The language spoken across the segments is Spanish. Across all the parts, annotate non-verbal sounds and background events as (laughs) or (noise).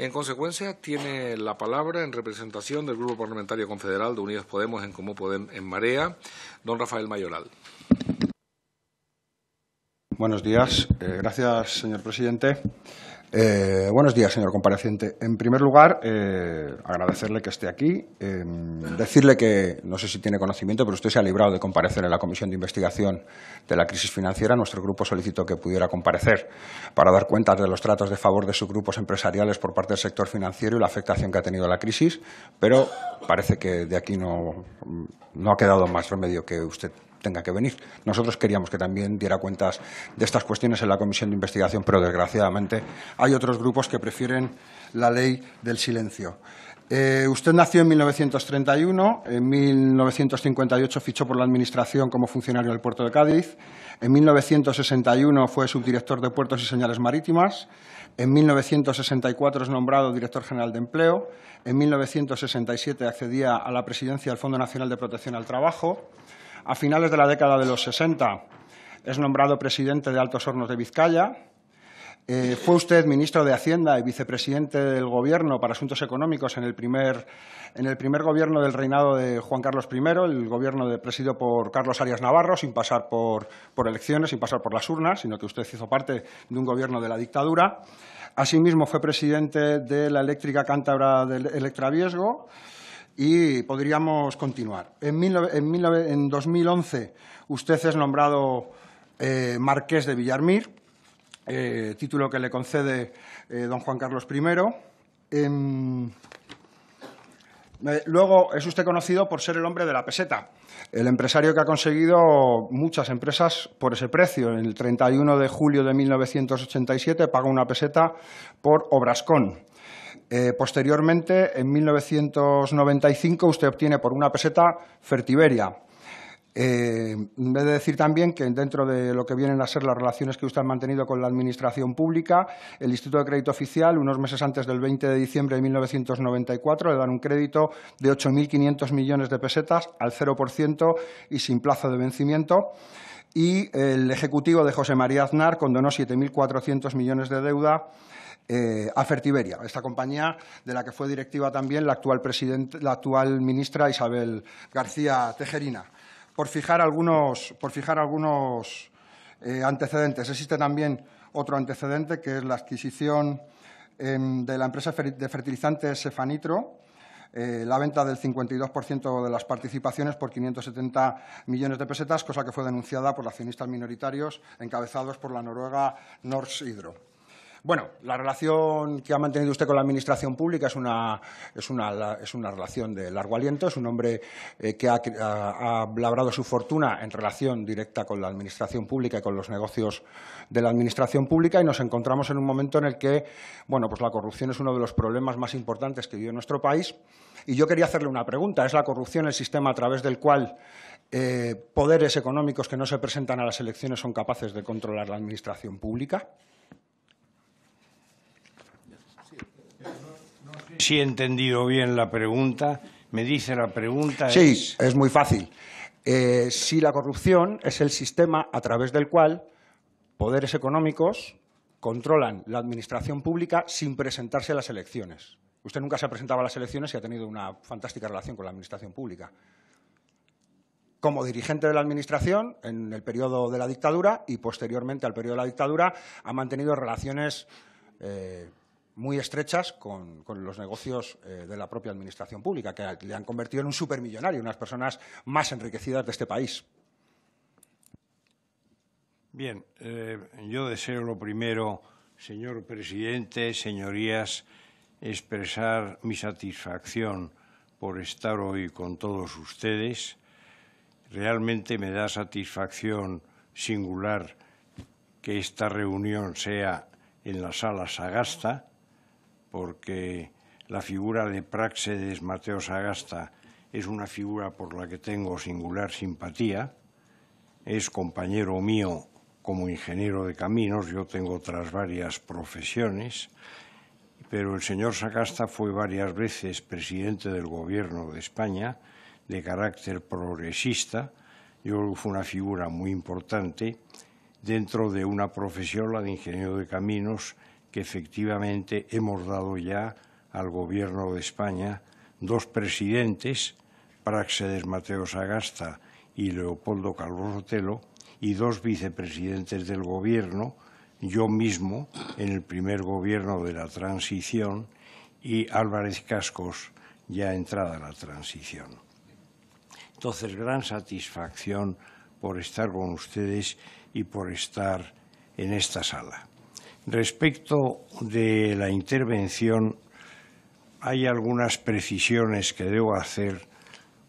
En consecuencia, tiene la palabra en representación del Grupo Parlamentario Confederal de Unidos Podemos en Comú Podemos en Marea, don Rafael Mayoral. Buenos días. Eh, gracias, señor presidente. Eh, buenos días, señor compareciente. En primer lugar, eh, agradecerle que esté aquí, em, decirle que, no sé si tiene conocimiento, pero usted se ha librado de comparecer en la Comisión de Investigación de la Crisis Financiera. Nuestro grupo solicitó que pudiera comparecer para dar cuenta de los tratos de favor de sus grupos empresariales por parte del sector financiero y la afectación que ha tenido la crisis, pero parece que de aquí no, no ha quedado más remedio que usted tenga que venir. Nosotros queríamos que también diera cuentas de estas cuestiones en la Comisión de Investigación, pero desgraciadamente hay otros grupos que prefieren la ley del silencio. Eh, usted nació en 1931, en 1958 fichó por la Administración como funcionario del puerto de Cádiz, en 1961 fue subdirector de Puertos y Señales Marítimas, en 1964 es nombrado director general de Empleo, en 1967 accedía a la presidencia del Fondo Nacional de Protección al Trabajo, a finales de la década de los 60 es nombrado presidente de Altos Hornos de Vizcaya. Eh, fue usted ministro de Hacienda y vicepresidente del Gobierno para Asuntos Económicos en el, primer, gobierno del reinado de Juan Carlos I, el gobierno presidido por Carlos Arias Navarro, sin pasar por, elecciones, sin pasar por las urnas, sino que usted hizo parte de un gobierno de la dictadura. Asimismo, fue presidente de la eléctrica cántabra del Electraviesgo. Y podríamos continuar. En, 2011 usted es nombrado eh, marqués de Villarmir, eh, título que le concede eh, don Juan Carlos I. Em, luego es usted conocido por ser el hombre de la peseta, el empresario que ha conseguido muchas empresas por ese precio. En El 31 de julio de 1987 pagó una peseta por Obrascón. Eh, posteriormente, en 1995, usted obtiene por una peseta Fertiberia. Eh, de decir también que dentro de lo que vienen a ser las relaciones que usted ha mantenido con la Administración Pública, el Instituto de Crédito Oficial, unos meses antes del 20 de diciembre de 1994, le dan un crédito de 8.500 millones de pesetas al 0% y sin plazo de vencimiento y el Ejecutivo de José María Aznar condonó 7.400 millones de deuda eh, a Fertiberia, esta compañía de la que fue directiva también la actual, ministra Isabel García Tejerina. Por fijar algunos, eh, antecedentes, existe también otro antecedente que es la adquisición em, de la empresa de fertilizantes Cefanitro, eh, la venta del 52% de las participaciones por 570 millones de pesetas, cosa que fue denunciada por accionistas minoritarios encabezados por la noruega Norsk Hydro. Bueno, la relación que ha mantenido usted con la Administración Pública es una, relación de largo aliento. Es un hombre eh, que ha, labrado su fortuna en relación directa con la Administración Pública y con los negocios de la Administración Pública y nos encontramos en un momento en el que bueno, pues la corrupción es uno de los problemas más importantes que vive nuestro país. Y yo quería hacerle una pregunta. ¿Es la corrupción el sistema a través del cual eh, poderes económicos que no se presentan a las elecciones son capaces de controlar la Administración Pública? si he entendido bien la pregunta, me dice la pregunta. Sí, es, muy fácil. Eh, si la corrupción es el sistema a través del cual poderes económicos controlan la administración pública sin presentarse a las elecciones. Usted nunca se ha presentado a las elecciones y ha tenido una fantástica relación con la administración pública. Como dirigente de la administración, en el periodo de la dictadura y posteriormente al periodo de la dictadura, ha mantenido relaciones eh, muy estrechas con, los negocios eh, de la propia administración pública, que le han convertido en un supermillonario, unas personas más enriquecidas de este país. Bien, eh, yo deseo lo primero, señor presidente, señorías, expresar mi satisfacción por estar hoy con todos ustedes. Realmente me da satisfacción singular que esta reunión sea en la sala Sagasta, porque la figura de Praxedes Mateo Sagasta es una figura por la que tengo singular simpatía, es compañero mío como ingeniero de caminos, yo tengo otras varias profesiones, pero el señor Sagasta fue varias veces presidente del gobierno de España de carácter progresista, yo creo que fue una figura muy importante dentro de una profesión, la de ingeniero de caminos, que efectivamente hemos dado ya al Gobierno de España dos presidentes, Praxedes Mateo Sagasta y Leopoldo Calvo Sotelo, y dos vicepresidentes del Gobierno, yo mismo en el primer Gobierno de la Transición y Álvarez Cascos ya entrada la Transición. Entonces, gran satisfacción por estar con ustedes y por estar en esta sala. Respecto de la intervención, hay algunas precisiones que debo hacer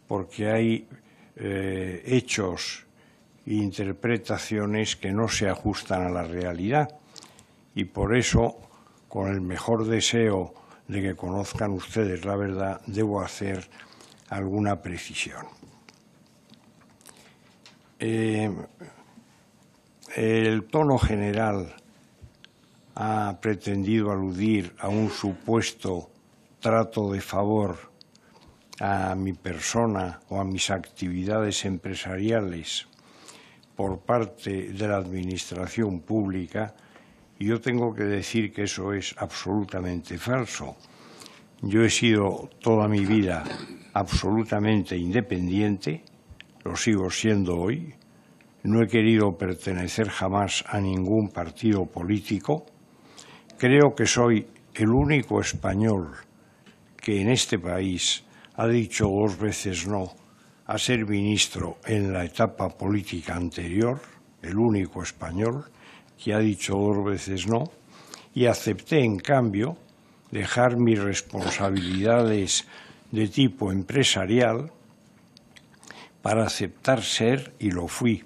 porque hay eh, hechos e interpretaciones que no se ajustan a la realidad y por eso, con el mejor deseo de que conozcan ustedes la verdad, debo hacer alguna precisión. Eh, el tono general ha pretendido aludir a un supuesto trato de favor a mi persona o a mis actividades empresariales por parte de la administración pública, yo tengo que decir que eso es absolutamente falso. Yo he sido toda mi vida absolutamente independiente, lo sigo siendo hoy, no he querido pertenecer jamás a ningún partido político, Creo que soy el único español que en este país ha dicho dos veces no a ser ministro en la etapa política anterior, el único español que ha dicho dos veces no, y acepté en cambio dejar mis responsabilidades de tipo empresarial para aceptar ser, y lo fui,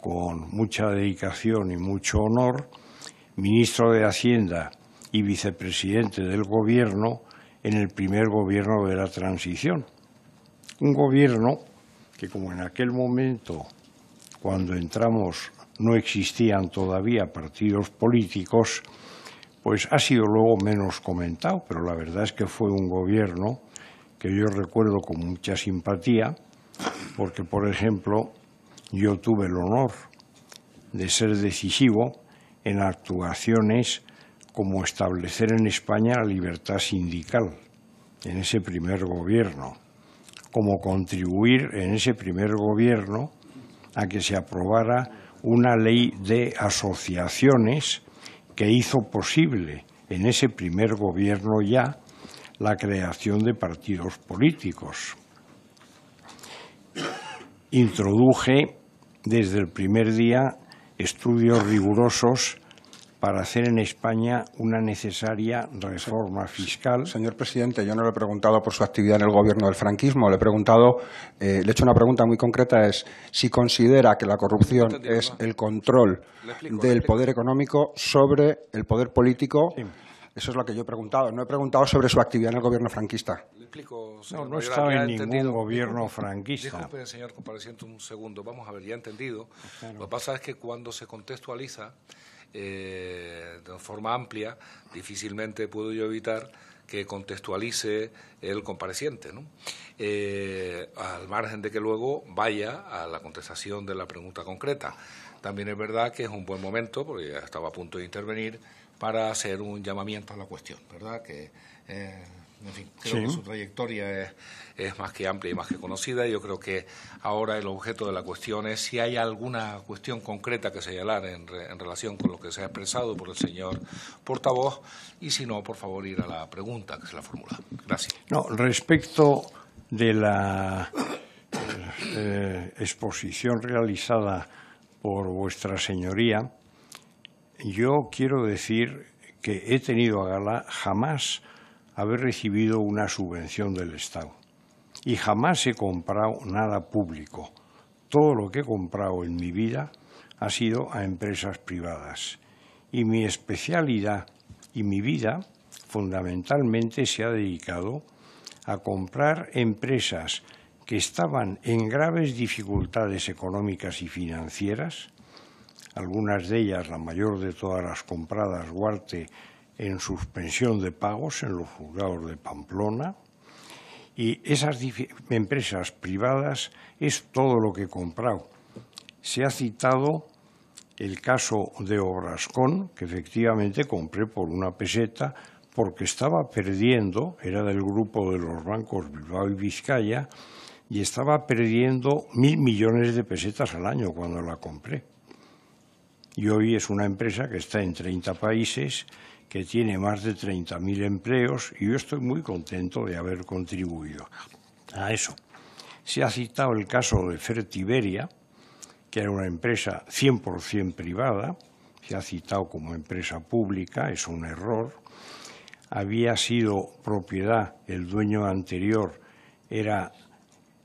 con mucha dedicación y mucho honor, ministro de Hacienda y vicepresidente del gobierno en el primer gobierno de la transición. Un gobierno que como en aquel momento, cuando entramos, no existían todavía partidos políticos, pues ha sido luego menos comentado, pero la verdad es que fue un gobierno que yo recuerdo con mucha simpatía, porque, por ejemplo, yo tuve el honor de ser decisivo en actuaciones como establecer en España la libertad sindical en ese primer gobierno, como contribuir en ese primer gobierno a que se aprobara una ley de asociaciones que hizo posible en ese primer gobierno ya la creación de partidos políticos. Introduje desde el primer día estudios rigurosos para hacer en España una necesaria reforma fiscal. Señor presidente, yo no le he preguntado por su actividad en el gobierno del franquismo, le he preguntado, eh, le he hecho una pregunta muy concreta, es si considera que la corrupción es el control del poder económico sobre el poder político. Eso es lo que yo he preguntado. No he preguntado sobre su actividad en el gobierno franquista. no, no estaba en ningún gobierno franquista. Disculpe, señor compareciente, un segundo. Vamos a ver, ya he entendido. Lo que pasa es que cuando se contextualiza eh, de forma amplia, difícilmente puedo yo evitar que contextualice el compareciente, eh, al margen de que luego vaya a la contestación de la pregunta concreta. También es verdad que es un buen momento, porque ya estaba a punto de intervenir, para hacer un llamamiento a la cuestión, ¿verdad? Que eh, en fin, creo que su trayectoria es, más que amplia y más que conocida. Yo creo que ahora el objeto de la cuestión es si hay alguna cuestión concreta que señalar en, en relación con lo que se ha expresado por el señor portavoz y si no, por favor, ir a la pregunta que se la formula. Gracias. No, respecto de la eh, exposición realizada por vuestra señoría, yo quiero decir que he tenido a gala jamás haber recibido una subvención del Estado. Y jamás he comprado nada público. Todo lo que he comprado en mi vida ha sido a empresas privadas. Y mi especialidad y mi vida fundamentalmente se ha dedicado a comprar empresas que estaban en graves dificultades económicas y financieras, algunas de ellas, la mayor de todas las compradas, Guarte en suspensión de pagos en los juzgados de Pamplona. Y esas empresas privadas es todo lo que he comprado. Se ha citado el caso de Obrascón, que efectivamente compré por una peseta porque estaba perdiendo, era del grupo de los bancos Bilbao y Vizcaya, y estaba perdiendo mil millones de pesetas al año cuando la compré. Y hoy es una empresa que está en 30 países que tiene más de 30.000 empleos y yo estoy muy contento de haber contribuido a eso. Se ha citado el caso de Fertiberia, que era una empresa 100% privada, se ha citado como empresa pública, es un error. Había sido propiedad, el dueño anterior era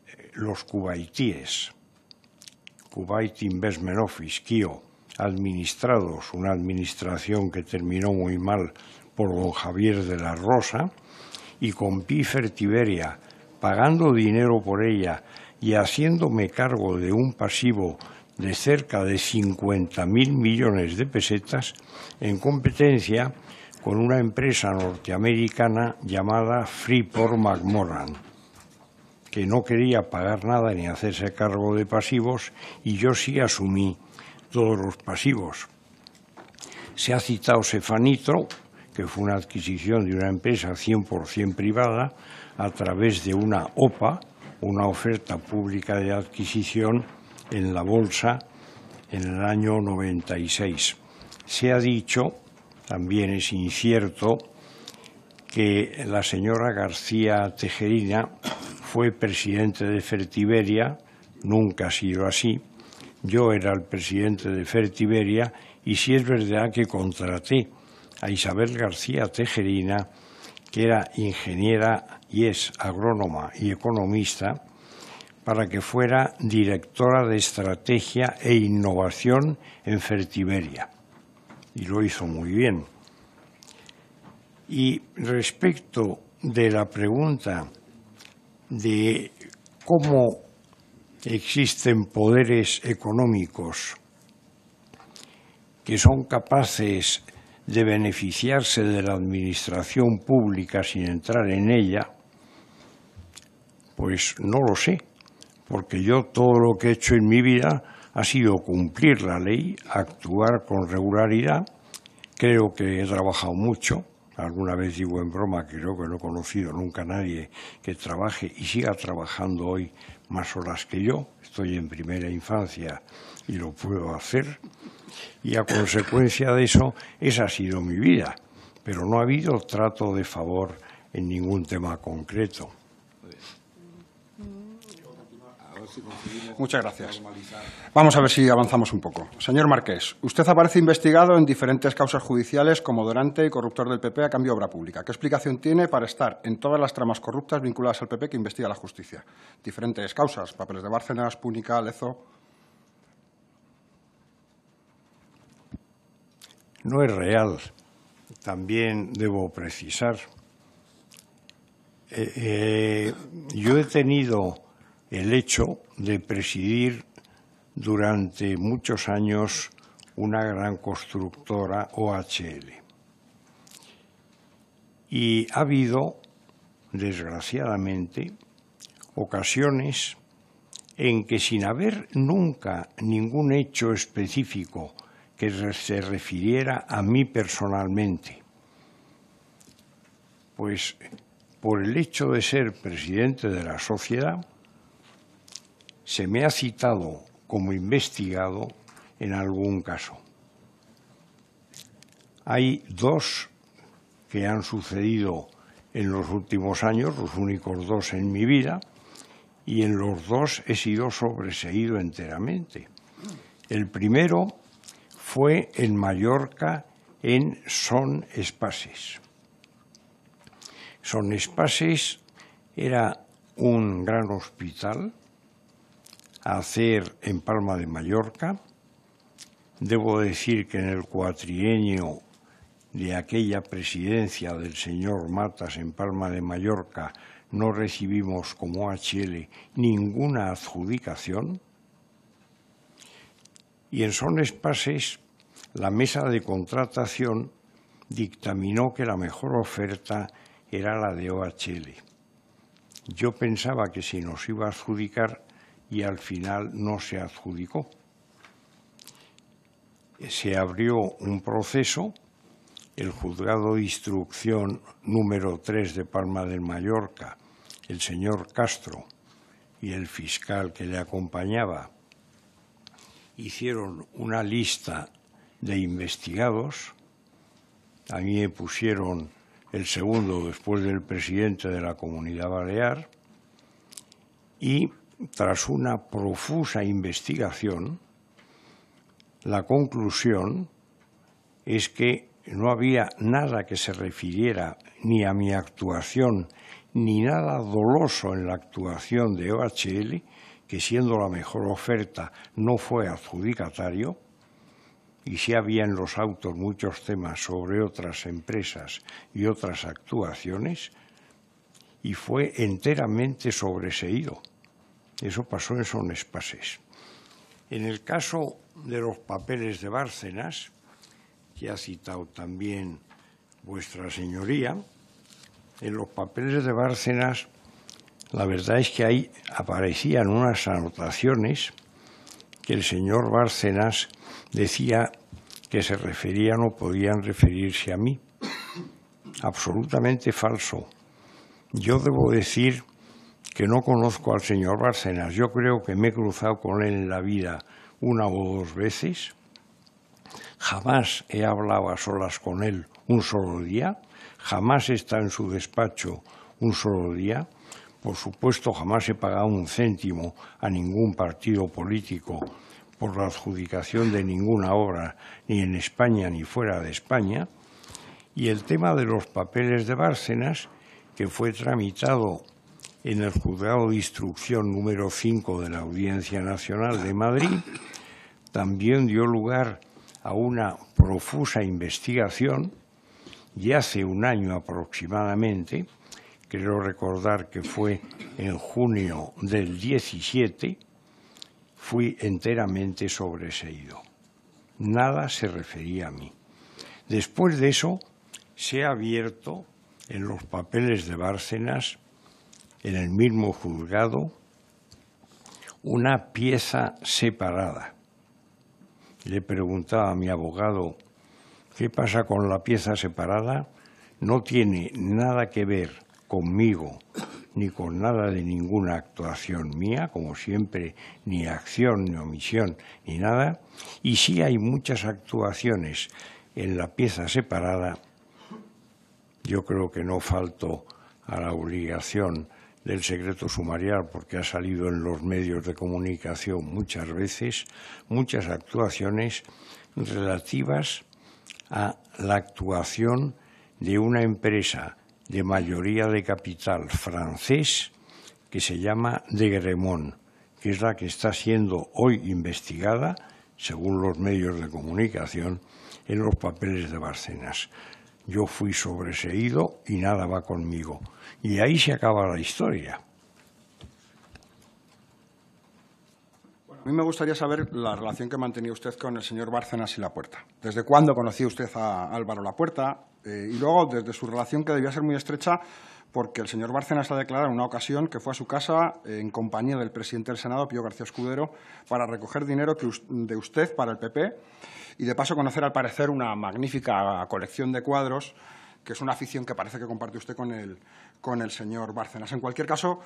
eh, los cubaitíes, Kuwait Investment Office, KIO, administrados, una administración que terminó muy mal por don Javier de la Rosa, y con Pifer Tiberia, pagando dinero por ella y haciéndome cargo de un pasivo de cerca de 50.000 mil millones de pesetas, en competencia con una empresa norteamericana llamada Freeport McMoran, que no quería pagar nada ni hacerse cargo de pasivos, y yo sí asumí todos los pasivos. Se ha citado Sefanitro, que fue una adquisición de una empresa 100% privada a través de una OPA, una oferta pública de adquisición en la bolsa en el año 96. Se ha dicho, también es incierto, que la señora García Tejerina fue presidente de Fertiberia, nunca ha sido así, yo era el presidente de Fertiberia y si es verdad que contraté a Isabel García Tejerina, que era ingeniera y es agrónoma y economista, para que fuera directora de estrategia e innovación en Fertiberia. Y lo hizo muy bien. Y respecto de la pregunta de cómo existen poderes económicos que son capaces de beneficiarse de la administración pública sin entrar en ella, pues no lo sé, porque yo todo lo que he hecho en mi vida ha sido cumplir la ley, actuar con regularidad, creo que he trabajado mucho, alguna vez digo en broma que creo que no he conocido nunca a nadie que trabaje y siga trabajando hoy más horas que yo, estoy en primera infancia y lo puedo hacer, y a consecuencia de eso, esa ha sido mi vida, pero no ha habido trato de favor en ningún tema concreto. Muchas gracias. Vamos a ver si avanzamos un poco. Señor Marqués, usted aparece investigado en diferentes causas judiciales como donante y corruptor del PP a cambio de obra pública. ¿Qué explicación tiene para estar en todas las tramas corruptas vinculadas al PP que investiga la justicia? Diferentes causas, papeles de Bárcenas, Púnica, Lezo... No es real. También debo precisar. Eh, eh, yo he tenido el hecho de presidir durante muchos años una gran constructora OHL. Y ha habido, desgraciadamente, ocasiones en que sin haber nunca ningún hecho específico que se refiriera a mí personalmente, pues por el hecho de ser presidente de la sociedad, se me ha citado como investigado en algún caso. Hay dos que han sucedido en los últimos años, los únicos dos en mi vida, y en los dos he sido sobreseído enteramente. El primero fue en Mallorca, en Son Espases. Son Espaces era un gran hospital hacer en Palma de Mallorca. Debo decir que en el cuatrienio de aquella presidencia del señor Matas en Palma de Mallorca no recibimos como OHL ninguna adjudicación. Y en son espases la mesa de contratación dictaminó que la mejor oferta era la de OHL. Yo pensaba que si nos iba a adjudicar y al final no se adjudicó. Se abrió un proceso, el juzgado de instrucción número 3 de Palma del Mallorca, el señor Castro y el fiscal que le acompañaba, hicieron una lista de investigados. A mí pusieron el segundo después del presidente de la Comunidad Balear y tras una profusa investigación, la conclusión es que no había nada que se refiriera ni a mi actuación ni nada doloso en la actuación de OHL, que siendo la mejor oferta no fue adjudicatario, y si había en los autos muchos temas sobre otras empresas y otras actuaciones, y fue enteramente sobreseído. Eso pasó en Son Espases. En el caso de los papeles de Bárcenas, que ha citado también vuestra señoría, en los papeles de Bárcenas la verdad es que ahí aparecían unas anotaciones que el señor Bárcenas decía que se referían o podían referirse a mí. Absolutamente falso. Yo debo decir que no conozco al señor Bárcenas, yo creo que me he cruzado con él en la vida una o dos veces, jamás he hablado a solas con él un solo día, jamás está en su despacho un solo día, por supuesto jamás he pagado un céntimo a ningún partido político por la adjudicación de ninguna obra, ni en España ni fuera de España, y el tema de los papeles de Bárcenas, que fue tramitado en el Juzgado de Instrucción número 5 de la Audiencia Nacional de Madrid, también dio lugar a una profusa investigación y hace un año aproximadamente, creo recordar que fue en junio del 17, fui enteramente sobreseído. Nada se refería a mí. Después de eso, se ha abierto en los papeles de Bárcenas en el mismo juzgado una pieza separada. Le preguntaba a mi abogado, ¿qué pasa con la pieza separada? No tiene nada que ver conmigo ni con nada de ninguna actuación mía, como siempre, ni acción, ni omisión, ni nada. Y si hay muchas actuaciones en la pieza separada. Yo creo que no falto a la obligación del secreto sumarial, porque ha salido en los medios de comunicación muchas veces, muchas actuaciones relativas a la actuación de una empresa de mayoría de capital francés que se llama De Gremont, que es la que está siendo hoy investigada, según los medios de comunicación, en los papeles de Barcenas. Yo fui sobreseído y nada va conmigo. Y ahí se acaba la historia. a mí me gustaría saber la relación que mantenía usted con el señor Bárcenas y la puerta. ¿Desde cuándo conocía usted a Álvaro Lapuerta? Eh, y luego, desde su relación, que debía ser muy estrecha, porque el señor Bárcenas ha declarado en una ocasión que fue a su casa eh, en compañía del presidente del Senado, Pío García Escudero, para recoger dinero de usted para el PP y, de paso, conocer, al parecer, una magnífica colección de cuadros que es una afición que parece que comparte usted con el, con el señor Bárcenas. En cualquier caso,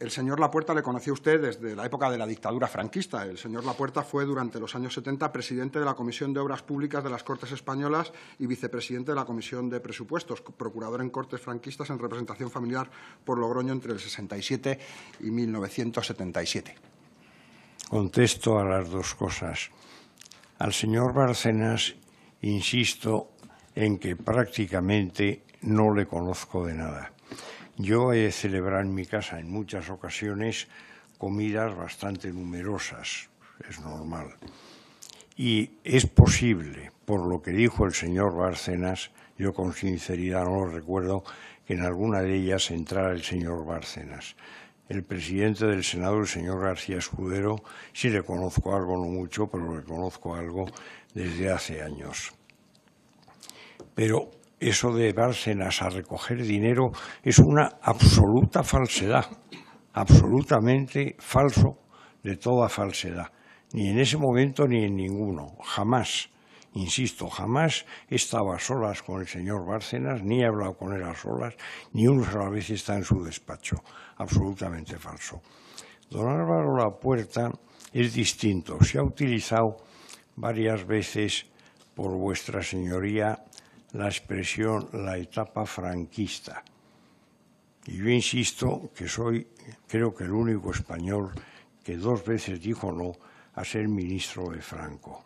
el señor Lapuerta le conoció a usted desde la época de la dictadura franquista. El señor Lapuerta fue durante los años 70 presidente de la Comisión de Obras Públicas de las Cortes Españolas y vicepresidente de la Comisión de Presupuestos, procurador en Cortes franquistas en representación familiar por Logroño entre el 67 y 1977. Contesto a las dos cosas. Al señor Bárcenas, insisto, en que prácticamente no le conozco de nada. Yo he celebrado en mi casa en muchas ocasiones comidas bastante numerosas, es normal. Y es posible, por lo que dijo el señor Bárcenas, yo con sinceridad no lo recuerdo, que en alguna de ellas entrara el señor Bárcenas. El presidente del Senado, el señor García Escudero, sí le conozco algo, no mucho, pero le conozco algo desde hace años pero eso de Bárcenas a recoger dinero es una absoluta falsedad, absolutamente falso de toda falsedad, ni en ese momento ni en ninguno, jamás. Insisto, jamás estaba a solas con el señor Bárcenas, ni he hablado con él a solas, ni una sola vez está en su despacho. Absolutamente falso. Don Álvaro Lapuerta es distinto. Se ha utilizado varias veces por vuestra señoría la expresión la etapa franquista. Y yo insisto que soy, creo que el único español que dos veces dijo no a ser ministro de Franco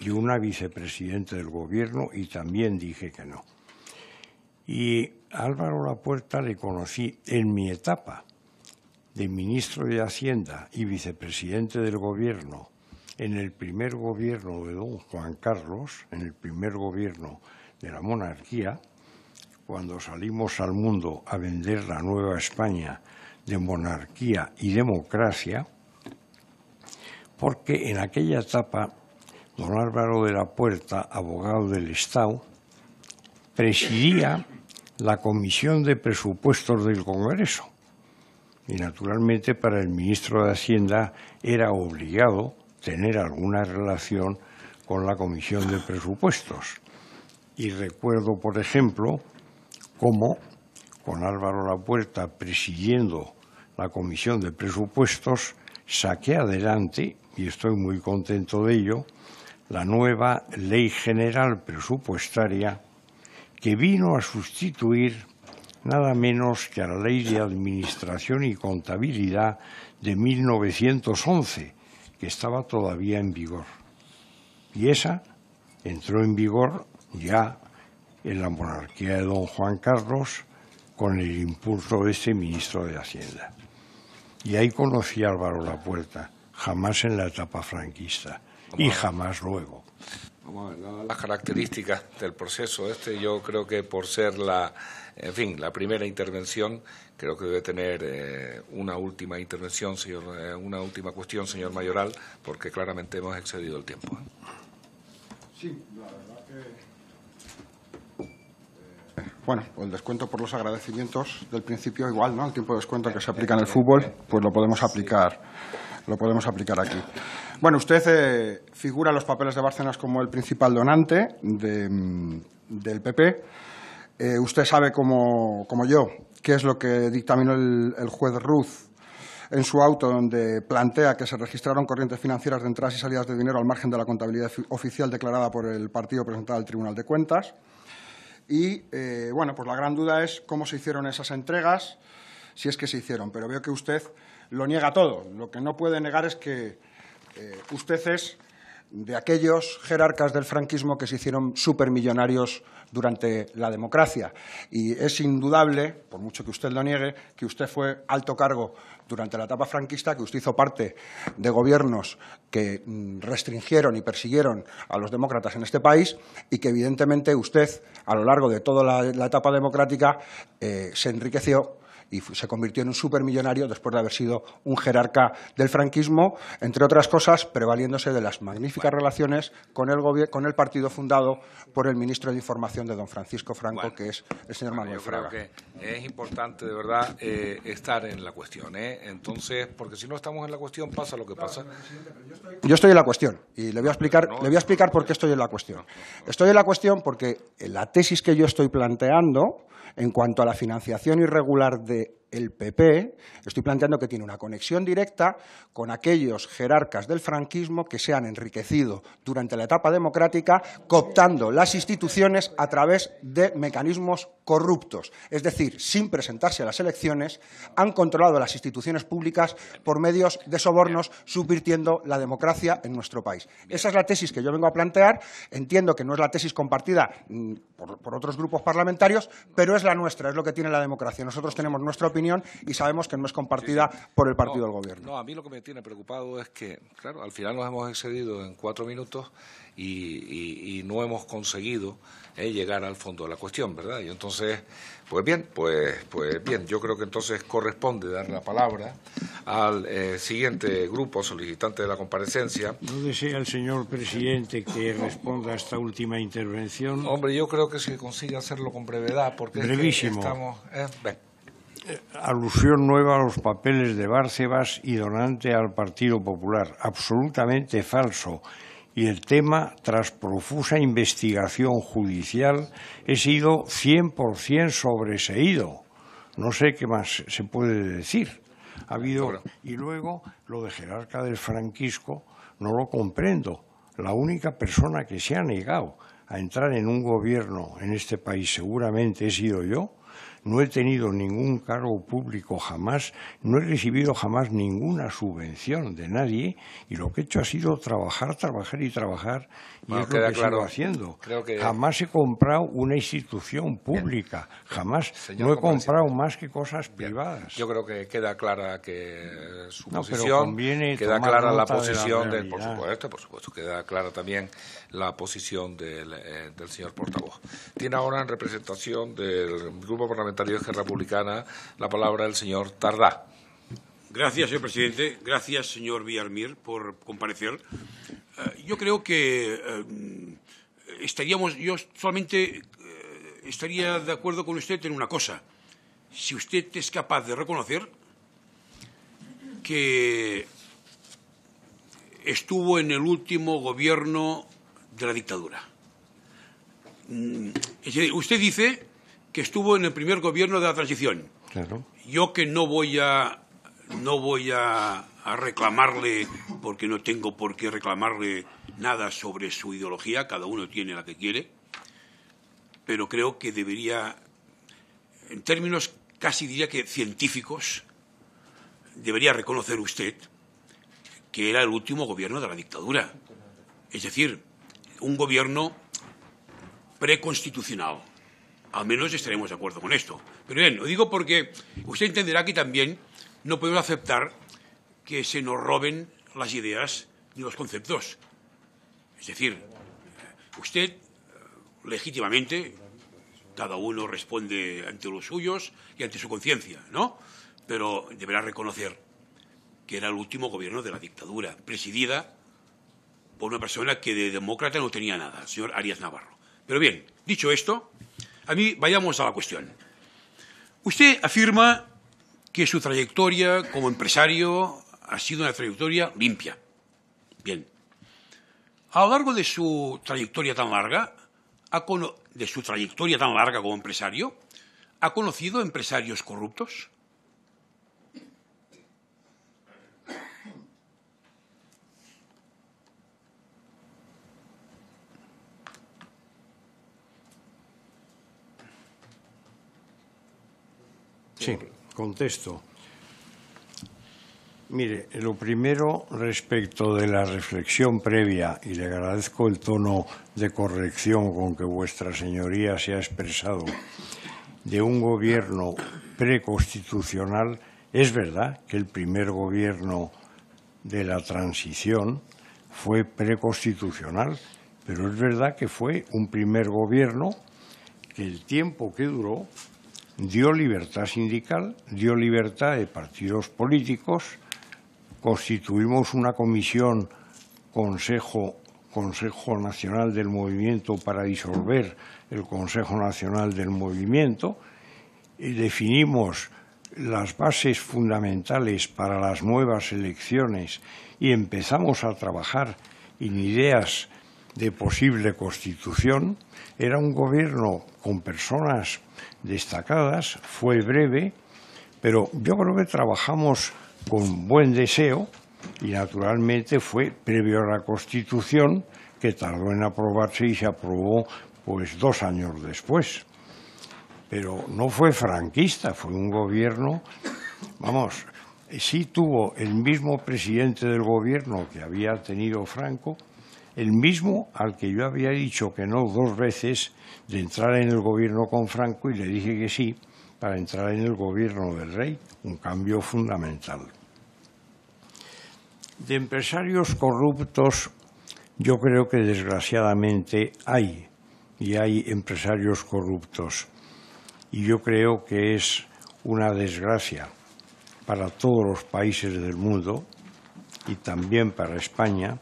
y una vicepresidente del gobierno y también dije que no. Y a Álvaro Lapuerta le conocí en mi etapa de ministro de Hacienda y vicepresidente del gobierno en el primer gobierno de don Juan Carlos, en el primer gobierno de la monarquía, cuando salimos al mundo a vender la Nueva España de monarquía y democracia, porque en aquella etapa don Álvaro de la Puerta, abogado del Estado, presidía la Comisión de Presupuestos del Congreso. Y naturalmente para el ministro de Hacienda era obligado tener alguna relación con la Comisión de Presupuestos. Y recuerdo, por ejemplo, cómo con Álvaro Lapuerta presidiendo la Comisión de Presupuestos, saqué adelante, y estoy muy contento de ello, la nueva Ley General Presupuestaria que vino a sustituir nada menos que a la Ley de Administración y Contabilidad de 1911, que estaba todavía en vigor. Y esa entró en vigor ya en la monarquía de don Juan Carlos con el impulso de ese ministro de Hacienda. Y ahí conocí Álvaro Álvaro Lapuerta, jamás en la etapa franquista y jamás luego. las características del proceso este, yo creo que por ser la, en fin, la primera intervención, creo que debe tener eh, una última intervención, señor, eh, una última cuestión, señor Mayoral, porque claramente hemos excedido el tiempo. Sí, Bueno, el descuento por los agradecimientos del principio igual, ¿no? El tiempo de descuento que se aplica en el fútbol, pues lo podemos aplicar, lo podemos aplicar aquí. Bueno, usted figura eh, figura los papeles de Bárcenas como el principal donante mm, del PP. Eh, usted sabe, como, yo, qué es lo que dictaminó el, juez Ruz en su auto donde plantea que se registraron corrientes financieras de entradas y salidas de dinero al margen de la contabilidad oficial declarada por el partido presentado al Tribunal de Cuentas. Y eh, bueno, pues la gran duda es cómo se hicieron esas entregas, si es que se hicieron. Pero veo que usted lo niega todo. Lo que no puede negar es que eh, usted es de aquellos jerarcas del franquismo que se hicieron supermillonarios durante la democracia. Y es indudable, por mucho que usted lo niegue, que usted fue alto cargo durante la etapa franquista, que usted hizo parte de gobiernos que mm, restringieron y persiguieron a los demócratas en este país y que evidentemente usted, a lo largo de toda la, etapa democrática, eh, se enriqueció y se convirtió en un supermillonario después de haber sido un jerarca del franquismo, entre otras cosas, prevaliéndose de las magníficas relaciones con el, con el partido fundado por el ministro de Información de don Francisco Franco, que es el señor Manuel Fraga. es importante, de verdad, eh, estar en la cuestión. ¿eh? Entonces, porque si no estamos en la cuestión, pasa lo que pasa. Yo estoy en la cuestión y le voy a explicar, le voy a explicar por qué estoy en la cuestión. Estoy en la cuestión porque la tesis que yo estoy planteando en cuanto a la financiación irregular de el PP, estoy planteando que tiene una conexión directa con aquellos jerarcas del franquismo que se han enriquecido durante la etapa democrática cooptando las instituciones a través de mecanismos corruptos. Es decir, sin presentarse a las elecciones, han controlado las instituciones públicas por medios de sobornos, subvirtiendo la democracia en nuestro país. Esa es la tesis que yo vengo a plantear. Entiendo que no es la tesis compartida mm, por, otros grupos parlamentarios, pero es la nuestra, es lo que tiene la democracia. Nosotros tenemos nuestra opinión y sabemos que no es compartida por el partido del gobierno. No, a mí lo que me tiene preocupado es que, claro, al final nos hemos excedido en cuatro minutos y, no hemos conseguido eh, llegar al fondo de la cuestión, ¿verdad? Y entonces, pues bien, pues, pues bien, yo creo que entonces corresponde dar la palabra al eh, siguiente grupo solicitante de la comparecencia. ¿No desea el señor presidente que responda a esta última intervención? Hombre, yo creo que se consigue hacerlo con brevedad porque estamos... Eh, alusión nueva a los papeles de Bárcebas y donante al Partido Popular, absolutamente falso. Y el tema, tras profusa investigación judicial, he sido 100% sobreseído. No sé qué más se puede decir. Ha habido... Y luego, lo de jerarca del franquisco, no lo comprendo. La única persona que se ha negado a entrar en un gobierno en este país seguramente he sido yo, no he tenido ningún cargo público jamás, no he recibido jamás ninguna subvención de nadie y lo que he hecho ha sido trabajar, trabajar y trabajar y es lo que claro. haciendo. Jamás he comprado una institución pública, jamás no he comprado más que cosas privadas. Yo creo que queda clara que su posición, queda clara la posición del, por supuesto, por supuesto, queda clara también la posición del, eh, del señor portavoz. Tiene ahora en representación del grupo parlamentario Republicana, la palabra del señor Tardá. Gracias, señor presidente. Gracias, señor Villarmir, por comparecer. Eh, yo creo que eh, estaríamos, yo solamente eh, estaría de acuerdo con usted en una cosa. Si usted es capaz de reconocer que estuvo en el último gobierno de la dictadura. Mm, usted dice que estuvo en el primer gobierno de la transición. Yo que no voy a no voy a, reclamarle porque no tengo por qué reclamarle nada sobre su ideología, cada uno tiene la que quiere, pero creo que debería, en términos casi diría que científicos, debería reconocer usted que era el último gobierno de la dictadura, es decir, un gobierno preconstitucional al menos estaremos de acuerdo con esto. Pero bien, lo digo porque usted entenderá que también no podemos aceptar que se nos roben las ideas ni los conceptos. Es decir, usted eh, legítimamente, cada uno responde ante los suyos y ante su conciencia, ¿no? Pero deberá reconocer que era el último gobierno de la dictadura, presidida por una persona que de demócrata no tenía nada, el señor Arias Navarro. Pero bien, dicho esto, a mí, vayamos a la cuestión. Usted afirma que su trayectoria como empresario ha sido una trayectoria limpia. Bien. A lo largo de su trayectoria tan larga, de su trayectoria tan larga como empresario, ¿ha conocido empresarios corruptos? Sí, contesto. Mire, lo primero respecto de la reflexión previa, y le agradezco el tono de corrección con que vuestra señoría se ha expresado, de un gobierno preconstitucional, es verdad que el primer gobierno de la transición fue preconstitucional, pero es verdad que fue un primer gobierno que el tiempo que duró dio libertad sindical, dio libertad de partidos políticos, constituimos una comisión Consejo, Nacional del Movimiento para disolver el Consejo Nacional del Movimiento, y definimos las bases fundamentales para las nuevas elecciones y empezamos a trabajar en ideas de posible constitución, era un gobierno con personas destacadas, fue breve, pero yo creo que trabajamos con buen deseo y naturalmente fue previo a la Constitución que tardó en aprobarse y se aprobó pues dos años después. Pero no fue franquista, fue un gobierno, vamos, sí tuvo el mismo presidente del gobierno que había tenido Franco, el mismo al que yo había dicho que no dos veces de entrar en el gobierno con Franco y le dije que sí para entrar en el gobierno del rey, un cambio fundamental. De empresarios corruptos yo creo que desgraciadamente hay, y hay empresarios corruptos, y yo creo que es una desgracia para todos los países del mundo y también para España,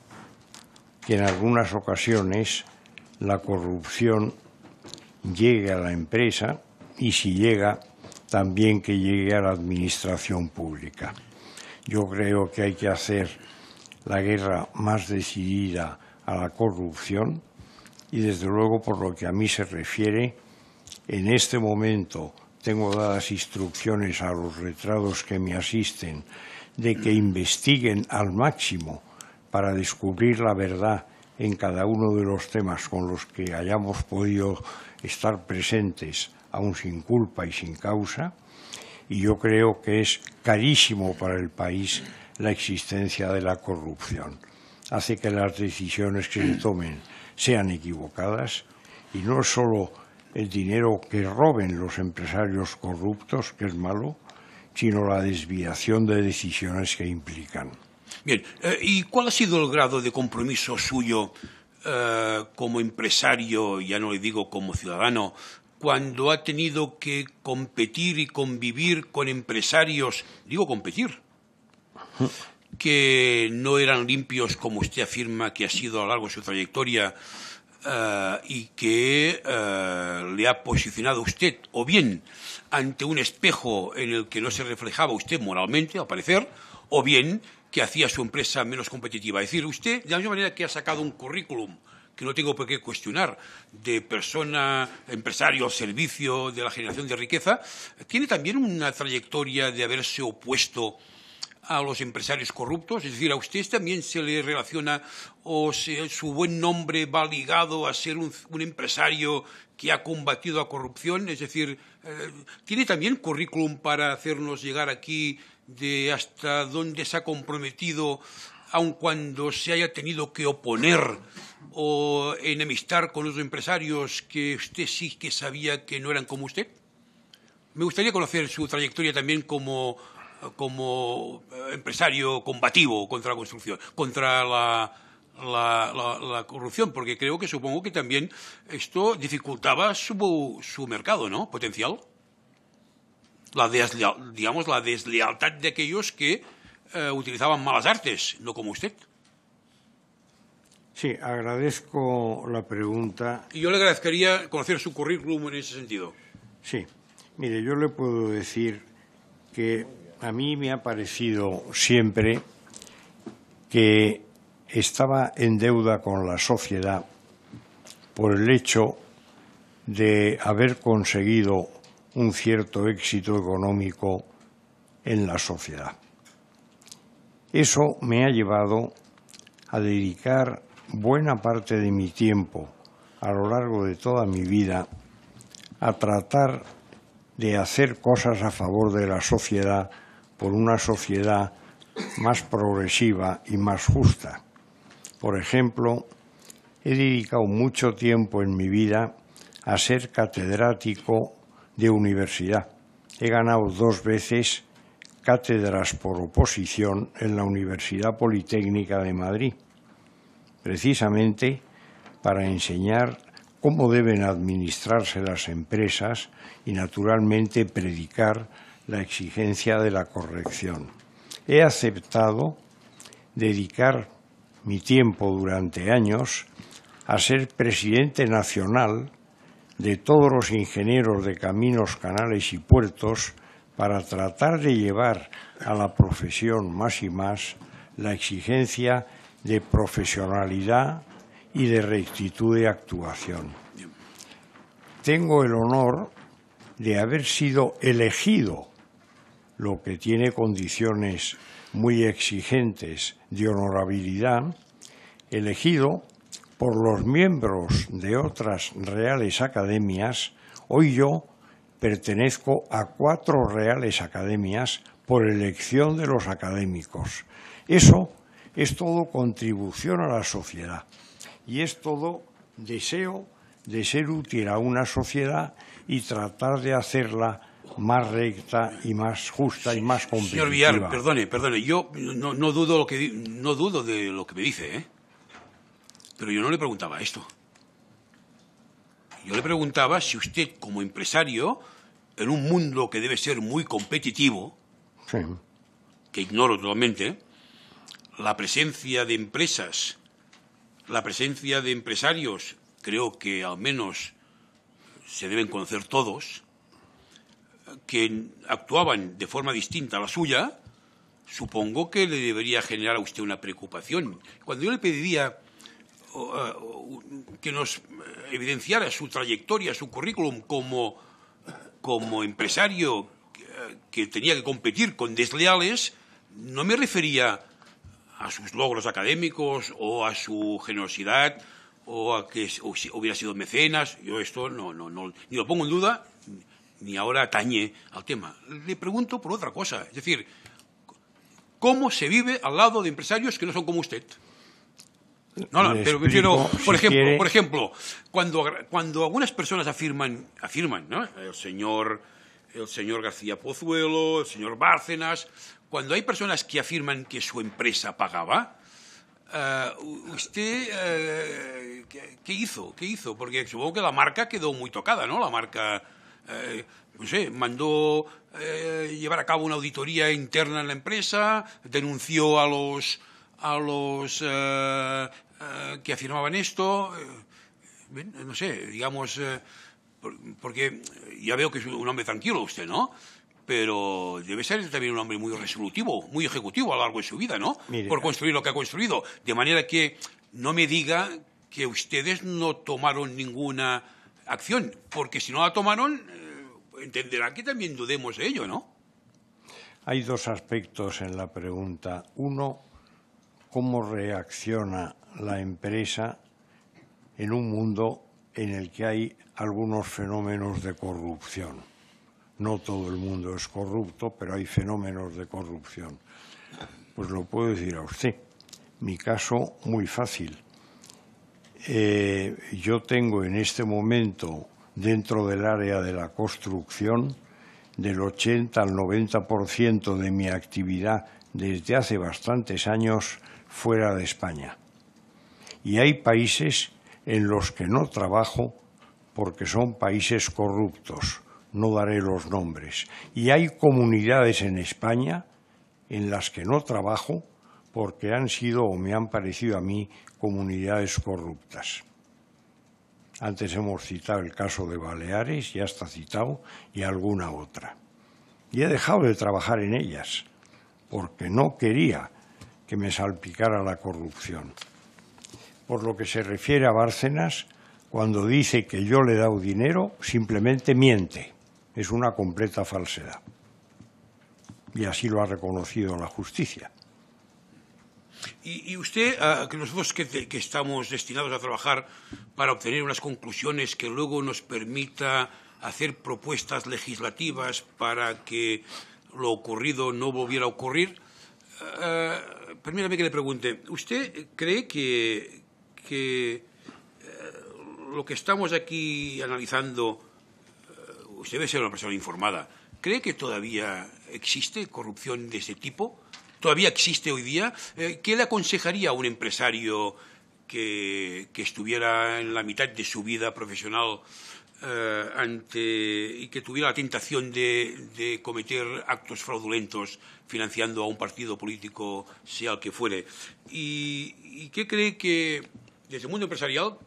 que en algunas ocasiones la corrupción llegue a la empresa y si llega, también que llegue a la administración pública. Yo creo que hay que hacer la guerra más decidida a la corrupción y desde luego por lo que a mí se refiere, en este momento tengo dadas instrucciones a los retrados que me asisten de que investiguen al máximo para descubrir la verdad en cada uno de los temas con los que hayamos podido estar presentes, aún sin culpa y sin causa, y yo creo que es carísimo para el país la existencia de la corrupción. Hace que las decisiones que se tomen sean equivocadas y no es solo el dinero que roben los empresarios corruptos, que es malo, sino la desviación de decisiones que implican. Bien, eh, ¿y cuál ha sido el grado de compromiso suyo eh, como empresario, ya no le digo como ciudadano, cuando ha tenido que competir y convivir con empresarios, digo competir, que no eran limpios como usted afirma que ha sido a lo largo de su trayectoria eh, y que le ha posicionado usted o bien ante un espejo en el que no se reflejaba usted moralmente, al parecer, o bien que hacía su empresa menos competitiva. Es decir, usted, de la misma manera que ha sacado un currículum que no tengo por qué cuestionar, de persona, empresario servicio de la generación de riqueza, tiene también una trayectoria de haberse opuesto a los empresarios corruptos, es decir, a usted también se le relaciona o su buen nombre va ligado a ser un, empresario que ha combatido a corrupción, es decir, eh, tiene también currículum para hacernos llegar aquí de hasta dónde se ha comprometido, aun cuando se haya tenido que oponer o enemistar con los empresarios que usted sí que sabía que no eran como usted? Me gustaría conocer su trayectoria también como, eh, empresario combativo contra la construcción, contra corrupción, porque creo que supongo que también esto dificultaba su, su mercado, ¿no? Potencial la digamos, la deslealtad de aquellos que eh, utilizaban malas artes, no como usted. Sí, agradezco la pregunta. Y yo le agradecería conocer su currículum en ese sentido. Sí, mire, yo le puedo decir que a mí me ha parecido siempre que estaba en deuda con la sociedad por el hecho de haber conseguido un cierto éxito económico en la sociedad. Eso me ha llevado a dedicar buena parte de mi tiempo a lo largo de toda mi vida a tratar de hacer cosas a favor de la sociedad por una sociedad más progresiva y más justa. Por ejemplo, he dedicado mucho tiempo en mi vida a ser catedrático de universidad. He ganado dos veces cátedras por oposición en la Universidad Politécnica de Madrid, precisamente para enseñar cómo deben administrarse las empresas y, naturalmente, predicar la exigencia de la corrección. He aceptado dedicar mi tiempo durante años a ser presidente nacional de todos los ingenieros de caminos, canales y puertos para tratar de llevar a la profesión más y más la exigencia de profesionalidad y de rectitud de actuación. Tengo el honor de haber sido elegido, lo que tiene condiciones muy exigentes de honorabilidad, elegido por los miembros de otras reales academias, hoy yo pertenezco a cuatro reales academias por elección de los académicos. Eso es todo contribución a la sociedad y es todo deseo de ser útil a una sociedad y tratar de hacerla más recta y más justa y más competitiva. Señor Villar, perdone, perdone, yo no, dudo no dudo de lo que me dice, ¿eh? Pero yo no le preguntaba esto. Yo le preguntaba si usted, como empresario, en un mundo que debe ser muy competitivo, que ignoro totalmente, la presencia de empresas, la presencia de empresarios, creo que al menos se deben conocer todos, que actuaban de forma distinta a la suya, supongo que le debería generar a usted una preocupación. Cuando yo le pediría eh, que nos evidenciara su trayectoria, su currículum como, empresario eh, que tenía que competir con desleales, no me refería a sus logros académicos o a su generosidad o a que hubiera sido mecenas. Yo esto no, ni lo pongo en duda ni ahora atañe al tema. Le pregunto por otra cosa, es decir, ¿cómo se vive al lado de empresarios que no son como usted? No, no, pero por, ejemplo, por ejemplo, cuando, cuando algunas personas afirman, afirman, ¿no? El señor, el señor García Pozuelo, el señor Bárcenas, cuando hay personas que afirman que su empresa pagaba, eh, ¿Usted eh, ¿qué, hizo? ¿Qué hizo? Porque supongo que la marca quedó muy tocada, ¿no? La marca, eh, no sé, mandó llevar a cabo una auditoría interna en la empresa, denunció a los a los eh, eh, que afirmaban esto, eh, no sé, digamos, porque ya veo que es un hombre tranquilo usted, ¿no? pero debe ser también un hombre muy resolutivo, muy ejecutivo a lo largo de su vida, ¿no? Por construir lo que ha construido. De manera que no me diga que ustedes no tomaron ninguna acción, porque si no la tomaron, entenderá que también dudemos de ello, ¿no? Hay dos aspectos en la pregunta. Uno, cómo reacciona la empresa en un mundo en el que hay algunos fenómenos de corrupción. No todo el mundo es corrupto, pero hay fenómenos de corrupción. Pues lo puedo decir a usted. Mi caso, muy fácil. Eh, yo tengo en este momento, dentro del área de la construcción, del 80 al 90% de mi actividad desde hace bastantes años fuera de España. Y hay países en los que no trabajo porque son países corruptos, no daré los nombres. Y hay comunidades en España en las que no trabajo porque han sido o me han parecido a mí comunidades corruptas. Antes hemos citado el caso de Baleares, ya está citado, y alguna otra. Y he dejado de trabajar en ellas porque no quería que me salpicara la corrupción. Por lo que se refiere a Bárcenas, cuando dice que yo le he dado dinero, simplemente miente. Es una completa falsedad. Y así lo ha reconocido la justicia. Y, usted, ah, que nosotros que, estamos destinados a trabajar para obtener unas conclusiones que luego nos permita hacer propuestas legislativas para que lo ocurrido no volviera a ocurrir, ah, permítame que le pregunte, ¿usted cree que, eh, lo que estamos aquí analizando, eh, usted debe ser una persona informada, ¿cree que todavía existe corrupción de ese tipo? ¿Todavía existe hoy día? Eh, ¿Qué le aconsejaría a un empresario que, estuviera en la mitad de su vida profesional eh, ante, y que tuviera la tentación de, cometer actos fraudulentos financiando a un partido político, sea el que fuere. ¿Y, qué cree que, desde el mundo empresarial,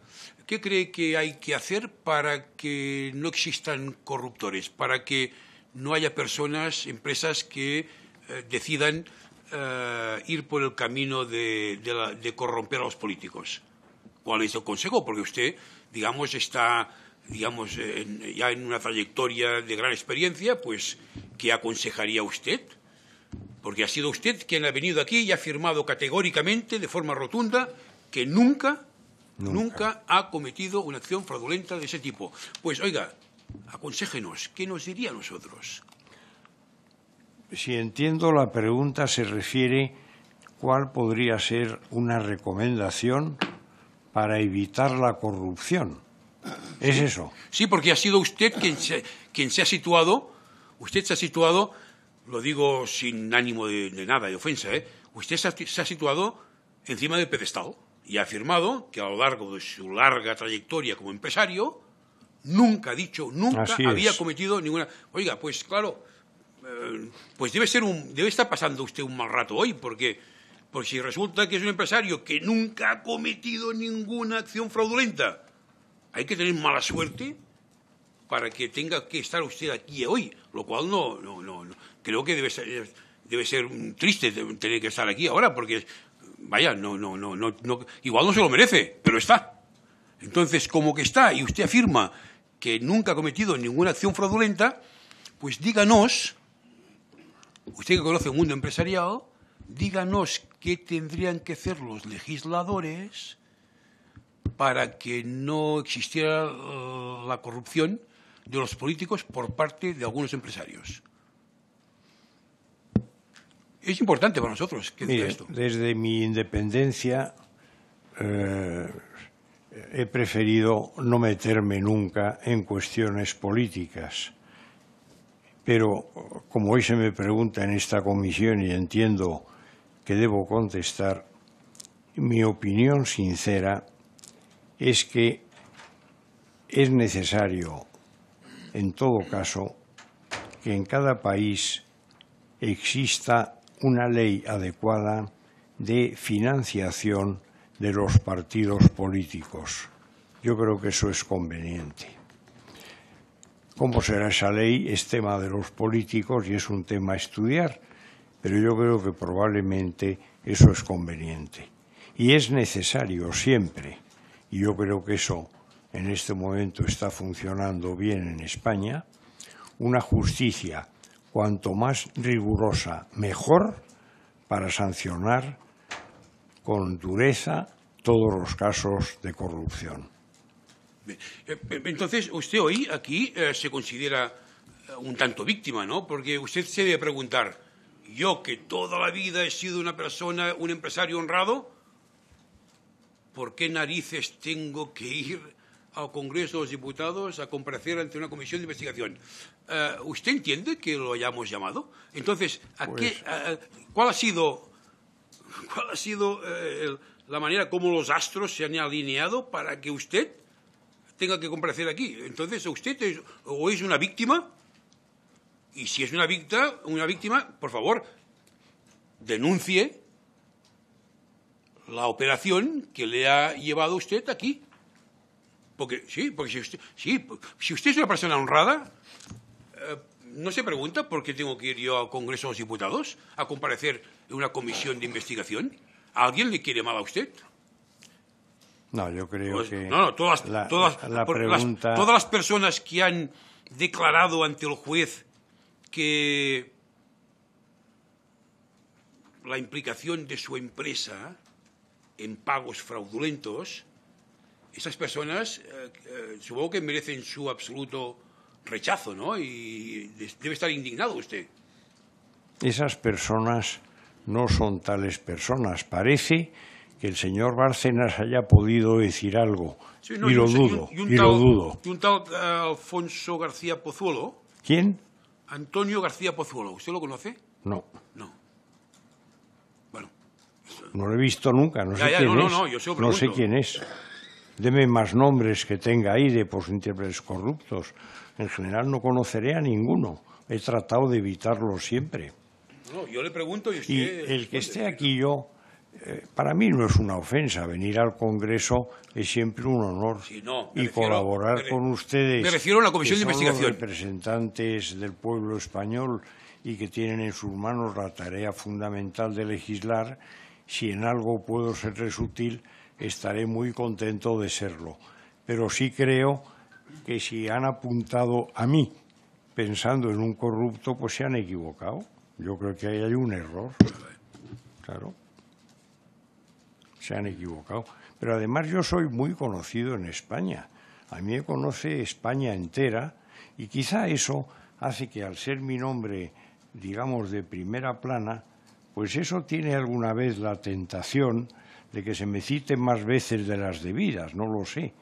¿Qué cree que hay que hacer para que no existan corruptores, para que no haya personas, empresas que eh, decidan eh, ir por el camino de, de, corromper a los políticos? ¿Cuál es el consejo? Porque usted, digamos, está digamos, ya en una trayectoria de gran experiencia, pues, ¿qué aconsejaría usted? Porque ha sido usted quien ha venido aquí y ha afirmado categóricamente, de forma rotunda, que nunca, nunca, ha cometido una acción fraudulenta de ese tipo. Pues, oiga, aconséjenos, ¿qué nos diría a nosotros? Si entiendo, la pregunta se refiere cuál podría ser una recomendación para evitar la corrupción. Es eso. Sí, porque ha sido usted quien se, quien se ha situado, usted se ha situado, lo digo sin ánimo de, nada, de ofensa, ¿eh? usted se ha, situado encima del pedestal y ha afirmado que a lo largo de su larga trayectoria como empresario, nunca ha dicho, nunca había cometido ninguna... Oiga, pues claro, eh, pues debe, ser debe estar pasando usted un mal rato hoy, porque, porque si resulta que es un empresario que nunca ha cometido ninguna acción fraudulenta, hay que tener mala suerte para que tenga que estar usted aquí hoy, lo cual no, no, no, creo que debe ser, debe ser triste tener que estar aquí ahora, porque vaya, no, no, no, no, igual no se lo merece, pero está. Entonces, como que está y usted afirma que nunca ha cometido ninguna acción fraudulenta, pues díganos, usted que conoce el mundo empresarial, díganos qué tendrían que hacer los legisladores para que no existiera uh, la corrupción de los políticos por parte de algunos empresarios. Es importante para nosotros que esto. Desde mi independencia eh, he preferido no meterme nunca en cuestiones políticas. Pero como hoy se me pregunta en esta comisión y entiendo que debo contestar, mi opinión sincera es que es necesario, en todo caso, que en cada país exista una ley adecuada de financiación de los partidos políticos. Yo creo que eso es conveniente. ¿Cómo será esa ley? Es tema de los políticos y es un tema a estudiar, pero yo creo que probablemente eso es conveniente. Y es necesario siempre y yo creo que eso en este momento está funcionando bien en España, una justicia cuanto más rigurosa, mejor, para sancionar con dureza todos los casos de corrupción. Eh, entonces, usted hoy aquí eh, se considera eh, un tanto víctima, ¿no? Porque usted se debe preguntar, yo que toda la vida he sido una persona, un empresario honrado, ¿por qué narices tengo que ir al Congreso de los Diputados a comparecer ante una comisión de investigación? Eh, ¿Usted entiende que lo hayamos llamado? Entonces, qué, pues- ¿cuál ha sido, cuál ha sido eh, la manera como los astros se han alineado para que usted tenga que comparecer aquí? Entonces, ¿usted es, o es una víctima? Y si es una víctima, una víctima, por favor, denuncie la operación que le ha llevado usted aquí. Porque, sí, porque si usted, sí, si usted es una persona honrada, eh, no se pregunta por qué tengo que ir yo al Congreso de los Diputados a comparecer en una comisión de investigación. alguien le quiere mal a usted? No, yo creo pues, que. No, no, todas, todas las personas que han declarado ante el juez que la implicación de su empresa en pagos fraudulentos, esas personas eh, eh, supongo que merecen su absoluto rechazo, ¿no? Y debe estar indignado usted. Esas personas no son tales personas. Parece que el señor Bárcenas haya podido decir algo. y, lo dudo, y, lo dudo. Y un tal eh, Alfonso García Pozuelo. ¿Quién? Antonio García Pozuelo. ¿Usted lo conoce? No. No. No lo he visto nunca, no sé quién es. No, sé quién es. Deme más nombres que tenga ahí de pues, corruptos. En general no conoceré a ninguno. He tratado de evitarlo siempre. No, yo le pregunto y, usted... y el que esté aquí yo, eh, para mí no es una ofensa. Venir al Congreso es siempre un honor. y colaborar con ustedes. Me refiero a la Comisión de Investigación. Los representantes del pueblo español y que tienen en sus manos la tarea fundamental de legislar si en algo puedo ser útil, estaré muy contento de serlo. Pero sí creo que si han apuntado a mí pensando en un corrupto, pues se han equivocado. Yo creo que ahí hay un error. Claro. Se han equivocado. Pero además yo soy muy conocido en España. A mí me conoce España entera y quizá eso hace que al ser mi nombre, digamos, de primera plana, pues eso tiene alguna vez la tentación de que se me cite más veces de las debidas, no lo sé.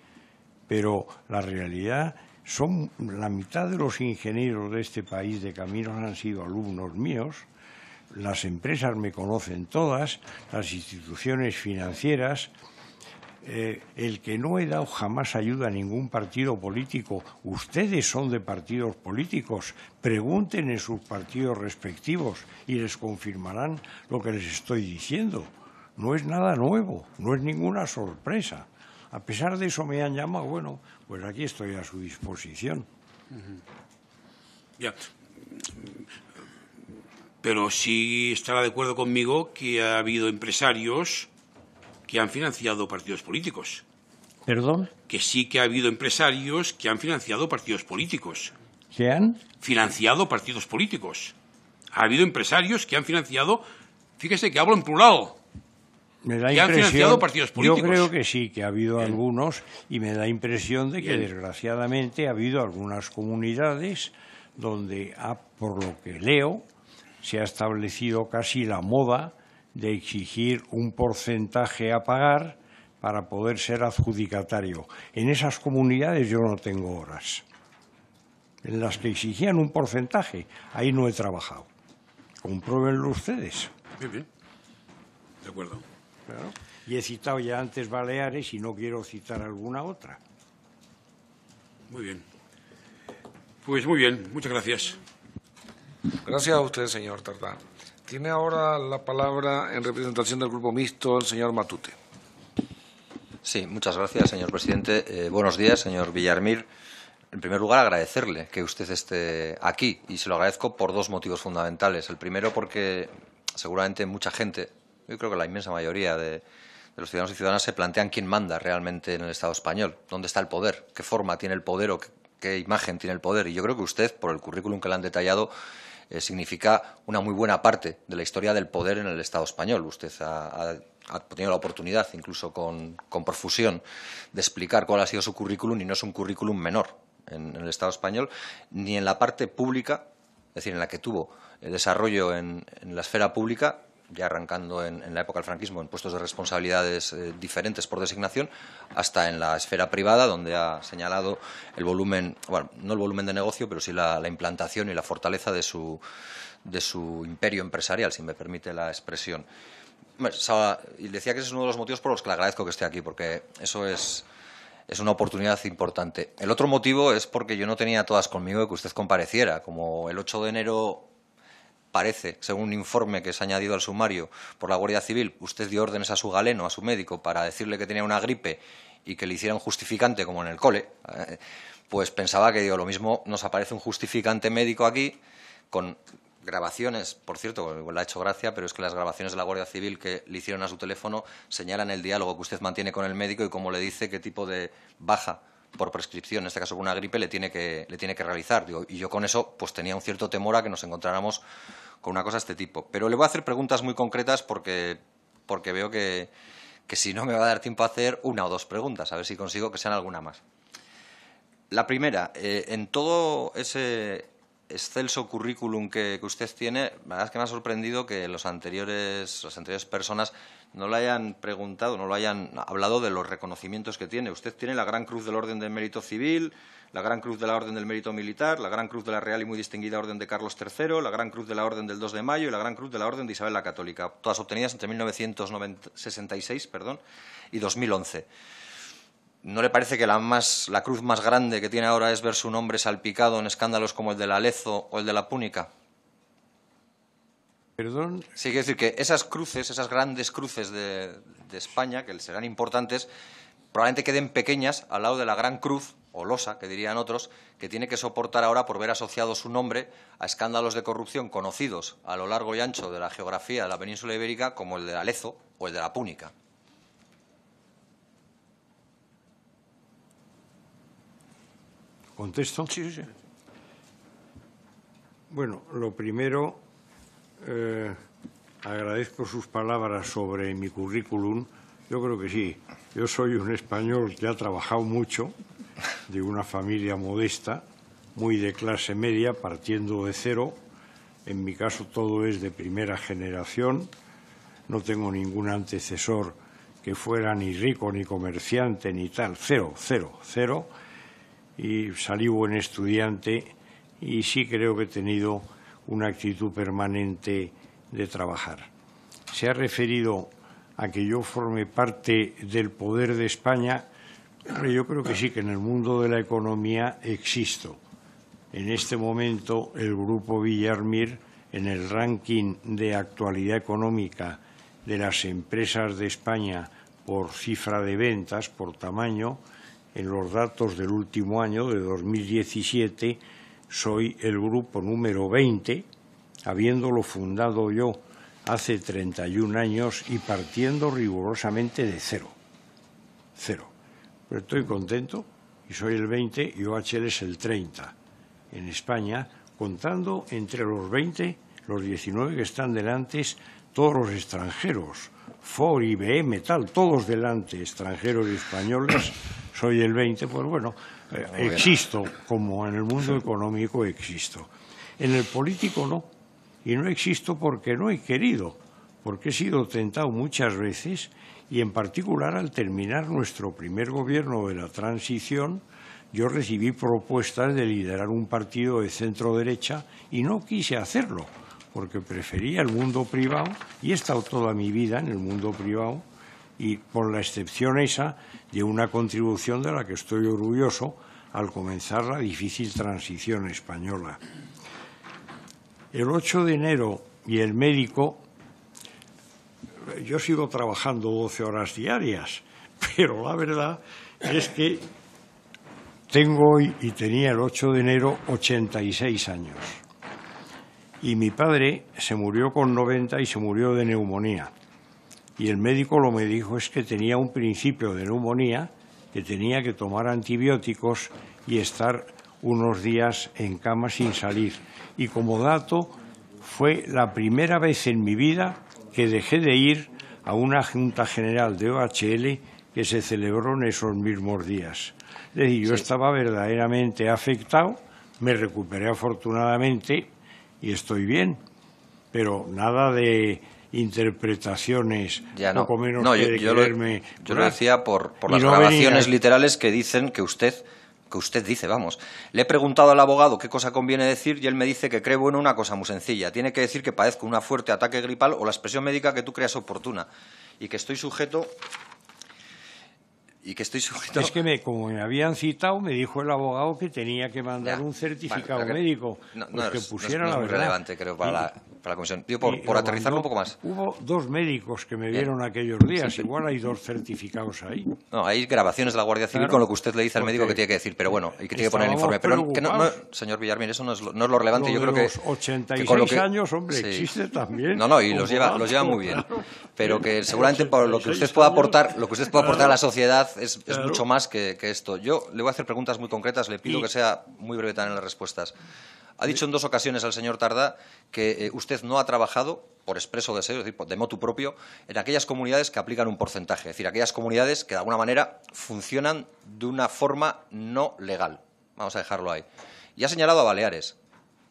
Pero la realidad son la mitad de los ingenieros de este país de caminos han sido alumnos míos, las empresas me conocen todas, las instituciones financieras, eh, el que no he dado jamás ayuda a ningún partido político. Ustedes son de partidos políticos. Pregunten en sus partidos respectivos y les confirmarán lo que les estoy diciendo. No es nada nuevo, no es ninguna sorpresa. A pesar de eso me han llamado, bueno, pues aquí estoy a su disposición. Ya. Pero si estará de acuerdo conmigo que ha habido empresarios que han financiado partidos políticos. ¿Perdón? Que sí que ha habido empresarios que han financiado partidos políticos. ¿Que han? Financiado partidos políticos. Ha habido empresarios que han financiado, fíjese que hablo en plural, me da han financiado partidos políticos. Yo creo que sí, que ha habido algunos y me da impresión de que desgraciadamente ha habido algunas comunidades donde, ha ah, por lo que leo, se ha establecido casi la moda de exigir un porcentaje a pagar para poder ser adjudicatario. En esas comunidades yo no tengo horas. En las que exigían un porcentaje, ahí no he trabajado. Compruébenlo ustedes. Bien, bien. De acuerdo. Y he citado ya antes Baleares y no quiero citar alguna otra. Muy bien. Pues muy bien, muchas gracias. Gracias a usted, señor Tartar. Tiene ahora la palabra en representación del Grupo Mixto el señor Matute. Sí, muchas gracias, señor presidente. Eh, buenos días, señor Villarmir. En primer lugar, agradecerle que usted esté aquí y se lo agradezco por dos motivos fundamentales. El primero, porque seguramente mucha gente, yo creo que la inmensa mayoría de, los ciudadanos y ciudadanas se plantean quién manda realmente en el Estado español, dónde está el poder, qué forma tiene el poder o qué imagen tiene el poder. Y yo creo que usted, por el currículum que le han detallado, eh, significa una muy buena parte de la historia del poder en el Estado español. Usted ha, tenido la oportunidad, incluso con, con, profusión, de explicar cuál ha sido su currículum y no es un currículum menor en, el Estado español, ni en la parte pública, es decir, en la que tuvo desarrollo en la esfera pública, ya arrancando en, la época del franquismo, en puestos de responsabilidades eh, diferentes por designación, hasta en la esfera privada, donde ha señalado el volumen, bueno, no el volumen de negocio, pero sí la, implantación y la fortaleza de su, de su imperio empresarial, si me permite la expresión. Y decía que ese es uno de los motivos por los que le agradezco que esté aquí, porque eso es, es una oportunidad importante. El otro motivo es porque yo no tenía todas conmigo que usted compareciera. Como el 8 de enero parece, según un informe que se ha añadido al sumario por la Guardia Civil, usted dio órdenes a su galeno, a su médico, para decirle que tenía una gripe y que le hiciera un justificante como en el cole, eh, pues pensaba que digo, lo mismo nos aparece un justificante médico aquí con grabaciones, por cierto, le ha hecho gracia, pero es que las grabaciones de la Guardia Civil que le hicieron a su teléfono señalan el diálogo que usted mantiene con el médico y cómo le dice qué tipo de baja por prescripción, en este caso por una gripe, le tiene que, le tiene que realizar. y yo con eso pues tenía un cierto temor a que nos encontráramos con una cosa de este tipo. Pero le voy a hacer preguntas muy concretas porque, porque veo que, si no me va a dar tiempo a hacer una o dos preguntas, a ver si consigo que sean alguna más. La primera, eh, en todo ese excelso currículum que, que, usted tiene, la verdad es que me ha sorprendido que los anteriores, las anteriores personas no le hayan preguntado, no lo hayan hablado de los reconocimientos que tiene. Usted tiene la Gran Cruz del Orden del Mérito Civil, la Gran Cruz de la Orden del Mérito Militar, la Gran Cruz de la Real y muy distinguida Orden de Carlos III, la Gran Cruz de la Orden del 2 de Mayo y la Gran Cruz de la Orden de Isabel la Católica, todas obtenidas entre 1966 perdón, y 2011. ¿No le parece que la, más, la cruz más grande que tiene ahora es ver su nombre salpicado en escándalos como el de la Lezo o el de la Púnica? Sí, quiero decir que esas cruces, esas grandes cruces de, España, que serán importantes, probablemente queden pequeñas al lado de la gran cruz o losa, que dirían otros, que tiene que soportar ahora por ver asociado su nombre a escándalos de corrupción conocidos a lo largo y ancho de la geografía de la península ibérica como el de la o el de la Púnica. ¿Contesto? Sí, sí, sí. Bueno, lo primero eh, agradezco sus palabras sobre mi currículum. Yo creo que sí. Yo soy un español que ha trabajado mucho, de una familia modesta, muy de clase media, partiendo de cero. En mi caso todo es de primera generación. No tengo ningún antecesor que fuera ni rico, ni comerciante, ni tal. Cero, cero, cero. Y salí buen estudiante y sí creo que he tenido una actitud permanente de trabajar. Se ha referido a que yo forme parte del poder de España, yo creo que sí, que en el mundo de la economía existo. En este momento el Grupo Villarmir, en el ranking de actualidad económica de las empresas de España por cifra de ventas, por tamaño, en los datos del último año, de 2017, soy el grupo número 20, habiéndolo fundado yo hace 31 años y partiendo rigurosamente de cero. Cero. Pero estoy contento y soy el 20 y OHL es el 30 en España, contando entre los 20, los 19 que están delante, todos los extranjeros, Ford, IBM, tal, todos delante, extranjeros y españoles, soy el 20, pues bueno, existo, como en el mundo económico existo. En el político no. Y no existo porque no he querido, porque he sido tentado muchas veces y en particular al terminar nuestro primer gobierno de la transición, yo recibí propuestas de liderar un partido de centro derecha y no quise hacerlo, porque prefería el mundo privado y he estado toda mi vida en el mundo privado y por la excepción esa de una contribución de la que estoy orgulloso al comenzar la difícil transición española. El 8 de enero y el médico, yo sigo trabajando 12 horas diarias, pero la verdad es que tengo hoy y tenía el 8 de enero 86 años. Y mi padre se murió con 90 y se murió de neumonía y el médico lo me dijo es que tenía un principio de neumonía, que tenía que tomar antibióticos y estar unos días en cama sin salir. Y como dato, fue la primera vez en mi vida que dejé de ir a una Junta General de OHL que se celebró en esos mismos días. Es decir, yo estaba verdaderamente afectado, me recuperé afortunadamente y estoy bien, pero nada de interpretaciones no. yo, lo, decía por, las grabaciones literales que dicen que usted que usted dice, vamos. Le he preguntado al abogado qué cosa conviene decir y él me dice que cree bueno una cosa muy sencilla. Tiene que decir que padezco un fuerte ataque gripal o la expresión médica que tú creas oportuna y que estoy sujeto y que estoy sujeto... Es que me, como me habían citado, me dijo el abogado que tenía que mandar un certificado médico. No, que es, la relevante, creo, para, la, comisión. Digo, por, aterrizar aterrizarlo un poco más. Hubo dos médicos que me vieron aquellos días. Igual hay dos certificados ahí. No, hay grabaciones de la Guardia Civil con lo que usted le dice al médico que tiene que decir, pero bueno, y que tiene que poner el informe. Pero, que no, señor eso no es lo, es lo relevante. Yo creo que... Los 86 años, hombre, existe también. No, no, y los lleva, los lleva muy bien. Pero que seguramente por lo que usted pueda aportar, lo que usted pueda aportar a la sociedad es, mucho más que, esto. Yo le voy a hacer preguntas muy concretas, le pido que sea muy breve también en las respuestas. Ha dicho en dos ocasiones al señor Tardá que eh, usted no ha trabajado, por expreso deseo, es decir, de motu propio, en aquellas comunidades que aplican un porcentaje, es decir, aquellas comunidades que de alguna manera funcionan de una forma no legal. Vamos a dejarlo ahí. Y ha señalado a Baleares.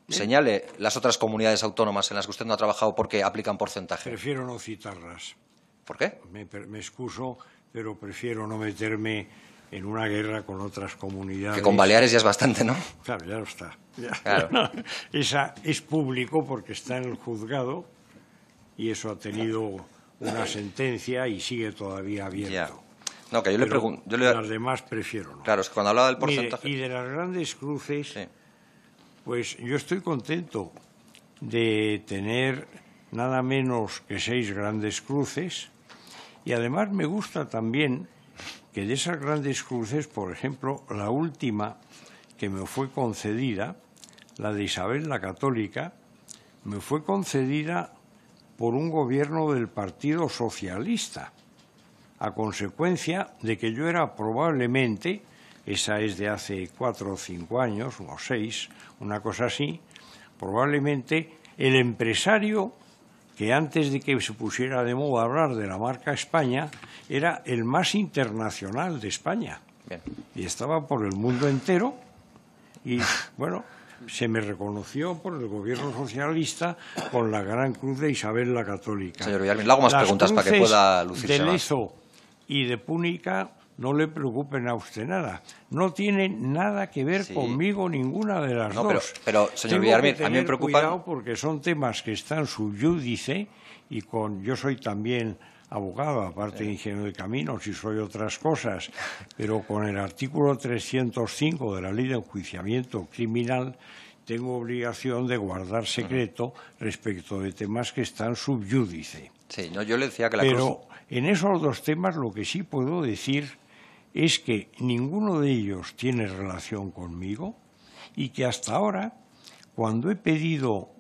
Señale las otras comunidades autónomas en las que usted no ha trabajado porque aplican porcentaje. Prefiero no citarlas. ¿Por qué? me excuso pero prefiero no meterme en una guerra con otras comunidades. Que con Baleares ya es bastante, ¿no? Claro, ya lo está. (laughs) Esa es público porque está en el juzgado y eso ha tenido una sentencia y sigue todavía abierto. No, que yo le pregunto. Las demás prefiero no. Claro, cuando hablaba del porcentaje. y de las grandes cruces, pues yo estoy contento de tener nada menos que seis grandes cruces y además me gusta también que de esas grandes cruces, por ejemplo, la última que me fue concedida, la de Isabel la Católica, me fue concedida por un gobierno del Partido Socialista, a consecuencia de que yo era probablemente, esa es de hace cuatro o cinco años, o seis, una cosa así, probablemente el empresario que antes de que se pusiera de moda hablar de la marca España, era el más internacional de España. Y estaba por el mundo entero y, bueno, se me reconoció por el gobierno socialista con la Gran Cruz de Isabel la Católica. Señor Villarmin, le hago más preguntas para que pueda lucirse y de Púnica no le preocupen a usted nada. No tiene nada que ver conmigo ninguna de las dos. Pero, pero señor a mí me preocupa. porque son temas que están subyúdice y con yo soy también abogado, aparte de ingeniero de caminos y soy otras cosas, (laughs) pero con el artículo 305 de la Ley de Enjuiciamiento Criminal tengo obligación de guardar secreto respecto de temas que están subyúdice. Sí, yo le decía que la Pero en esos dos temas lo que sí puedo decir es que ninguno de ellos tiene relación conmigo y que hasta ahora, cuando he pedido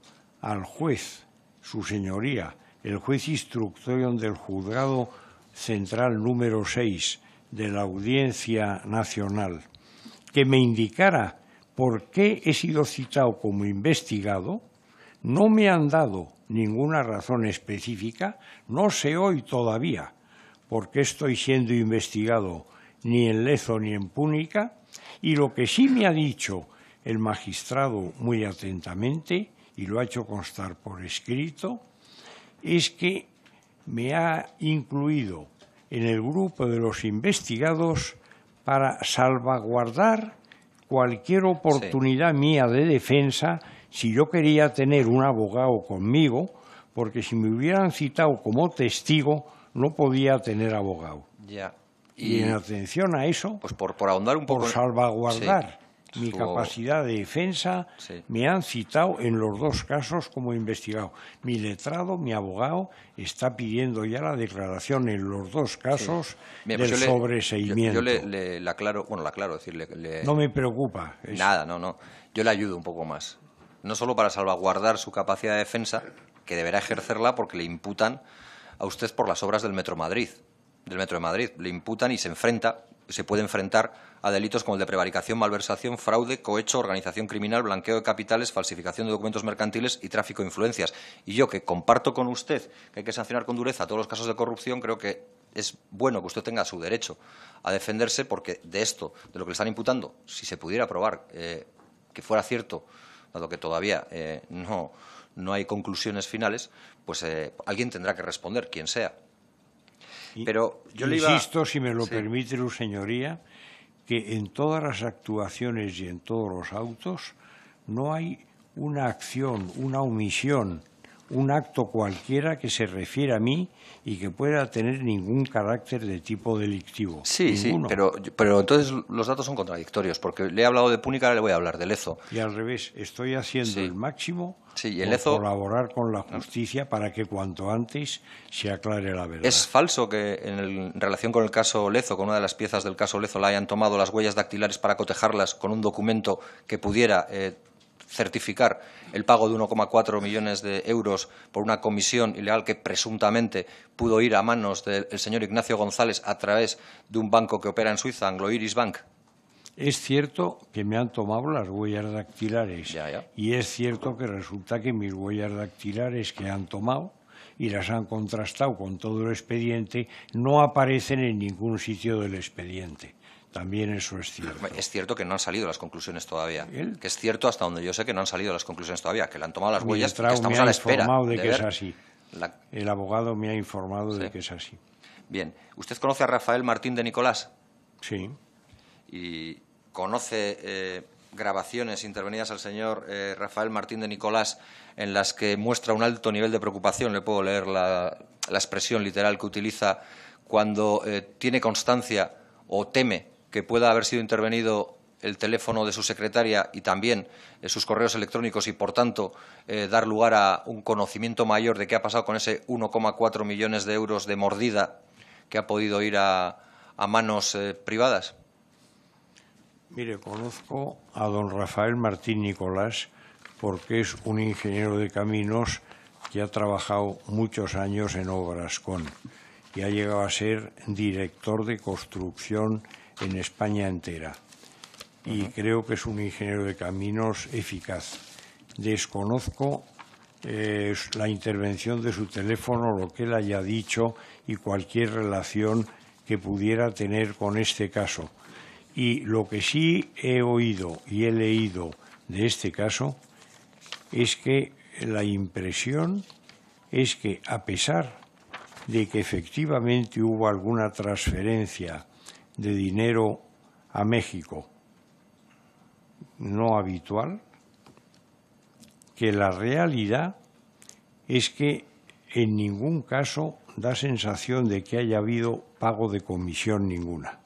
al juez, su señoría, el juez instrucción del juzgado central número 6 de la Audiencia Nacional, que me indicara por qué he sido citado como investigado, no me han dado ninguna razón específica, no sé hoy todavía por qué estoy siendo investigado ni en Lezo ni en Púnica, y lo que sí me ha dicho el magistrado muy atentamente, y lo ha hecho constar por escrito, es que me ha incluido en el grupo de los investigados para salvaguardar cualquier oportunidad mía de defensa si yo quería tener un abogado conmigo, porque si me hubieran citado como testigo no podía tener abogado. Ya. Y, en atención a eso, pues por, por ahondar un poco, por salvaguardar mi capacidad de defensa, me han citado en los dos casos como investigado. Mi letrado, mi abogado, está pidiendo ya la declaración en los dos casos del pues sobreseimiento. yo, le, aclaro, bueno, la aclaro, no me preocupa. Nada, no, no. Yo le ayudo un poco más. No solo para salvaguardar su capacidad de defensa, que deberá ejercerla porque le imputan a usted por las obras del Metro Madrid del Metro de Madrid. Le imputan y se enfrenta, se puede enfrentar a delitos como el de prevaricación, malversación, fraude, cohecho, organización criminal, blanqueo de capitales, falsificación de documentos mercantiles y tráfico de influencias. Y yo que comparto con usted que hay que sancionar con dureza todos los casos de corrupción, creo que es bueno que usted tenga su derecho a defenderse porque de esto, de lo que le están imputando, si se pudiera probar eh, que fuera cierto, dado que todavía eh, no, no hay conclusiones finales, pues eh, alguien tendrá que responder, quien sea. Pero yo Insisto, si me lo permite, su señoría, que en todas las actuaciones y en todos los autos no hay una acción, una omisión un acto cualquiera que se refiera a mí y que pueda tener ningún carácter de tipo delictivo. Sí, sí, pero, entonces los datos son contradictorios, porque le he hablado de Púnica, ahora le voy a hablar de Lezo. Y al revés, estoy haciendo el máximo sí, colaborar con la ah. justicia para que cuanto antes se aclare la verdad. Es falso que en, relación con el caso Lezo, con una de las piezas del caso Lezo, la hayan tomado las huellas dactilares para cotejarlas con un documento que pudiera... Eh, certificar el pago de 1,4 millones de euros por una comisión ilegal que presuntamente pudo ir a manos del señor Ignacio González a través de un banco que opera en Suiza, Anglo Iris Bank. Es cierto que me han tomado las huellas dactilares y es cierto que resulta que mis huellas dactilares que han tomado y las han contrastado con todo el expediente, no aparecen en ningún sitio del expediente. También eso es cierto. Es cierto que no han salido las conclusiones todavía. Que es cierto hasta donde yo sé que no han salido las conclusiones todavía, que le han tomado las huellas que estamos a la espera. El abogado me ha informado de que es así. Bien, ¿usted conoce a Rafael Martín de Nicolás? Sí. ¿Y conoce eh, grabaciones intervenidas al señor eh, Rafael Martín de Nicolás en las que muestra un alto nivel de preocupación? Le puedo leer la, expresión literal que utiliza cuando eh, tiene constancia o teme que pueda haber sido intervenido el teléfono de su secretaria y también eh, sus correos electrónicos y, por tanto, eh, dar lugar a un conocimiento mayor de qué ha pasado con ese 1,4 millones de euros de mordida que ha podido ir a, manos eh, privadas? Mire, conozco a don Rafael Martín Nicolás porque es un ingeniero de caminos que ha trabajado muchos años en obras y ha llegado a ser director de construcción en España entera. Y creo que es un ingeniero de caminos eficaz. Desconozco eh, la intervención de su teléfono, lo que él haya dicho y cualquier relación que pudiera tener con este caso. Y lo que sí he oído y he leído de este caso es que la impresión es que, a pesar de que efectivamente hubo alguna transferencia de dinero a México. No habitual, que la realidad es que en ningún caso da sensación de que haya habido pago de comisión ninguna.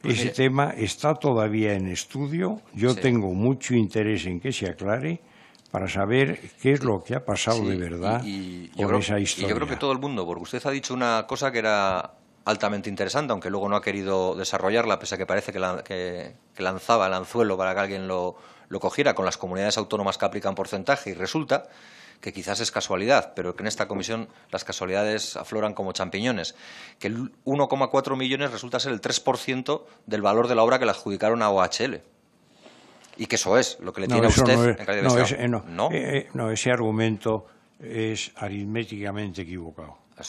Pues Ese tema está todavía en estudio. Yo tengo mucho interés en que se aclare para saber qué es lo que ha pasado de verdad esa historia. Y yo creo que todo el mundo, porque usted ha dicho una cosa que era altamente interesante, aunque luego no ha querido desarrollarla, pese a que parece que, lanzaba el anzuelo para que alguien lo, cogiera con las comunidades autónomas que aplican porcentaje, y resulta que quizás es casualidad, pero que en esta comisión las casualidades afloran como champiñones, que el 1,4 millones resulta ser el 3% del valor de la obra que le adjudicaron a OHL. Y que eso es lo que le tiene a usted en calidad de eh, eh, eh, no, ese argumento es aritméticamente equivocado. ¿Ah,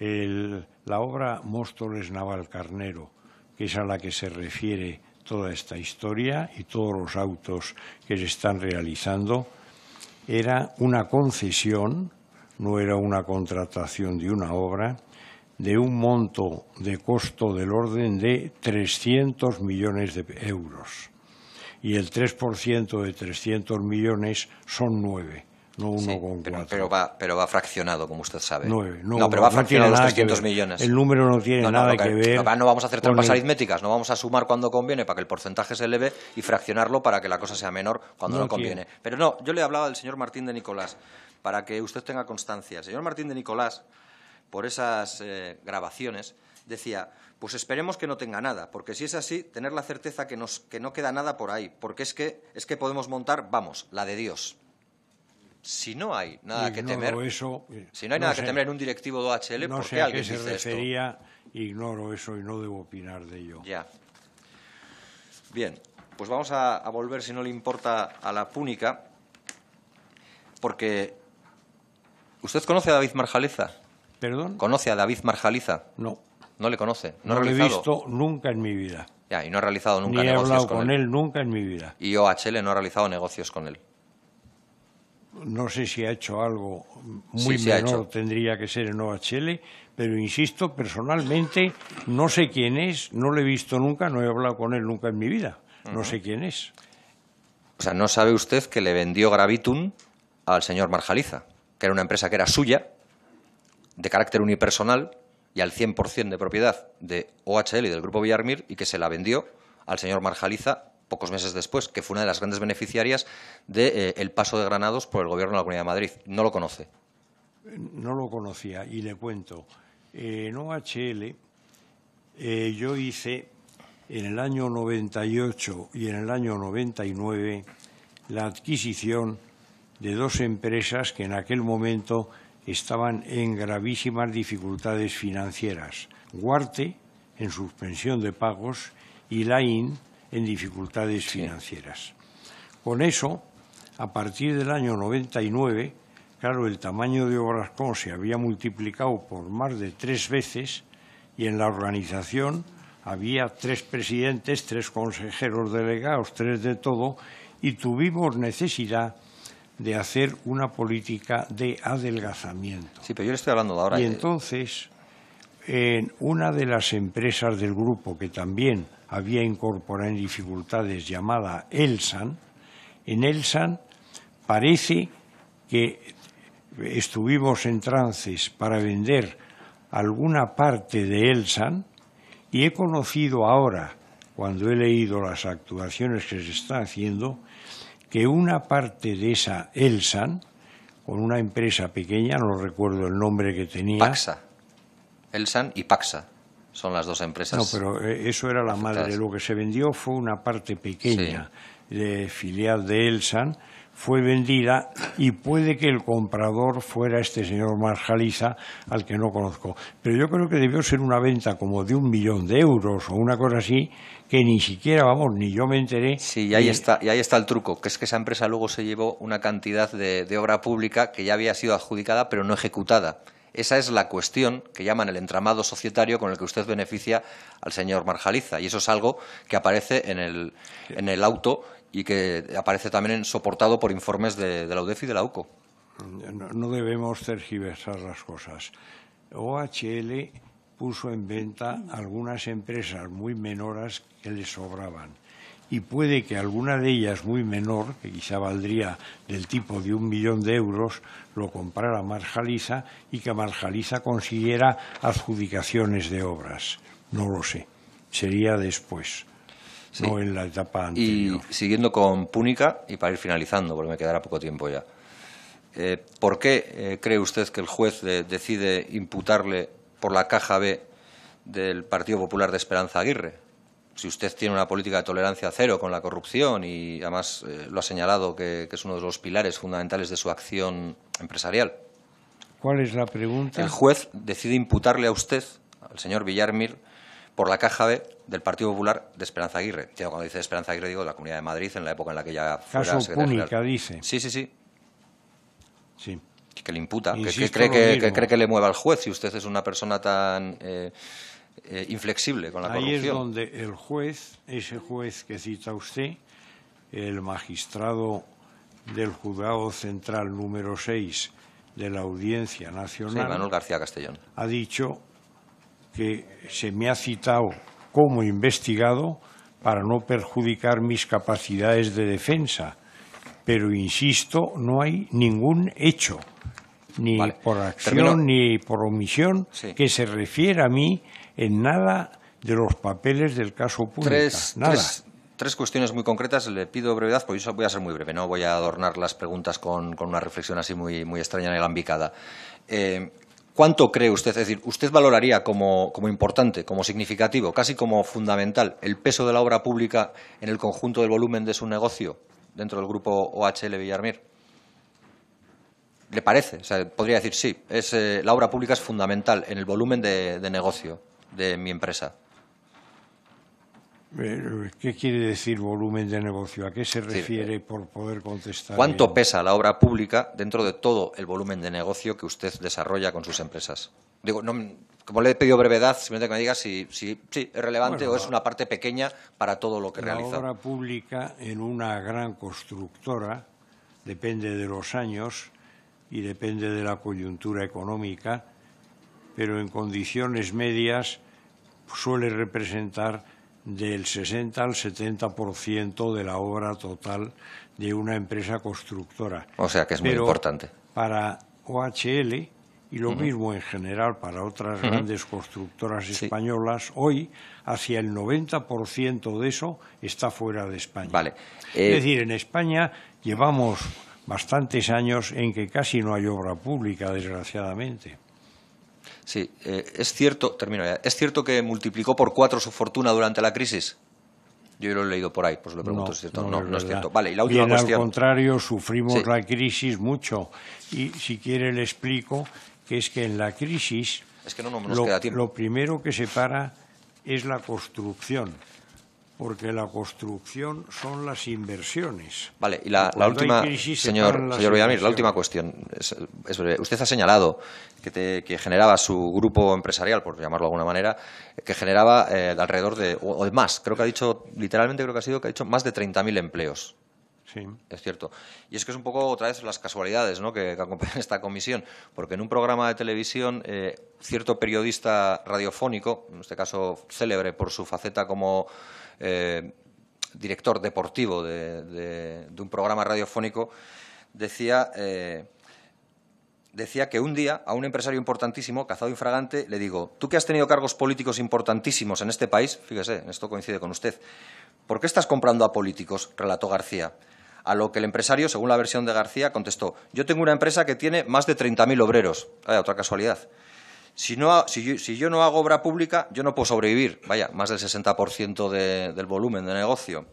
el la obra Móstoles Naval Carnero, que es a la que se refiere toda esta historia y todos los autos que se están realizando, era una concesión, no era una contratación de una obra, de un monto de costo del orden de 300 millones de euros. Y el 3% de 300 millones son nueve no uno Pero, pero, va, pero va fraccionado, como usted sabe. no, no, pero va fraccionado los 300 millones. El número no tiene nada que, ver. No, vamos a hacer trampas aritméticas, no vamos a sumar cuando conviene para que el porcentaje se eleve y fraccionarlo para que la cosa sea menor cuando no, conviene. Pero no, yo le hablaba del señor Martín de Nicolás, para que usted tenga constancia. El señor Martín de Nicolás, por esas eh, grabaciones, decía, pues esperemos que no tenga nada, porque si es así, tener la certeza que, nos, que no queda nada por ahí, porque es que, es que podemos montar, vamos, la de Dios si no hay nada que temer, si no hay nada que temer en un directivo de OHL, no alguien qué se refería, Ignoro eso y no debo opinar de ello. Ya. Bien, pues vamos a, volver, si no le importa, a la púnica, porque usted conoce a David Marjaliza. ¿Perdón? ¿Conoce a David Marjaliza? No. No le conoce. No, lo he visto nunca en mi vida. Ya, y no ha realizado nunca Ni he hablado con, él. él. nunca en mi vida. Y OHL no ha realizado negocios con él no sé si ha hecho algo muy menor, tendría que ser en OHL, pero insisto, personalmente no sé quién es, no le he visto nunca, no he hablado con él nunca en mi vida, no sé quién es. O sea, ¿no sabe usted que le vendió Gravitun al señor Marjaliza, que era una empresa que era suya, de carácter unipersonal y al 100% de propiedad de OHL y del Grupo Villarmir, y que se la vendió al señor Marjaliza pocos meses después, que fue una de las grandes beneficiarias del eh, paso de Granados por el Gobierno de la Comunidad de Madrid. No lo conoce. No lo conocía y le cuento. En OHL eh, yo hice en el año 98 y en el año 99 la adquisición de dos empresas que en aquel momento estaban en gravísimas dificultades financieras. Guarte, en suspensión de pagos, y Lain, en dificultades financieras. Con eso, a partir del año 99, claro, el tamaño de Obrascón se había multiplicado por más de tres veces y en la organización había tres presidentes, tres consejeros delegados, tres de todo, y tuvimos necesidad de hacer una política de adelgazamiento. Sí, pero yo le estoy hablando de ahora. Y eh, entonces en una de las empresas del grupo que también había incorporado en dificultades llamada Elsan, en Elsan parece que estuvimos en trances para vender alguna parte de Elsan y he conocido ahora, cuando he leído las actuaciones que se están haciendo, que una parte de esa Elsan, con una empresa pequeña, no recuerdo el nombre que tenía, Elsan y Paxa. Son las dos empresas. No, pero eh, eso era la madre. Lo que se vendió fue una parte pequeña de filial de Elsan fue vendida y puede que el comprador fuera este señor Marjaliza, al que no conozco. Pero yo creo que debió ser una venta como de un millón de euros o una cosa así, que ni siquiera, vamos, ni yo me enteré. Sí, y ahí, está, y ahí está el truco, que es que esa empresa luego se llevó una cantidad de obra pública que ya había sido adjudicada pero no ejecutada. Esa es la cuestión que llaman el entramado societario con el que usted beneficia al señor Marjaliza. Y eso es algo que aparece en el, auto y que aparece también soportado por informes de, la UDEF y de la UCO. No, no debemos tergiversar las cosas. OHL puso en venta algunas empresas muy menoras que le sobraban y puede que alguna de ellas muy menor, que quizá valdría del tipo de un millón de euros, lo comprara Marjalisa y que Marjalisa consiguiera adjudicaciones de obras. No lo sé. Sería después, no en la etapa anterior. Y siguiendo con Púnica, y para ir finalizando, porque me quedará poco tiempo ya. Eh, ¿Por qué eh, cree usted que el juez decide imputarle por la caja B del Partido Popular de Esperanza Aguirre? si usted tiene una política de tolerancia cero con la corrupción y además eh, lo ha señalado que, es uno de los pilares fundamentales de su acción empresarial. ¿Cuál es la pregunta? El juez decide imputarle a usted, al señor Villarmir, por la caja B del Partido Popular de Esperanza Aguirre. Cuando dice Esperanza Aguirre digo de la Comunidad de Madrid en la época en la que ya fuera Caso secretaria dice. Sí, sí, sí. Sí. Que le imputa, que, cree que, cree que, le mueva al juez. Si usted es una persona tan... Eh, eh, Ahí es donde el juez, ese juez que cita usted, el magistrado del juzgado central número 6 de la Audiencia Nacional, García Castellón, ha dicho que se me ha citado como investigado para no perjudicar mis capacidades de defensa, pero insisto, no hay ningún hecho, ni por acción ni por omisión, que se refiera a mí en nada de los papeles del caso público. Tres, cuestiones muy concretas. Le pido brevedad, porque eso voy a ser muy breve. No voy a adornar las preguntas con, una reflexión así muy, extraña ni alambicada. Eh, ¿Cuánto cree usted? Es decir, ¿usted valoraría como, importante, como significativo, casi como fundamental, el peso de la obra pública en el conjunto del volumen de su negocio dentro del grupo OHL Villarmir? ¿Le parece? O sea, podría decir, sí, eh, la obra pública es fundamental en el volumen de negocio de mi empresa. Eh, ¿Qué quiere decir volumen de negocio? ¿A qué se refiere por poder contestar? ¿Cuánto pesa la obra pública dentro de todo el volumen de negocio que usted desarrolla con sus empresas? como le he pedido brevedad, simplemente que me diga si, es relevante o es una parte pequeña para todo lo que realiza. La obra pública en una gran constructora depende de los años y depende de la coyuntura económica pero en condiciones medias suele representar del 60 al 70% de la obra total de una empresa constructora. O sea que es muy importante. Para OHL y lo mismo en general para otras grandes constructoras españolas, hoy hacia el 90% de eso está fuera de España. Es eh, decir, en España llevamos bastantes años en que casi no hay obra pública, desgraciadamente. Sí, eh, es cierto, termino ya. ¿Es cierto que multiplicó por cuatro su fortuna durante la crisis? Yo lo he leído por ahí, pues lo pregunto, si ¿es cierto? No, no, es, cierto. Vale, y la última Bien, al contrario, sufrimos la crisis mucho. Y si quiere le explico que es que en la crisis es que no, lo primero que se para es la construcción porque la construcción son las inversiones. Vale, y la, última, señor, señor la última cuestión. Usted ha señalado que, generaba su grupo empresarial, por llamarlo de alguna manera, que generaba eh, alrededor de, o, más, creo que ha dicho, literalmente creo que ha sido que ha dicho más de 30.000 empleos. Sí. Es cierto. Y es que es un poco otra vez las casualidades que, acompañan (laughs) esta comisión, porque en un programa de televisión eh, cierto periodista radiofónico, en este caso célebre por su faceta como eh, director deportivo de, un programa radiofónico, decía, eh, decía que un día a un empresario importantísimo, cazado infragante, le digo, tú que has tenido cargos políticos importantísimos en este país, fíjese, esto coincide con usted, ¿por qué estás comprando a políticos? relató García. A lo que el empresario, según la versión de García, contestó, yo tengo una empresa que tiene más de 30.000 obreros. hay otra casualidad. Si, yo, no hago obra pública, yo no puedo sobrevivir, vaya, más del 60% de, del volumen de negocio.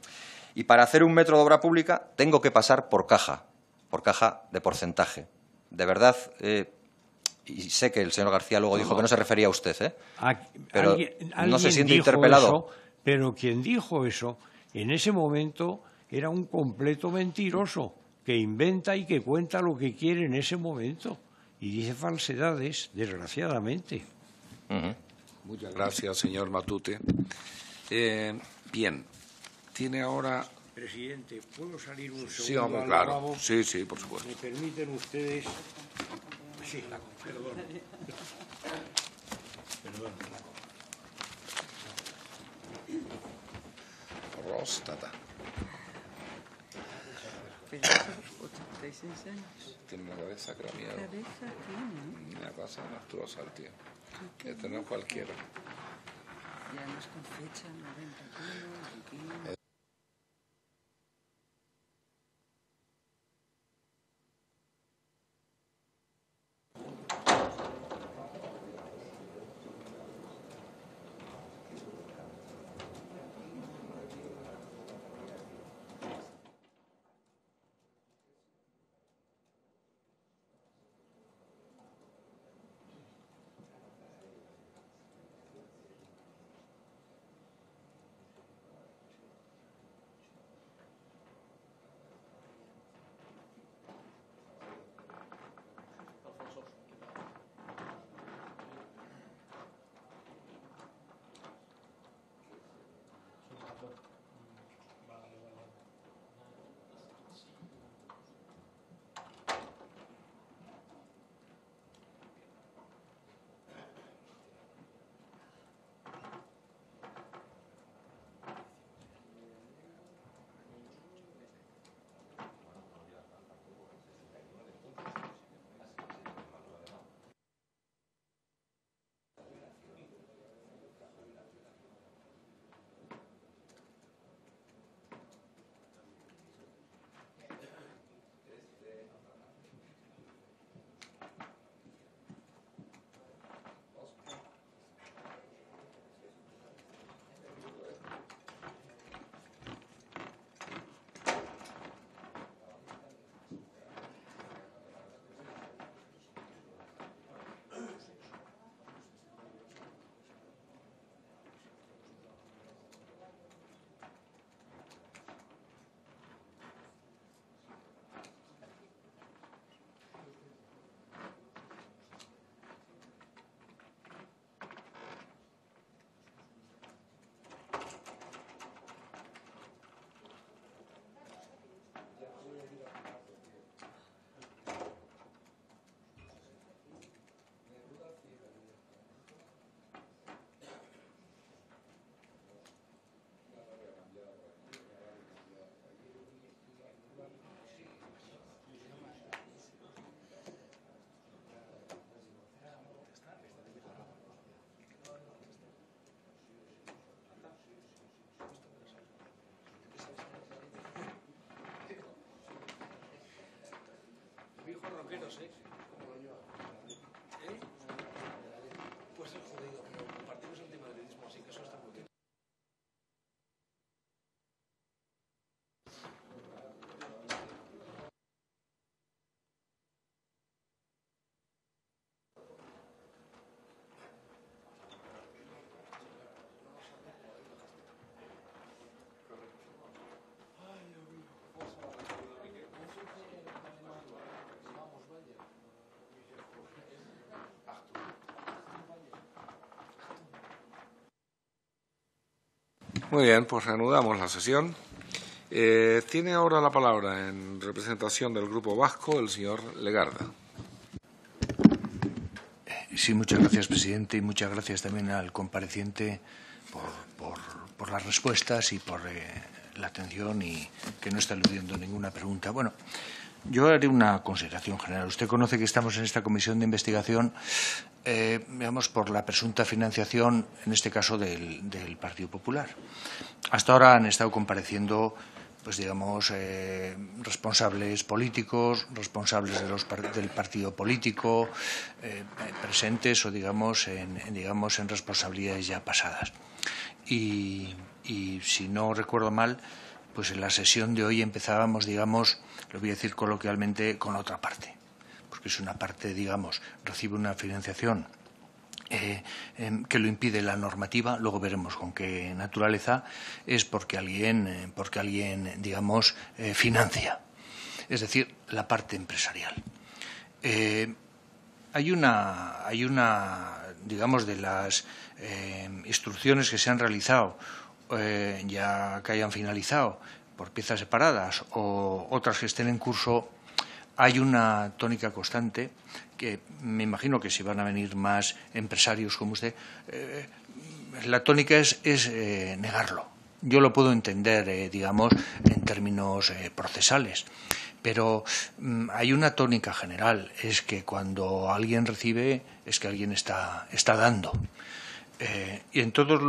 Y para hacer un metro de obra pública tengo que pasar por caja, por caja de porcentaje. De verdad, eh, y sé que el señor García luego dijo que no se refería a usted, ¿eh? Ah, no se siente interpelado. pero quien dijo eso, en ese momento era un completo mentiroso que inventa y que cuenta lo que quiere en ese momento y dice falsedades, desgraciadamente. Muchas gracias, señor Matute. Eh, bien, tiene ahora... Presidente, ¿puedo salir un segundo? Sí, claro. Sí, sí, por supuesto. ¿Me permiten ustedes...? Sí, perdón. Perdón. Próstata. 86 pues años tiene una cabeza craneada. Cabeza tiene. Una cosa monstruosa el tío. Este no es cualquiera. Y además con fecha, 91, Filterstrich. Muy bien, pues reanudamos la sesión. Eh, tiene ahora la palabra, en representación del Grupo Vasco, el señor Legarda. Eh, sí, muchas gracias, presidente, y muchas gracias también al compareciente por, por, las respuestas y por eh, la atención y que no está eludiendo ninguna pregunta. Bueno, yo haré una consideración general. Usted conoce que estamos en esta comisión de investigación digamos, eh, por la presunta financiación, en este caso, del, Partido Popular. Hasta ahora han estado compareciendo pues digamos, eh, responsables políticos, responsables de los del partido político, eh, presentes o, digamos, en, digamos, en responsabilidades ya pasadas. Y, y, si no recuerdo mal, pues en la sesión de hoy empezábamos, digamos, lo voy a decir coloquialmente, con otra parte es una parte, digamos, recibe una financiación eh, em, que lo impide la normativa, luego veremos con qué naturaleza, es porque alguien, eh, porque alguien digamos, eh, financia, es decir, la parte empresarial. hay una, hay una, digamos, de las instrucciones que se han realizado, ya que hayan finalizado por piezas separadas o otras que estén en curso, hay una tónica constante que me imagino que si van a venir más empresarios como usted, eh, la tónica es, eh, negarlo. Yo lo puedo entender, eh, digamos, en términos procesales, pero mm, hay una tónica general, es que cuando alguien recibe, es que alguien está, dando. y en todas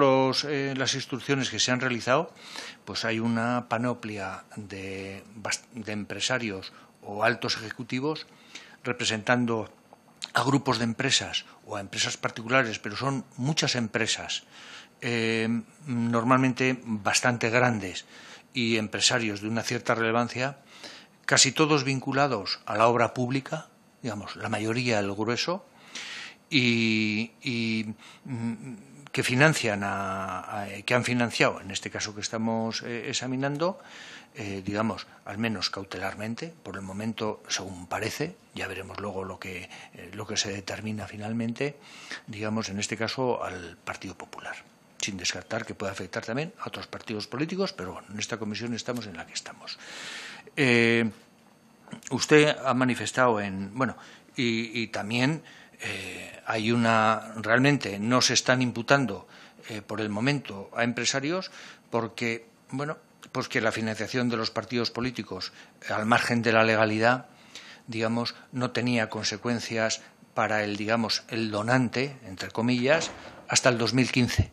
las instrucciones que se han realizado, pues hay una panoplia de, de empresarios o altos ejecutivos representando a grupos de empresas o a empresas particulares, pero son muchas empresas, eh, normalmente bastante grandes y empresarios de una cierta relevancia, casi todos vinculados a la obra pública, digamos, la mayoría, el grueso, y, mm, que financian que han financiado, en este caso que estamos eh, examinando, eh, digamos, al menos cautelarmente, por el momento, según parece, ya veremos luego lo que, eh, lo que se determina finalmente, digamos, en este caso, al Partido Popular, sin descartar que pueda afectar también a otros partidos políticos, pero bueno, en esta comisión estamos en la que estamos. Eh, usted ha manifestado en, bueno, y también hay una, realmente no se están imputando por el momento a empresarios porque, bueno, pues que la financiación de los partidos políticos, eh, al margen de la legalidad, digamos, no tenía consecuencias para el, digamos, el donante, entre comillas, hasta el 2015,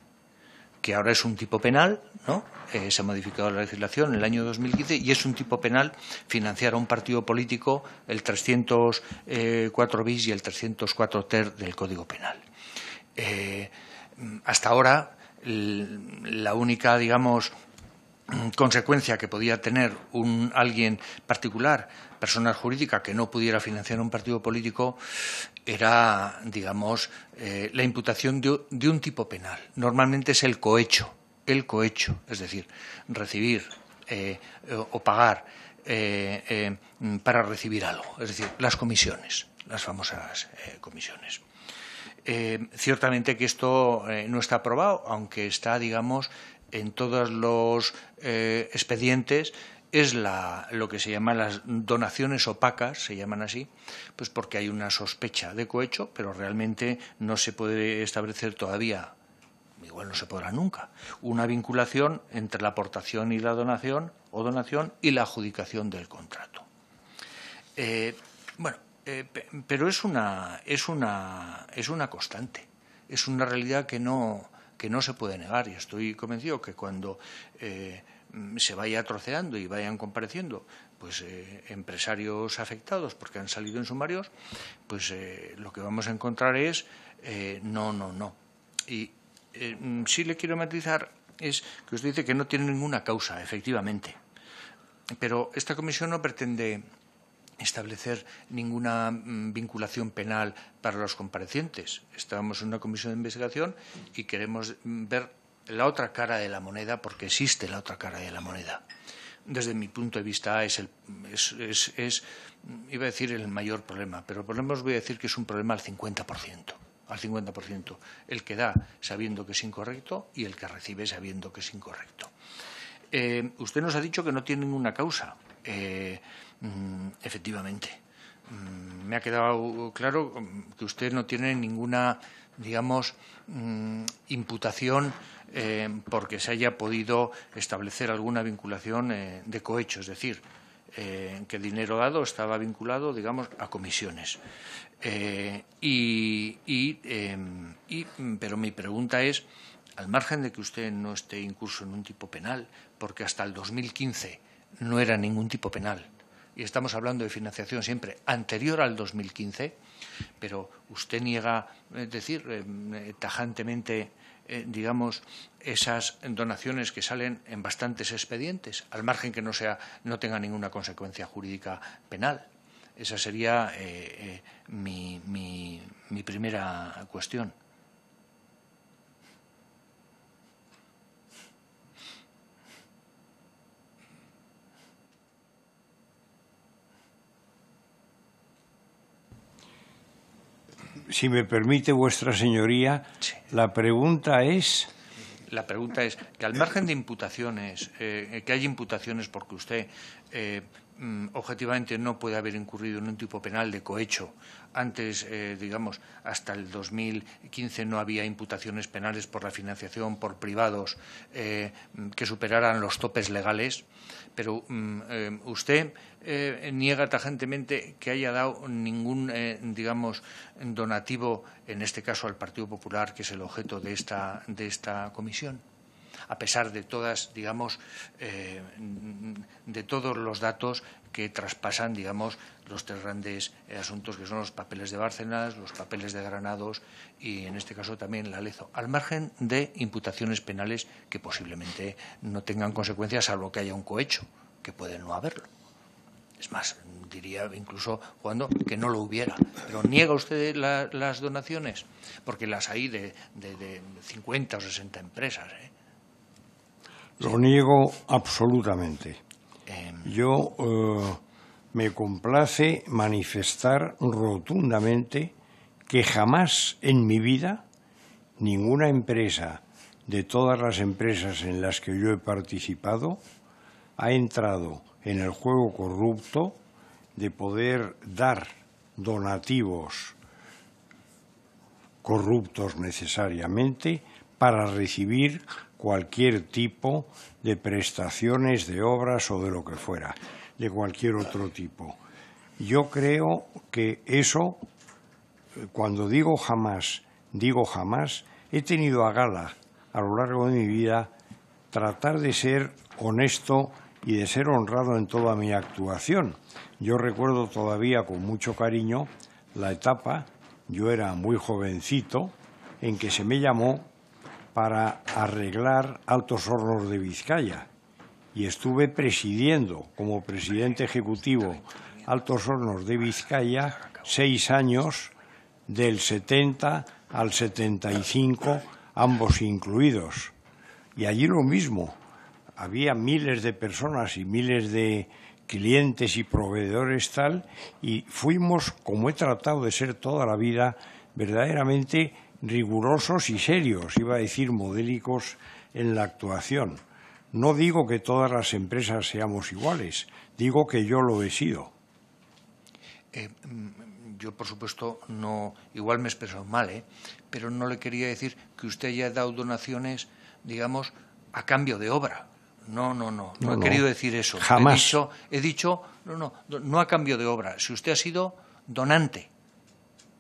que ahora es un tipo penal, ¿no? Eh, se ha modificado la legislación en el año 2015 y es un tipo penal financiar a un partido político el 304 bis y el 304 ter del Código Penal. Eh, hasta ahora, la única, digamos, consecuencia que podía tener un alguien particular, persona jurídica que no pudiera financiar un partido político, era, digamos, eh, la imputación de, un tipo penal. Normalmente es el cohecho, el cohecho, es decir, recibir eh, o pagar eh, para recibir algo, es decir, las comisiones, las famosas comisiones. ciertamente que esto no está aprobado, aunque está, digamos, en todos los eh, expedientes es lo que se llama las donaciones opacas, se llaman así, pues porque hay una sospecha de cohecho, pero realmente no se puede establecer todavía, igual no se podrá nunca, una vinculación entre la aportación y la donación o donación y la adjudicación del contrato. Eh, bueno, eh, pero es una, es, una, es una constante, es una realidad que no, que no se puede negar y estoy convencido que cuando eh, se vaya troceando y vayan compareciendo pues eh, empresarios afectados porque han salido en sumarios, pues eh, lo que vamos a encontrar es no, no, no. Y sí le quiero matizar es que usted dice que no tiene ninguna causa, efectivamente. Pero esta comisión no pretende establecer ninguna mm, vinculación penal para los comparecientes. Estábamos en una comisión de investigación y queremos mm, ver la otra cara de la moneda porque existe la otra cara de la moneda. Desde mi punto de vista es, el, es, mm, iba a decir el mayor problema, pero por lo menos voy a decir que es un problema al 50%. Al 50%, el que da sabiendo que es incorrecto y el que recibe sabiendo que es incorrecto. Eh, usted nos ha dicho que no tiene ninguna causa. Eh, Mm, efectivamente. Mm, me ha quedado claro mm, que usted no tiene ninguna, digamos, imputación eh, porque se haya podido establecer alguna vinculación eh, de cohecho, es decir, eh, que que dinero dado estaba vinculado, digamos, a comisiones. y, em, pero mi pregunta es, al margen de que usted no esté incurso en un tipo penal, porque hasta el 2015 no era ningún tipo penal, y estamos hablando de financiación siempre anterior al 2015, pero usted niega es decir em, tajantemente, eh, digamos, esas donaciones que salen en bastantes expedientes, al margen que no, sea, no tenga ninguna consecuencia jurídica penal. Esa sería eh, eh, mi primera cuestión. si me permite vuestra señoría, la pregunta es... La pregunta es que al margen de imputaciones, eh, que hay imputaciones porque usted eh, Mm, objetivamente no puede haber incurrido en un tipo penal de cohecho. Antes, eh, digamos, hasta el 2015 no había imputaciones penales por la financiación por privados eh, mm, que superaran los topes legales, pero mm, eh, usted niega tajantemente que haya dado ningún, digamos, donativo, en este caso al Partido Popular, que es el objeto de esta, de esta comisión a pesar de todas, digamos, eh, de todos los datos que traspasan, digamos, los tres grandes eh, asuntos que son los papeles de Bárcenas, los papeles de Granados y, en este caso, también la Lezo, al margen de imputaciones penales que posiblemente no tengan consecuencias, salvo que haya un cohecho, que puede no haberlo. Es más, diría incluso cuando que no lo hubiera. Pero niega usted las donaciones, porque las hay de, de, de 50 o 60 empresas. ¿eh? Lo niego absolutamente. Em. Yo eh, me complace manifestar rotundamente que jamás en mi vida ninguna empresa de todas las empresas en las que yo he participado ha entrado en el juego corrupto de poder dar donativos corruptos necesariamente para recibir cualquier tipo de prestaciones, de obras o de lo que fuera, de cualquier otro tipo. Yo creo que eso, cuando digo jamás, digo jamás, he tenido a gala a lo largo de mi vida tratar de ser honesto y de ser honrado en toda mi actuación. Yo recuerdo todavía con mucho cariño la etapa, yo era muy jovencito, en que se me llamó para arreglar Altos Hornos de Vizcaya y estuve presidiendo como presidente ejecutivo Altos Hornos de Vizcaya seis años, del 70 al 75, ambos incluidos. Y allí lo mismo, había miles de personas y miles de clientes y proveedores tal, y fuimos, como he tratado de ser toda la vida, verdaderamente rigurosos y serios, iba a decir modélicos, en la actuación. No digo que todas las empresas seamos iguales, digo que yo lo he sido. Eh, mm, yo, por supuesto, no, igual me expresado mal, ¿eh? pero no le quería decir que usted haya dado donaciones, digamos, a cambio de obra. No, no, no, no, he querido decir eso. Jamás. He dicho, he dicho, no, no, no a cambio de obra. Si usted ha sido donante,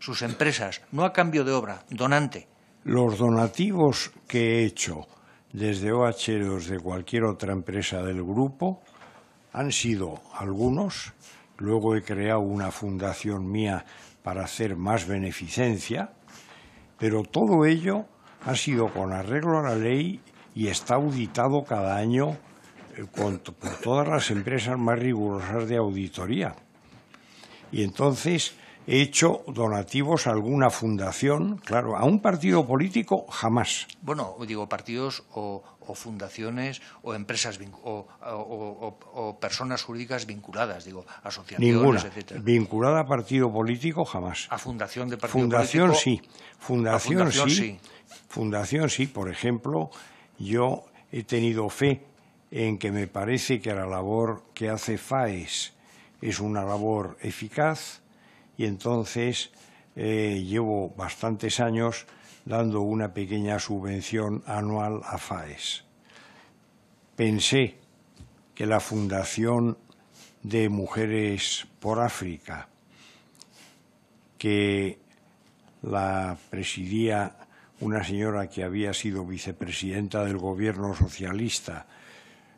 sus empresas, no a cambio de obra, donante. Los donativos que he hecho desde OHL o desde cualquier otra empresa del grupo han sido algunos. Luego he creado una fundación mía para hacer más beneficencia, pero todo ello ha sido con arreglo a la ley y está auditado cada año eh, con, por todas las empresas más rigurosas de auditoría. Y entonces he hecho donativos a alguna fundación, claro, a un partido político jamás. Bueno, digo partidos o, fundaciones o empresas o, personas jurídicas vinculadas, digo, asociaciones, Ninguna. Vinculada a partido político jamás. A fundación de partido fundación, político. Sí. Fundación, sí. sí. Fundación sí. Por ejemplo, yo he tenido fe en que me parece que la labor que hace FAES es una labor eficaz y entonces eh, llevo bastantes años dando una pequeña subvención anual a FAES. Pensé que la Fundación de Mujeres por África, que la presidía una señora que había sido vicepresidenta del gobierno socialista,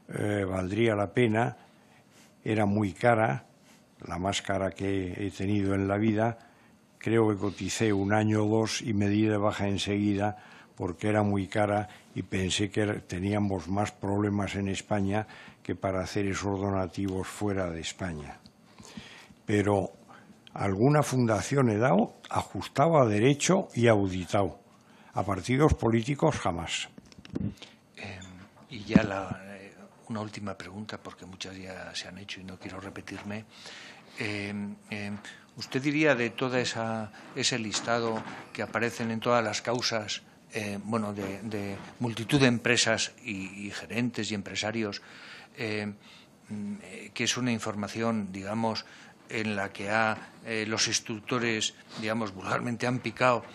eh, valdría la pena, era muy cara, la más cara que he tenido en la vida. Creo que coticé un año o dos y me di de baja enseguida porque era muy cara y pensé que teníamos más problemas en España que para hacer esos donativos fuera de España. Pero alguna fundación he dado ajustado a derecho y auditado. A partidos políticos jamás. Em, y ya la, una última pregunta, porque muchas ya se han hecho y no quiero repetirme. Em, em, ¿Usted diría de todo ese listado que aparecen en todas las causas, eh, de, multitud de empresas y, gerentes y empresarios, em, eh, que es una información, digamos, en la que eh, los instructores, digamos, vulgarmente han picado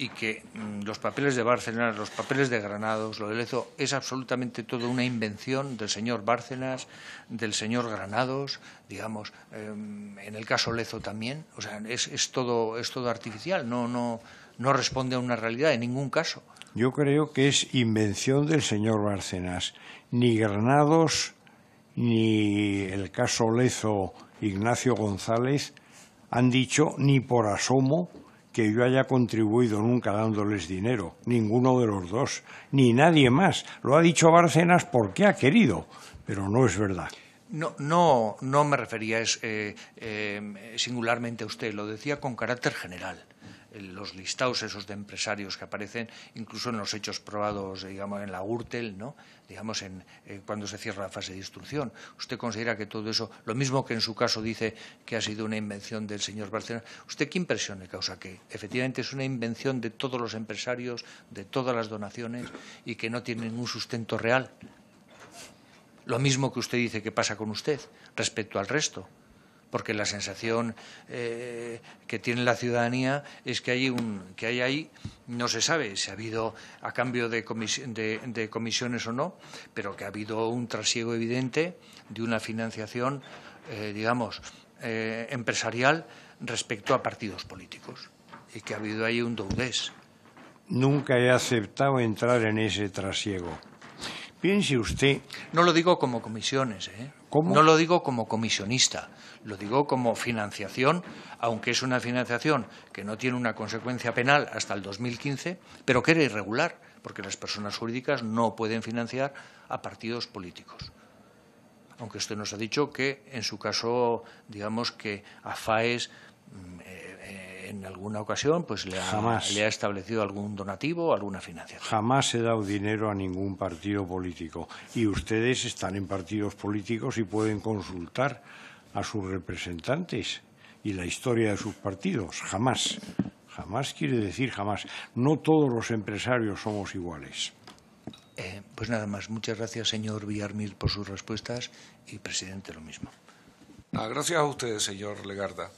y que mm, los papeles de Bárcenas, los papeles de Granados, lo de Lezo, es absolutamente todo una invención del señor Bárcenas, del señor Granados, digamos, em, en el caso Lezo también, o sea, es, es, todo, es todo artificial, no, no, no responde a una realidad en ningún caso. Yo creo que es invención del señor Bárcenas, ni Granados, ni el caso Lezo Ignacio González han dicho ni por asomo que yo haya contribuido nunca dándoles dinero, ninguno de los dos, ni nadie más. Lo ha dicho Barcenas porque ha querido, pero no es verdad. No, no, no me refería es, eh, eh, singularmente a usted, lo decía con carácter general los listados esos de empresarios que aparecen incluso en los hechos probados, eh, digamos, en la URTEL, ¿no? digamos, en, eh, cuando se cierra la fase de instrucción. ¿Usted considera que todo eso, lo mismo que en su caso dice que ha sido una invención del señor Barcelona, ¿usted qué impresión le causa? Que efectivamente es una invención de todos los empresarios, de todas las donaciones y que no tiene ningún sustento real. Lo mismo que usted dice que pasa con usted respecto al resto porque la sensación eh, que tiene la ciudadanía es que hay un que hay ahí no se sabe si ha habido a cambio de, comisiones o no, pero que ha habido un trasiego evidente de una financiación, eh, digamos, eh, empresarial respecto a partidos políticos y que ha habido ahí un doudés. Nunca he aceptado entrar en ese trasiego. Piense usted. No lo digo como comisiones, ¿eh? No lo digo como comisionista, lo digo como financiación, aunque es una financiación que no tiene una consecuencia penal hasta el 2015, pero que era irregular, porque las personas jurídicas no pueden financiar a partidos políticos. Aunque usted nos ha dicho que, en su caso, digamos que AFAES en alguna ocasión pues le ha, establecido algún donativo, alguna financiación. Jamás he dado dinero a ningún partido político. Y ustedes están en partidos políticos y pueden consultar a sus representantes y la historia de sus partidos. Jamás. Jamás quiere decir jamás. No todos los empresarios somos iguales. Eh, pues nada más. Muchas gracias, señor Villarmil, por sus respuestas y, presidente, lo mismo. Ah, gracias a usted, señor Legarda.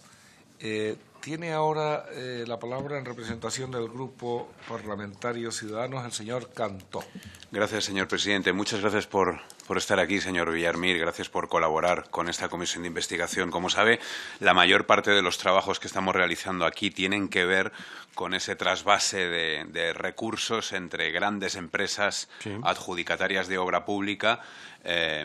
Eh, tiene ahora eh, la palabra en representación del Grupo Parlamentario Ciudadanos el señor Cantó. Gracias, señor presidente. Muchas gracias por, estar aquí, señor Villarmir. Gracias por colaborar con esta comisión de investigación. Como sabe, la mayor parte de los trabajos que estamos realizando aquí tienen que ver con ese trasvase de, recursos entre grandes empresas adjudicatarias de obra pública. Eh,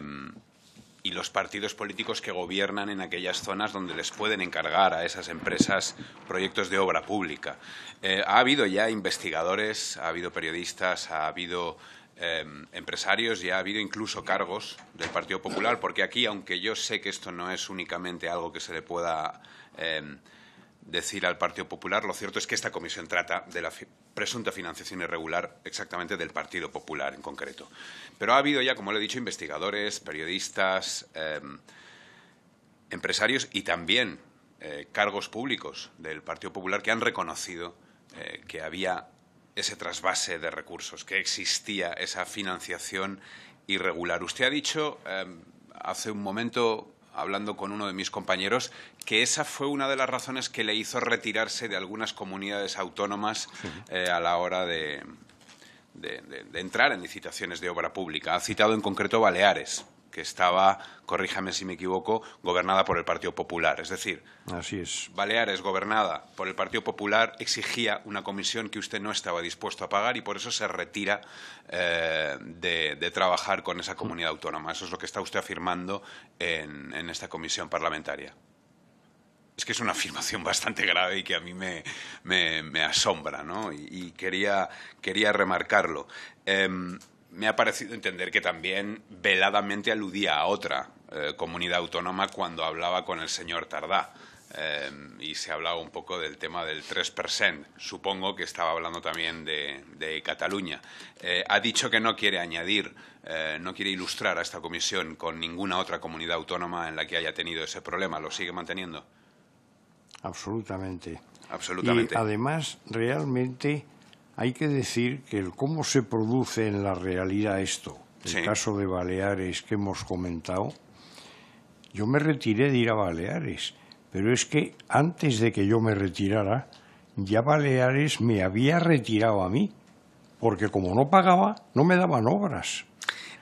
y los partidos políticos que gobiernan en aquellas zonas donde les pueden encargar a esas empresas proyectos de obra pública. Eh, ha habido ya investigadores, ha habido periodistas, ha habido em, empresarios y ha habido incluso cargos del Partido Popular, porque aquí, aunque yo sé que esto no es únicamente algo que se le pueda... Em, decir al Partido Popular. Lo cierto es que esta comisión trata de la presunta financiación irregular exactamente del Partido Popular en concreto. Pero ha habido ya, como le he dicho, investigadores, periodistas, em, empresarios y también eh, cargos públicos del Partido Popular que han reconocido eh, que había ese trasvase de recursos, que existía esa financiación irregular. Usted ha dicho em, hace un momento hablando con uno de mis compañeros, que esa fue una de las razones que le hizo retirarse de algunas comunidades autónomas eh, a la hora de entrar en licitaciones de obra pública. Ha citado en concreto Baleares que estaba, corríjame si me equivoco, gobernada por el Partido Popular. Es decir, Así es. Baleares, gobernada por el Partido Popular, exigía una comisión que usted no estaba dispuesto a pagar y por eso se retira eh, de, trabajar con esa comunidad autónoma. Eso es lo que está usted afirmando en, esta comisión parlamentaria. Es que es una afirmación bastante grave y que a mí me, asombra, ¿no? Y, quería, remarcarlo. Em, me ha parecido entender que también veladamente aludía a otra eh, comunidad autónoma cuando hablaba con el señor Tardá. Eh, y se hablaba un poco del tema del 3%. Supongo que estaba hablando también de, Cataluña. Eh, ha dicho que no quiere añadir, no quiere ilustrar a esta comisión con ninguna otra comunidad autónoma en la que haya tenido ese problema. ¿Lo sigue manteniendo? Absolutamente. Absolutamente. Y además, realmente hay que decir que el cómo se produce en la realidad esto, el caso de Baleares que hemos comentado, yo me retiré de ir a Baleares, pero es que antes de que yo me retirara, ya Baleares me había retirado a mí, porque como no pagaba, no me daban obras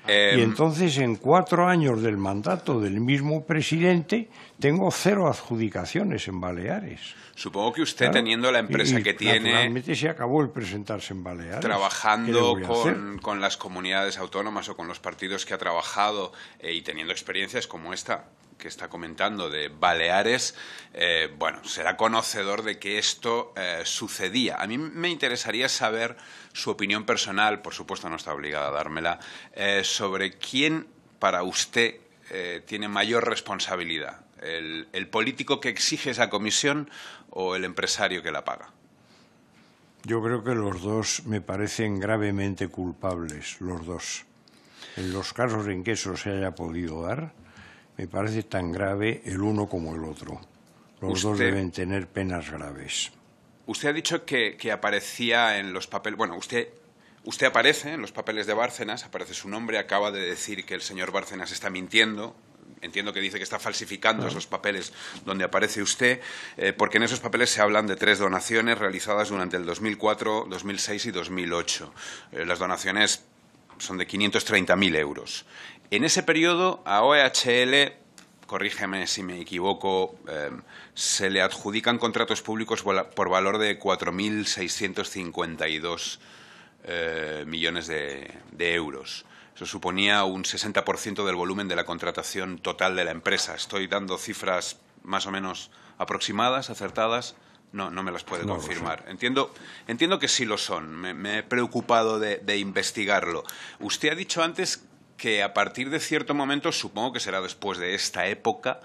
y em, entonces en cuatro años del mandato del mismo presidente tengo cero adjudicaciones en Baleares. Supongo que usted teniendo la empresa que tiene... se acabó el presentarse en Baleares. Trabajando con, las comunidades autónomas o con los partidos que ha trabajado eh, y teniendo experiencias como esta, que está comentando de Baleares, eh, bueno, será conocedor de que esto eh, sucedía. A mí me interesaría saber su opinión personal, por supuesto no está obligada a dármela, eh, sobre quién para usted tiene mayor responsabilidad, el político que exige esa comisión o el empresario que la paga. Yo creo que los dos me parecen gravemente culpables, los dos. En los casos en que eso se haya podido dar, me parece tan grave el uno como el otro. Los dos deben tener penas graves. Usted ha dicho que, aparecía en los papeles. Bueno, usted, usted aparece en los papeles de Bárcenas, aparece su nombre, acaba de decir que el señor Bárcenas está mintiendo, entiendo que dice que está falsificando esos papeles donde aparece usted, eh, porque en esos papeles se hablan de tres donaciones realizadas durante el 2004, 2006 y 2008. Eh, las donaciones son de 530.000 euros. En ese periodo a OHL, corrígeme si me equivoco, em, se le adjudican contratos públicos por valor de 4.652 eh, millones de, euros. Eso suponía un 60% del volumen de la contratación total de la empresa. Estoy dando cifras más o menos aproximadas, acertadas. No, no me las puede confirmar. Entiendo, entiendo que sí lo son. Me, he preocupado de, investigarlo. Usted ha dicho antes que a partir de cierto momento, supongo que será después de esta época,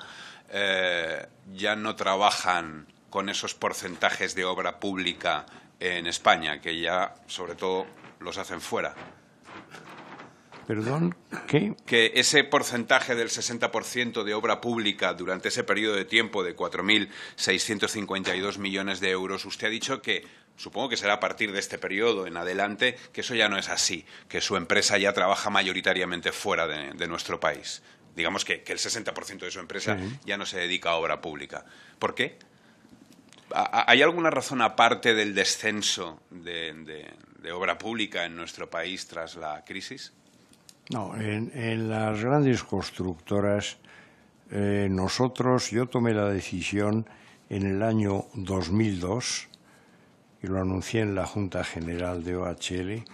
eh, ya no trabajan con esos porcentajes de obra pública en España, que ya sobre todo los hacen fuera. Perdón, ¿qué? Que ese porcentaje del 60% de obra pública durante ese periodo de tiempo de 4.652 millones de euros, usted ha dicho que Supongo que será a partir de este periodo en adelante que eso ya no es así, que su empresa ya trabaja mayoritariamente fuera de, nuestro país. Digamos que, el 60% de su empresa ya no se dedica a obra pública. ¿Por qué? ¿Hay alguna razón aparte del descenso de, obra pública en nuestro país tras la crisis? No, en, las grandes constructoras, eh, nosotros, yo tomé la decisión en el año 2002 y lo anuncié en la Junta General de OHL,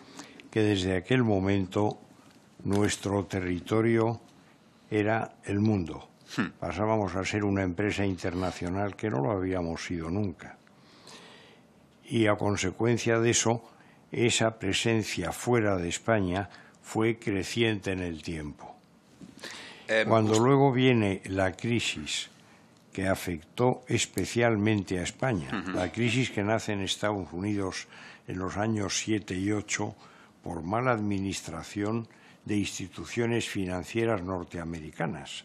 que desde aquel momento nuestro territorio era el mundo. Hmm. Pasábamos a ser una empresa internacional que no lo habíamos sido nunca. Y a consecuencia de eso, esa presencia fuera de España fue creciente en el tiempo. Eh, Cuando pues luego viene la crisis que afectó especialmente a España. La crisis que nace en Estados Unidos en los años 7 y 8 por mala administración de instituciones financieras norteamericanas,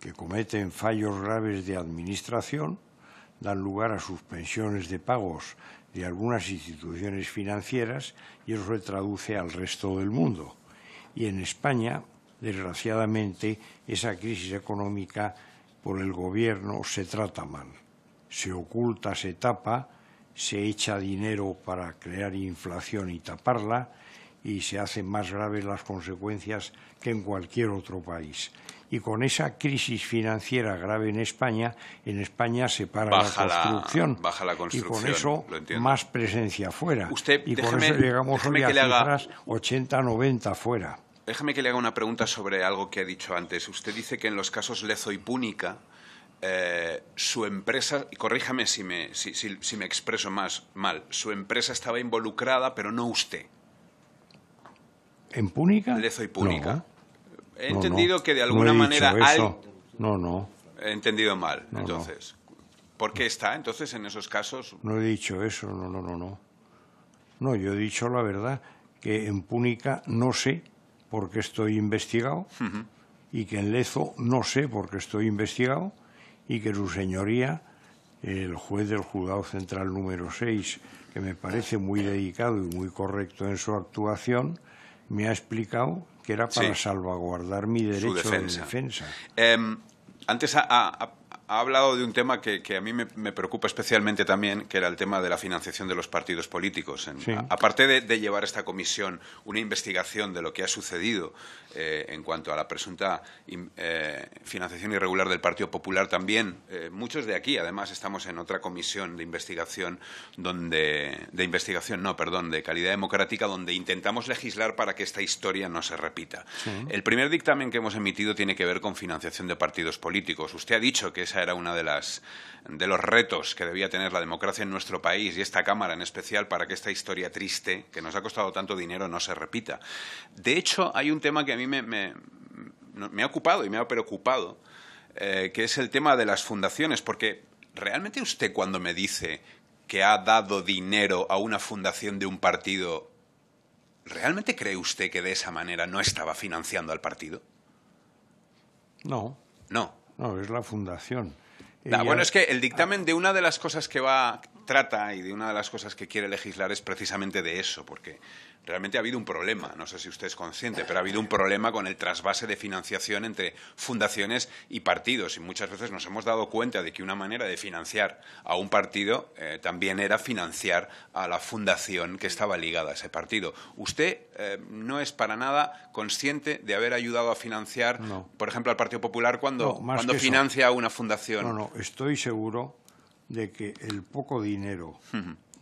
que cometen fallos graves de administración, dan lugar a suspensiones de pagos de algunas instituciones financieras y eso se traduce al resto del mundo. Y en España, desgraciadamente, esa crisis económica por el gobierno se trata mal. Se oculta, se tapa, se echa dinero para crear inflación y taparla y se hacen más graves las consecuencias que en cualquier otro país. Y con esa crisis financiera grave en España, en España se para la, construcción, baja la Y con eso más presencia fuera. y con eso llegamos hoy a cifras 80-90 fuera déjame que le haga una pregunta sobre algo que ha dicho antes. Usted dice que en los casos Lezo y Púnica, eh, su empresa, y corríjame si me, expreso más mal, su empresa estaba involucrada, pero no usted. ¿En Púnica? Lezo y Púnica. He entendido que de alguna manera... hay. No, no. He entendido mal, entonces. ¿Por qué está entonces en esos casos? No he dicho eso, no, no, no, no. No, yo he dicho la verdad, que en Púnica no sé porque estoy investigado y que en Lezo no sé por qué estoy investigado y que su señoría, el juez del juzgado central número 6, que me parece muy dedicado y muy correcto en su actuación, me ha explicado que era para salvaguardar mi derecho de defensa. Em, antes a ha hablado de un tema que, a mí me, preocupa especialmente también, que era el tema de la financiación de los partidos políticos. aparte de, llevar llevar esta comisión una investigación de lo que ha sucedido eh, en cuanto a la presunta eh, financiación irregular del Partido Popular, también eh, muchos de aquí, además, estamos en otra comisión de investigación donde de investigación, no, perdón, de calidad democrática, donde intentamos legislar para que esta historia no se repita. El primer dictamen que hemos emitido tiene que ver con financiación de partidos políticos. Usted ha dicho que es era una de las de los retos que debía tener la democracia en nuestro país y esta Cámara en especial para que esta historia triste, que nos ha costado tanto dinero, no se repita. De hecho, hay un tema que a mí me, me, ha ocupado y me ha preocupado, eh, que es el tema de las fundaciones, porque realmente usted cuando me dice que ha dado dinero a una fundación de un partido, ¿realmente cree usted que de esa manera no estaba financiando al partido? No. No. No, es la fundación. Bueno, es que el dictamen de una de las cosas que va trata y de una de las cosas que quiere legislar es precisamente de eso, porque realmente ha habido un problema, no sé si usted es consciente, pero ha habido un problema con el trasvase de financiación entre fundaciones y partidos. Y muchas veces nos hemos dado cuenta de que una manera de financiar a un partido eh, también era financiar a la fundación que estaba ligada a ese partido. Usted eh, no es para nada consciente de haber ayudado a financiar, por ejemplo, al Partido Popular cuando, financia a una fundación. No, no, estoy seguro de que el poco dinero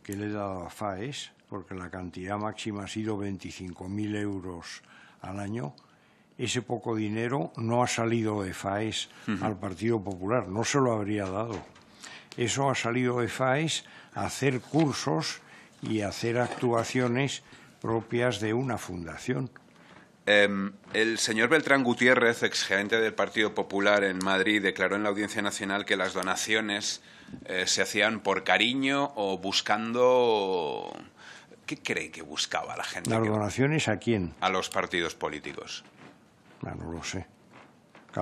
que le he dado a FAES porque la cantidad máxima ha sido 25.000 euros al año, ese poco dinero no ha salido de FAES al Partido Popular, no se lo habría dado. Eso ha salido de FAES a hacer cursos y hacer actuaciones propias de una fundación. Em, el señor Beltrán Gutiérrez, exgerente del Partido Popular en Madrid, declaró en la Audiencia Nacional que las donaciones eh, se hacían por cariño o buscando ¿Qué cree que buscaba la gente? ¿Las donaciones a quién? A los partidos políticos. Ah, no lo sé.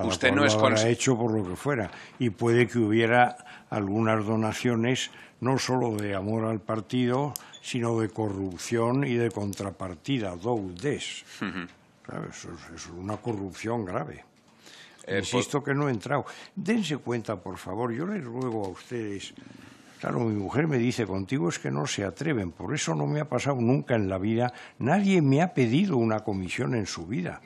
Usted no es habrá hecho por lo que fuera. Y puede que hubiera algunas donaciones, no solo de amor al partido, sino de corrupción y de contrapartida, doudes. es una corrupción grave. Eh, Insisto que no he entrado. Dense cuenta, por favor, yo les ruego a ustedes Claro, mi mujer me dice, contigo es que no se atreven, por eso no me ha pasado nunca en la vida, nadie me ha pedido una comisión en su vida.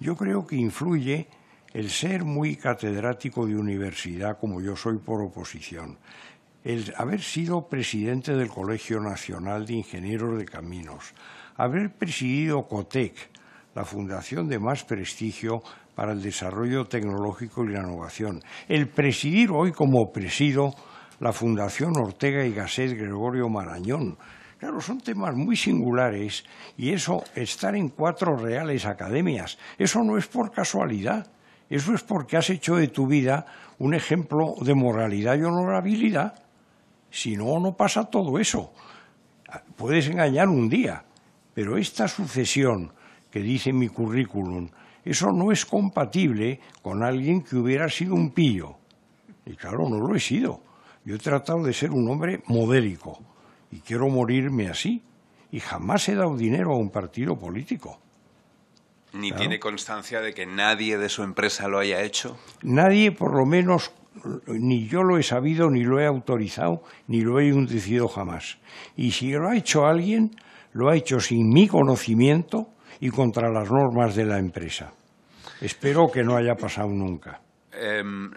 Yo creo que influye el ser muy catedrático de universidad, como yo soy por oposición, el haber sido presidente del Colegio Nacional de Ingenieros de Caminos, haber presidido COTEC, la fundación de más prestigio para el desarrollo tecnológico y la innovación, el presidir hoy como presido la Fundación Ortega y Gasset Gregorio Marañón. Claro, son temas muy singulares y eso, estar en cuatro reales academias, eso no es por casualidad, eso es porque has hecho de tu vida un ejemplo de moralidad y honorabilidad. Si no, no pasa todo eso. Puedes engañar un día, pero esta sucesión que dice mi currículum, eso no es compatible con alguien que hubiera sido un pillo. Y claro, no lo he sido. Yo he tratado de ser un hombre modélico y quiero morirme así. Y jamás he dado dinero a un partido político. ¿Ni tiene constancia de que nadie de su empresa lo haya hecho? Nadie, por lo menos, ni yo lo he sabido, ni lo he autorizado, ni lo he inducido jamás. Y si lo ha hecho alguien, lo ha hecho sin mi conocimiento y contra las normas de la empresa. Espero que no haya pasado nunca. Em,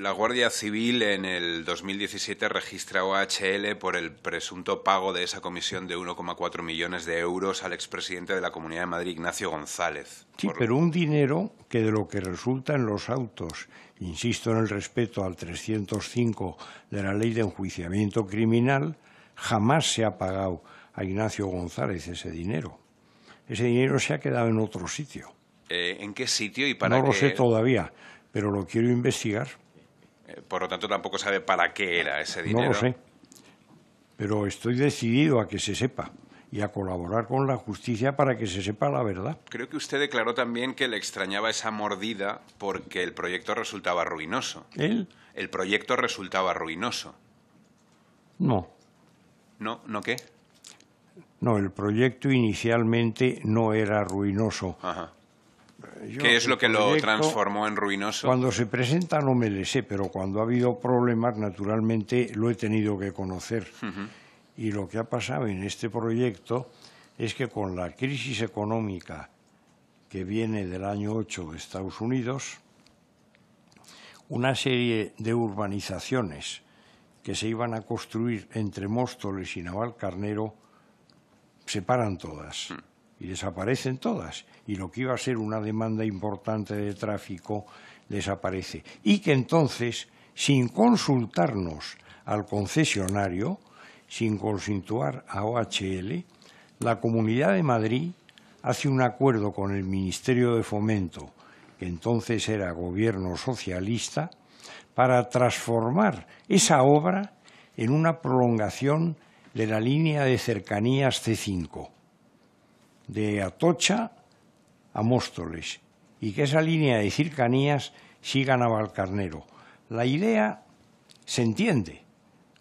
la Guardia Civil en el 2017 registra OHL por el presunto pago de esa comisión de 1,4 millones de euros al expresidente de la Comunidad de Madrid, Ignacio González. Sí, pero un dinero que de lo que resulta en los autos, insisto en el respeto al 305 de la Ley de Enjuiciamiento Criminal, jamás se ha pagado a Ignacio González ese dinero. Ese dinero se ha quedado en otro sitio. Eh, ¿En qué sitio y para qué? No lo sé todavía, pero lo quiero investigar. Eh, por lo tanto, tampoco sabe para qué era ese dinero. No lo sé, pero estoy decidido a que se sepa y a colaborar con la justicia para que se sepa la verdad. Creo que usted declaró también que le extrañaba esa mordida porque el proyecto resultaba ruinoso. ¿Él? El proyecto resultaba ruinoso. No. ¿No? ¿No qué? No, el proyecto inicialmente no era ruinoso. Ajá. ¿Qué es lo que lo transformó en ruinoso? Cuando se presenta no me le sé, pero cuando ha habido problemas, naturalmente lo he tenido que conocer. Y lo que ha pasado en este proyecto es que con la crisis económica que viene del año 8 de Estados Unidos, una serie de urbanizaciones que se iban a construir entre Móstoles y Navalcarnero se paran todas. Mm y desaparecen todas. Y lo que iba a ser una demanda importante de tráfico desaparece. Y que entonces, sin consultarnos al concesionario, sin consintuar a OHL, la Comunidad de Madrid hace un acuerdo con el Ministerio de Fomento, que entonces era gobierno socialista, para transformar esa obra en una prolongación de la línea de cercanías C5 de Atocha a Móstoles y que esa línea de cercanías siga Navalcarnero. La idea se entiende,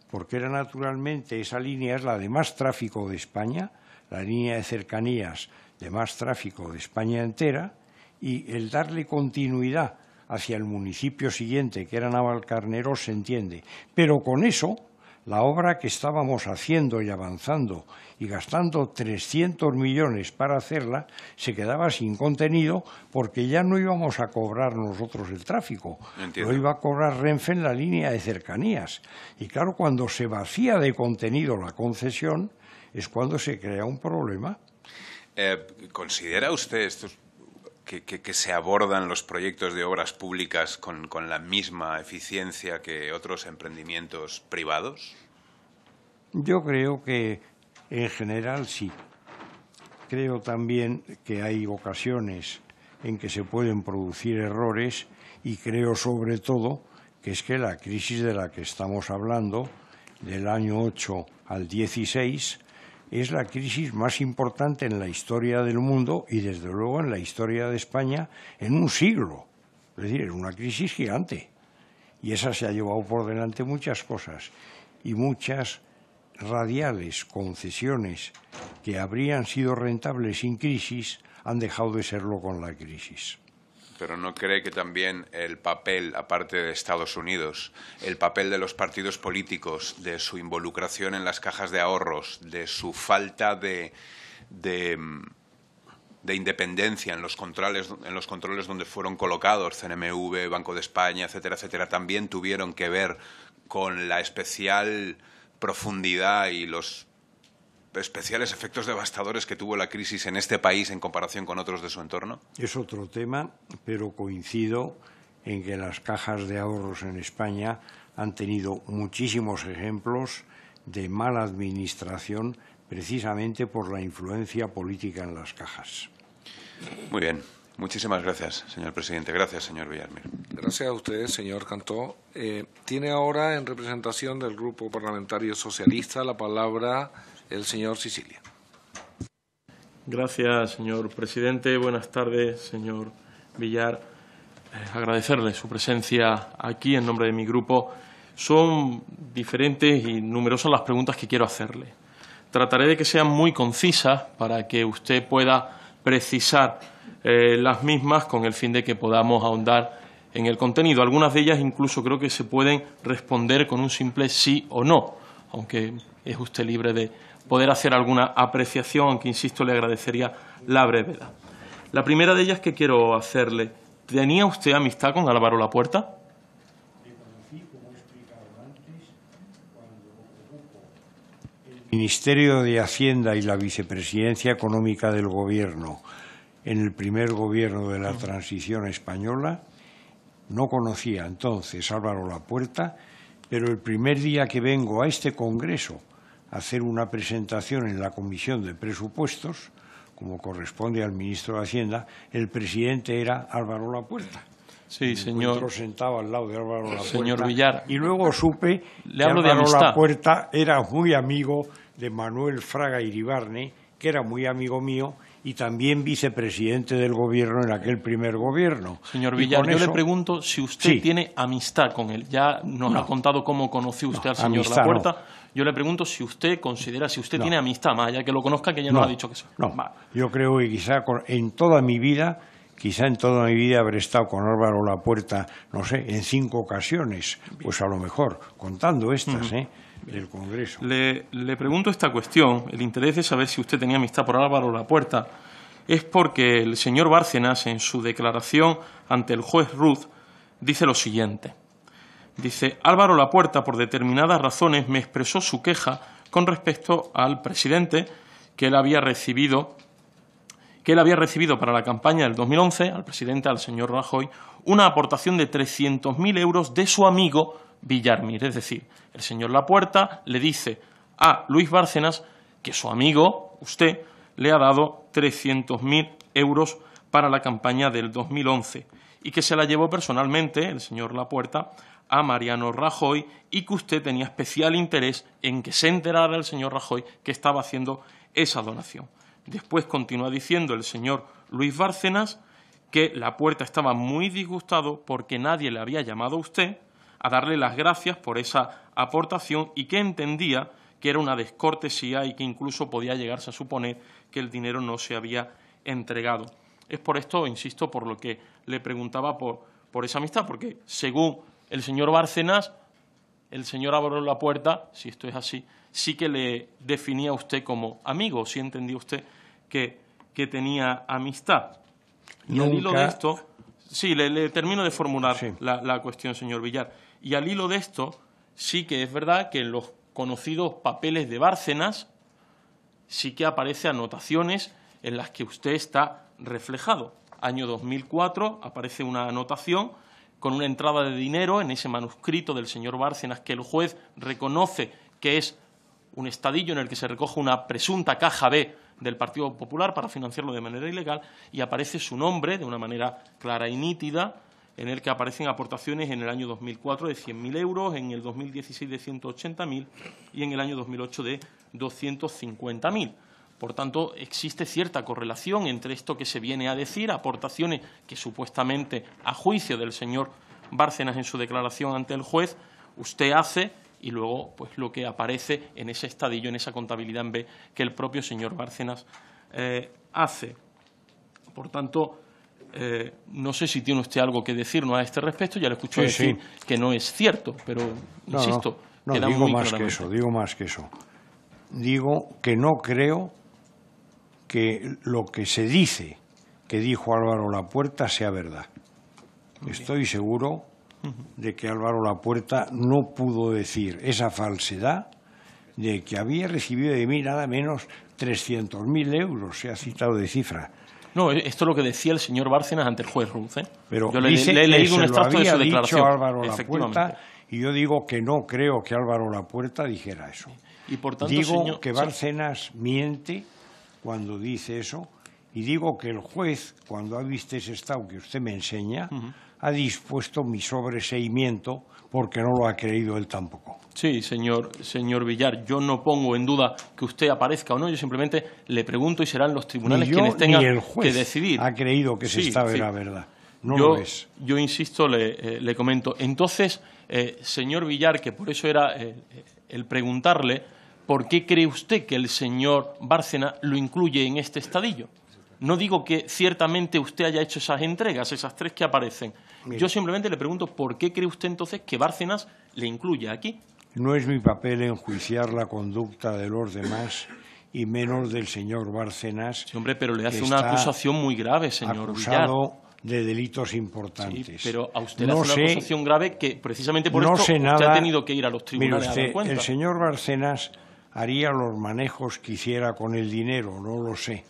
porque era naturalmente esa línea es la de más tráfico de España, la línea de cercanías de más tráfico de España entera, y el darle continuidad hacia el municipio siguiente, que era Navalcarnero, se entiende. Pero con eso la obra que estábamos haciendo y avanzando y gastando 300 millones para hacerla se quedaba sin contenido porque ya no íbamos a cobrar nosotros el tráfico, No lo iba a cobrar Renfe en la línea de cercanías. Y claro, cuando se vacía de contenido la concesión es cuando se crea un problema. Eh, ¿Considera usted, esto que, se abordan los proyectos de obras públicas con, con la misma eficiencia que otros emprendimientos privados? Yo creo que en general sí. Creo también que hay ocasiones en que se pueden producir errores y creo sobre todo que es que la crisis de la que estamos hablando, del año 8 al 16, es la crisis más importante en la historia del mundo y desde luego en la historia de España en un siglo. Es decir, es una crisis gigante y esa se ha llevado por delante muchas cosas y muchas radiales, concesiones que habrían sido rentables sin crisis han dejado de serlo con la crisis pero no cree que también el papel, aparte de Estados Unidos, el papel de los partidos políticos, de su involucración en las cajas de ahorros, de su falta de, de, independencia en los, controles, en los controles donde fueron colocados, CNMV, Banco de España, etcétera, etcétera, también tuvieron que ver con la especial profundidad y los especiales efectos devastadores que tuvo la crisis en este país en comparación con otros de su entorno? Es otro tema, pero coincido en que las cajas de ahorros en España han tenido muchísimos ejemplos de mala administración precisamente por la influencia política en las cajas. Muy bien. Muchísimas gracias, señor presidente. Gracias, señor Villarmir. Gracias a usted, señor Cantó. Eh, tiene ahora, en representación del Grupo Parlamentario Socialista, la palabra el señor Sicilia. Gracias, señor presidente. Buenas tardes, señor Villar. Eh, agradecerle su presencia aquí en nombre de mi grupo. Son diferentes y numerosas las preguntas que quiero hacerle. Trataré de que sean muy concisas para que usted pueda precisar eh, las mismas con el fin de que podamos ahondar en el contenido. Algunas de ellas incluso creo que se pueden responder con un simple sí o no, aunque es usted libre de poder hacer alguna apreciación, aunque insisto, le agradecería la brevedad. La primera de ellas que quiero hacerle, ¿tenía usted amistad con Álvaro Lapuerta? Ministerio de Hacienda y la Vicepresidencia Económica del Gobierno en el primer gobierno de la transición española. No conocía entonces Álvaro Lapuerta, pero el primer día que vengo a este Congreso hacer una presentación en la Comisión de Presupuestos, como corresponde al ministro de Hacienda, el presidente era Álvaro Lapuerta. Sí, señor. al lado de Álvaro Lapuerta. Señor Villar. Y luego supe que Álvaro Lapuerta era muy amigo de Manuel Fraga Iribarne, que era muy amigo mío, y también vicepresidente del gobierno en aquel primer gobierno. Señor Villar, yo le pregunto si usted tiene amistad con él. Ya nos ha contado cómo conoció usted al señor Lapuerta. Yo le pregunto si usted considera, si usted tiene amistad, más allá que lo conozca, que ya no ha dicho que sí. No, yo creo que quizá en toda mi vida, quizá en toda mi vida habré estado con Álvaro Lapuerta, no sé, en cinco ocasiones, pues a lo mejor, contando estas, ¿eh? Le, pregunto esta cuestión. El interés de saber si usted tenía amistad por Álvaro Puerta es porque el señor Bárcenas, en su declaración ante el juez Ruth, dice lo siguiente. Dice, Álvaro Lapuerta, por determinadas razones, me expresó su queja con respecto al presidente que él había recibido que él había recibido para la campaña del 2011, al presidente, al señor Rajoy, una aportación de 300.000 euros de su amigo Villarmir. Es decir, el señor Lapuerta le dice a Luis Bárcenas que su amigo, usted, le ha dado 300.000 euros para la campaña del 2011 y que se la llevó personalmente, el señor Lapuerta, a Mariano Rajoy y que usted tenía especial interés en que se enterara el señor Rajoy que estaba haciendo esa donación. Después continúa diciendo el señor Luis Bárcenas que la puerta estaba muy disgustado porque nadie le había llamado a usted a darle las gracias por esa aportación y que entendía que era una descortesía y que incluso podía llegarse a suponer que el dinero no se había entregado. Es por esto, insisto, por lo que le preguntaba por, por esa amistad, porque según el señor Barcenas el señor abrió la puerta, si esto es así, sí que le definía a usted como amigo, si entendía usted que, tenía amistad. Y al hilo de esto, sí, le, termino de formular la cuestión, señor Villar. Y al hilo de esto, sí que es verdad que en los conocidos papeles de Bárcenas sí que aparece anotaciones en las que usted está reflejado. Año 2004 aparece una anotación con una entrada de dinero en ese manuscrito del señor Bárcenas que el juez reconoce que es un estadillo en el que se recoge una presunta caja B del Partido Popular para financiarlo de manera ilegal y aparece su nombre de una manera clara y nítida en el que aparecen aportaciones en el año 2004 de 100.000 euros, en el 2016 de 180.000 y en el año 2008 de 250.000. Por tanto, existe cierta correlación entre esto que se viene a decir, aportaciones que supuestamente, a juicio del señor Bárcenas en su declaración ante el juez, usted hace y luego pues lo que aparece en ese estadillo, en esa contabilidad en B que el propio señor Bárcenas eh, hace. Por tanto, eh, no sé si tiene usted algo que decirnos a este respecto, ya lo escucho decir que no es cierto, pero insisto, no, digo más que eso, digo más que eso. Digo que no creo que lo que se dice que dijo Álvaro Lapuerta sea verdad. Estoy seguro de que Álvaro Lapuerta no pudo decir esa falsedad de que había recibido de mí nada menos 300.000 euros, se ha citado de cifra. No, e-, esto es lo que decía el señor Bárcenas ante el juez Ruth. ¿eh? Pero yo le, un extracto de su declaración. Dicho Álvaro Lapuerta, y yo digo que no creo que Álvaro Lapuerta dijera eso. Y por tanto, digo que Bárcenas miente cuando dice eso y digo que el juez, cuando ha visto ese estado que usted me enseña, ha dispuesto mi sobreseimiento porque no lo ha creído él tampoco. Sí, señor, Villar, yo no pongo en duda que usted aparezca o no, yo simplemente le pregunto y serán los tribunales quienes tengan el juez que decidir. Ha creído que se está la verdad. No lo es. Yo insisto, le, eh, comento. Entonces, eh, señor Villar, que por eso era eh, el preguntarle, ¿por qué cree usted que el señor Bárcena lo incluye en este estadillo? No digo que ciertamente usted haya hecho esas entregas, esas tres que aparecen. Yo simplemente le pregunto por qué cree usted entonces que Bárcenas le incluya aquí. No es mi papel enjuiciar la conducta de los demás y menos del señor Bárcenas. hombre, pero le hace una acusación muy grave, señor acusado de delitos importantes. Sí, pero a usted le hace una acusación grave que precisamente por esto ha tenido que ir a los tribunales El señor Bárcenas haría los manejos que hiciera con el dinero, no lo sé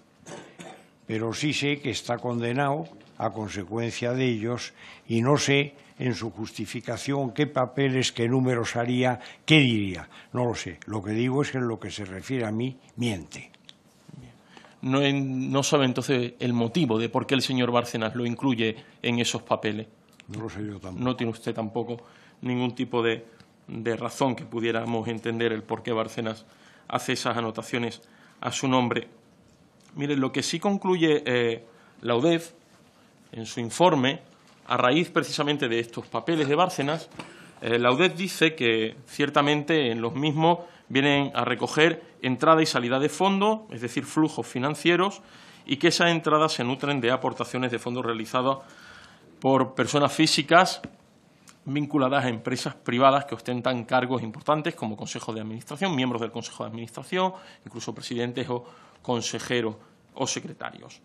pero sí sé que está condenado a consecuencia de ellos y no sé en su justificación qué papeles, qué números haría, qué diría. No lo sé. Lo que digo es que en lo que se refiere a mí, miente. No, sabe entonces el motivo de por qué el señor Bárcenas lo incluye en esos papeles. No lo sé yo tampoco. No tiene usted tampoco ningún tipo de, de razón que pudiéramos entender el por qué Bárcenas hace esas anotaciones a su nombre. Mire, lo que sí concluye eh, la UDEF en su informe, a raíz precisamente de estos papeles de Bárcenas, eh, la UDEF dice que ciertamente en los mismos vienen a recoger entrada y salida de fondos, es decir, flujos financieros, y que esas entradas se nutren de aportaciones de fondos realizadas por personas físicas vinculadas a empresas privadas que ostentan cargos importantes como consejos de administración, miembros del consejo de administración, incluso presidentes o consejeros o secretarios.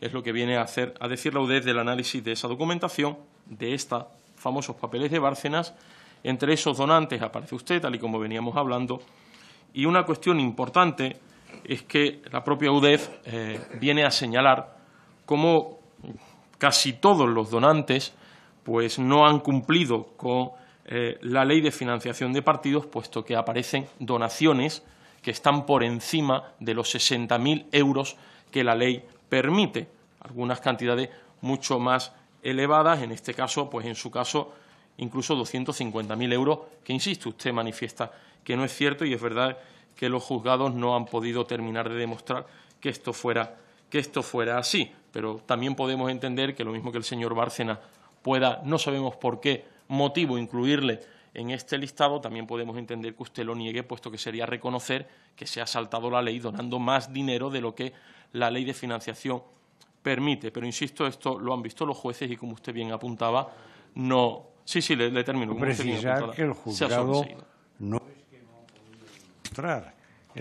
Es lo que viene a, hacer, a decir la UDEF del análisis de esa documentación, de estos famosos papeles de Bárcenas. Entre esos donantes aparece usted, tal y como veníamos hablando, y una cuestión importante es que la propia UDEF eh, viene a señalar cómo casi todos los donantes pues no han cumplido con eh, la ley de financiación de partidos, puesto que aparecen donaciones que están por encima de los 60.000 euros que la ley permite, algunas cantidades mucho más elevadas, en este caso, pues en su caso, incluso 250.000 euros, que, insisto, usted manifiesta que no es cierto y es verdad que los juzgados no han podido terminar de demostrar que esto fuera, que esto fuera así. Pero también podemos entender que lo mismo que el señor Bárcena no sabemos por qué motivo, incluirle en este listado, también podemos entender que usted lo niegue, puesto que sería reconocer que se ha saltado la ley donando más dinero de lo que la ley de financiación permite. Pero, insisto, esto lo han visto los jueces y, como usted bien apuntaba, no... Sí, sí, le, termino. Precisar que el juzgado no es que no ha podido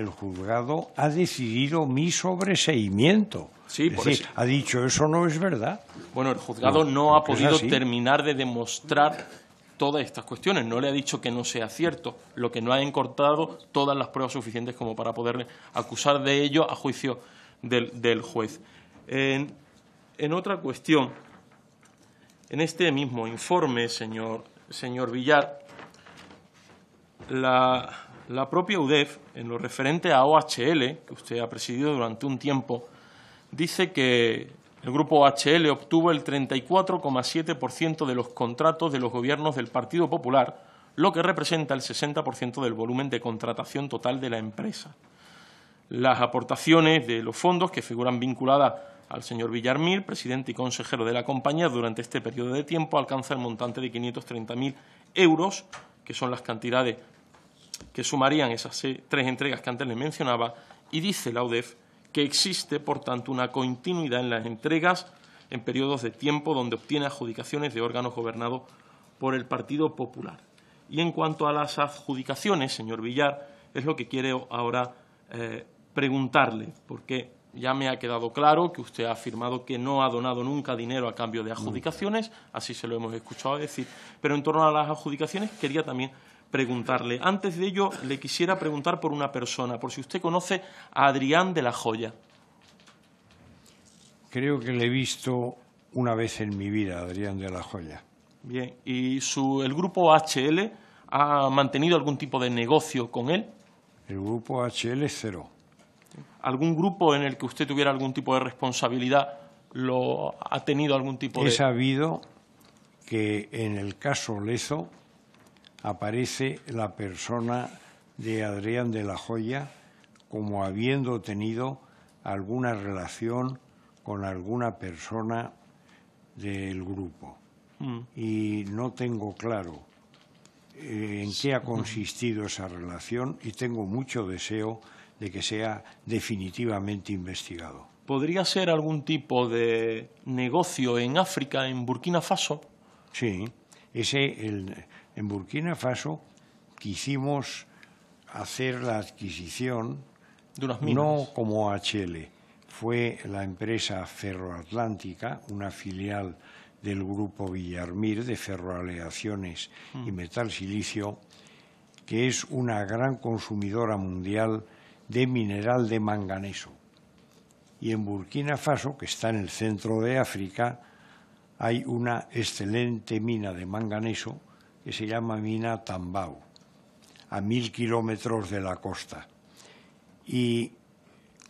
el juzgado ha decidido mi sobreseimiento. Sí, ha dicho eso no es verdad. Bueno, el juzgado no, ha podido terminar de demostrar todas estas cuestiones. No le ha dicho que no sea cierto, lo que no ha encortado todas las pruebas suficientes como para poder acusar de ello a juicio del, juez. En, en, otra cuestión, en este mismo informe, señor, señor Villar, la, la propia UDEF, en lo referente a OHL, que usted ha presidido durante un tiempo, dice que el grupo OHL obtuvo el 34,7% de los contratos de los gobiernos del Partido Popular, lo que representa el 60% del volumen de contratación total de la empresa. Las aportaciones de los fondos que figuran vinculadas al señor Villarmir, presidente y consejero de la compañía, durante este periodo de tiempo alcanza el montante de 530.000 euros, que son las cantidades que sumarían esas eh, tres entregas que antes les mencionaba, y dice la UDEF que existe, por tanto, una continuidad en las entregas en periodos de tiempo donde obtiene adjudicaciones de órganos gobernados por el Partido Popular. Y en cuanto a las adjudicaciones, señor Villar, es lo que quiero ahora eh, preguntarle, porque ya me ha quedado claro que usted ha afirmado que no ha donado nunca dinero a cambio de adjudicaciones, así se lo hemos escuchado decir, pero en torno a las adjudicaciones quería también preguntarle. Antes de ello, le quisiera preguntar por una persona, por si usted conoce a Adrián de la Joya. Creo que le he visto una vez en mi vida, Adrián de la Joya. Bien, ¿y su, el grupo HL ha mantenido algún tipo de negocio con él? El grupo HL cero. ¿Algún grupo en el que usted tuviera algún tipo de responsabilidad lo ha tenido algún tipo de...? He sabido que en el caso Leso aparece la persona de Adrián de la Joya como habiendo tenido alguna relación con alguna persona del grupo. Mm. Y no tengo claro eh, en qué ha consistido esa relación y tengo mucho deseo de que sea definitivamente investigado. ¿Podría ser algún tipo de negocio en África, en Burkina Faso? Sí, ese el, en Burkina Faso quisimos hacer la adquisición, no como HL, fue la empresa Ferroatlántica, una filial del grupo Villarmir de Ferroaleaciones y mm. Metal Silicio, que es una gran consumidora mundial de mineral de manganeso. Y en Burkina Faso, que está en el centro de África, hay una excelente mina de manganeso que se llama Mina Tambao, a mil kilómetros de la costa. Y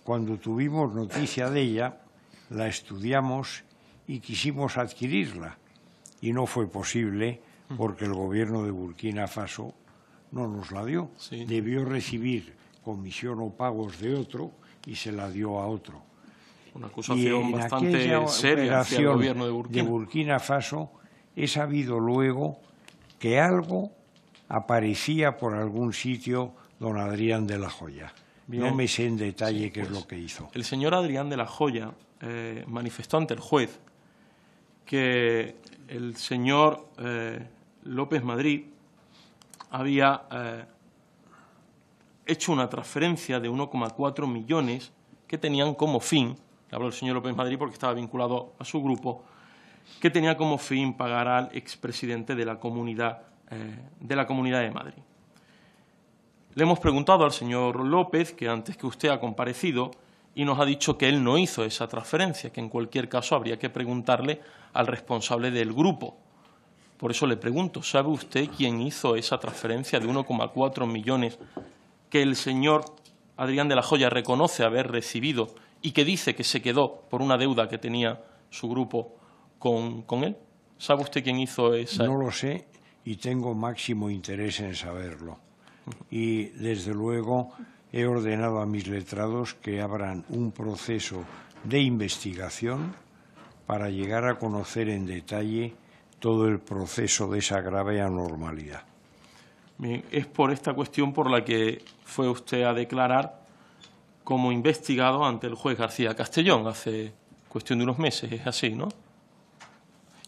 cuando tuvimos noticia de ella, la estudiamos y quisimos adquirirla. Y no fue posible porque el gobierno de Burkina Faso no nos la dio. Debió recibir comisión o pagos de otro y se la dio a otro. Una acusación bastante seria hacia el gobierno de Burkina. de Burkina Faso es sabido luego que algo aparecía por algún sitio don Adrián de la Joya. No me sé en detalle qué es pues, lo que hizo. El señor Adrián de la Joya eh, manifestó ante el juez que el señor eh, López Madrid había eh, hecho una transferencia de 1,4 millones que tenían como fin, habló el señor López Madrid porque estaba vinculado a su grupo, que tenía como fin pagar al expresidente de la Comunidad, eh, de, la comunidad de Madrid. Le hemos preguntado al señor López, que antes que usted ha comparecido, y nos ha dicho que él no hizo esa transferencia, que en cualquier caso habría que preguntarle al responsable del grupo. Por eso le pregunto, ¿sabe usted quién hizo esa transferencia de 1,4 millones que el señor Adrián de la Joya reconoce haber recibido y que dice que se quedó por una deuda que tenía su grupo con, él? ¿Sabe usted quién hizo esa...? No lo sé y tengo máximo interés en saberlo. Y, desde luego, he ordenado a mis letrados que abran un proceso de investigación para llegar a conocer en detalle todo el proceso de esa grave anormalidad. Bien, es por esta cuestión por la que fue usted a declarar como investigado ante el juez García Castellón hace cuestión de unos meses, es así, ¿no?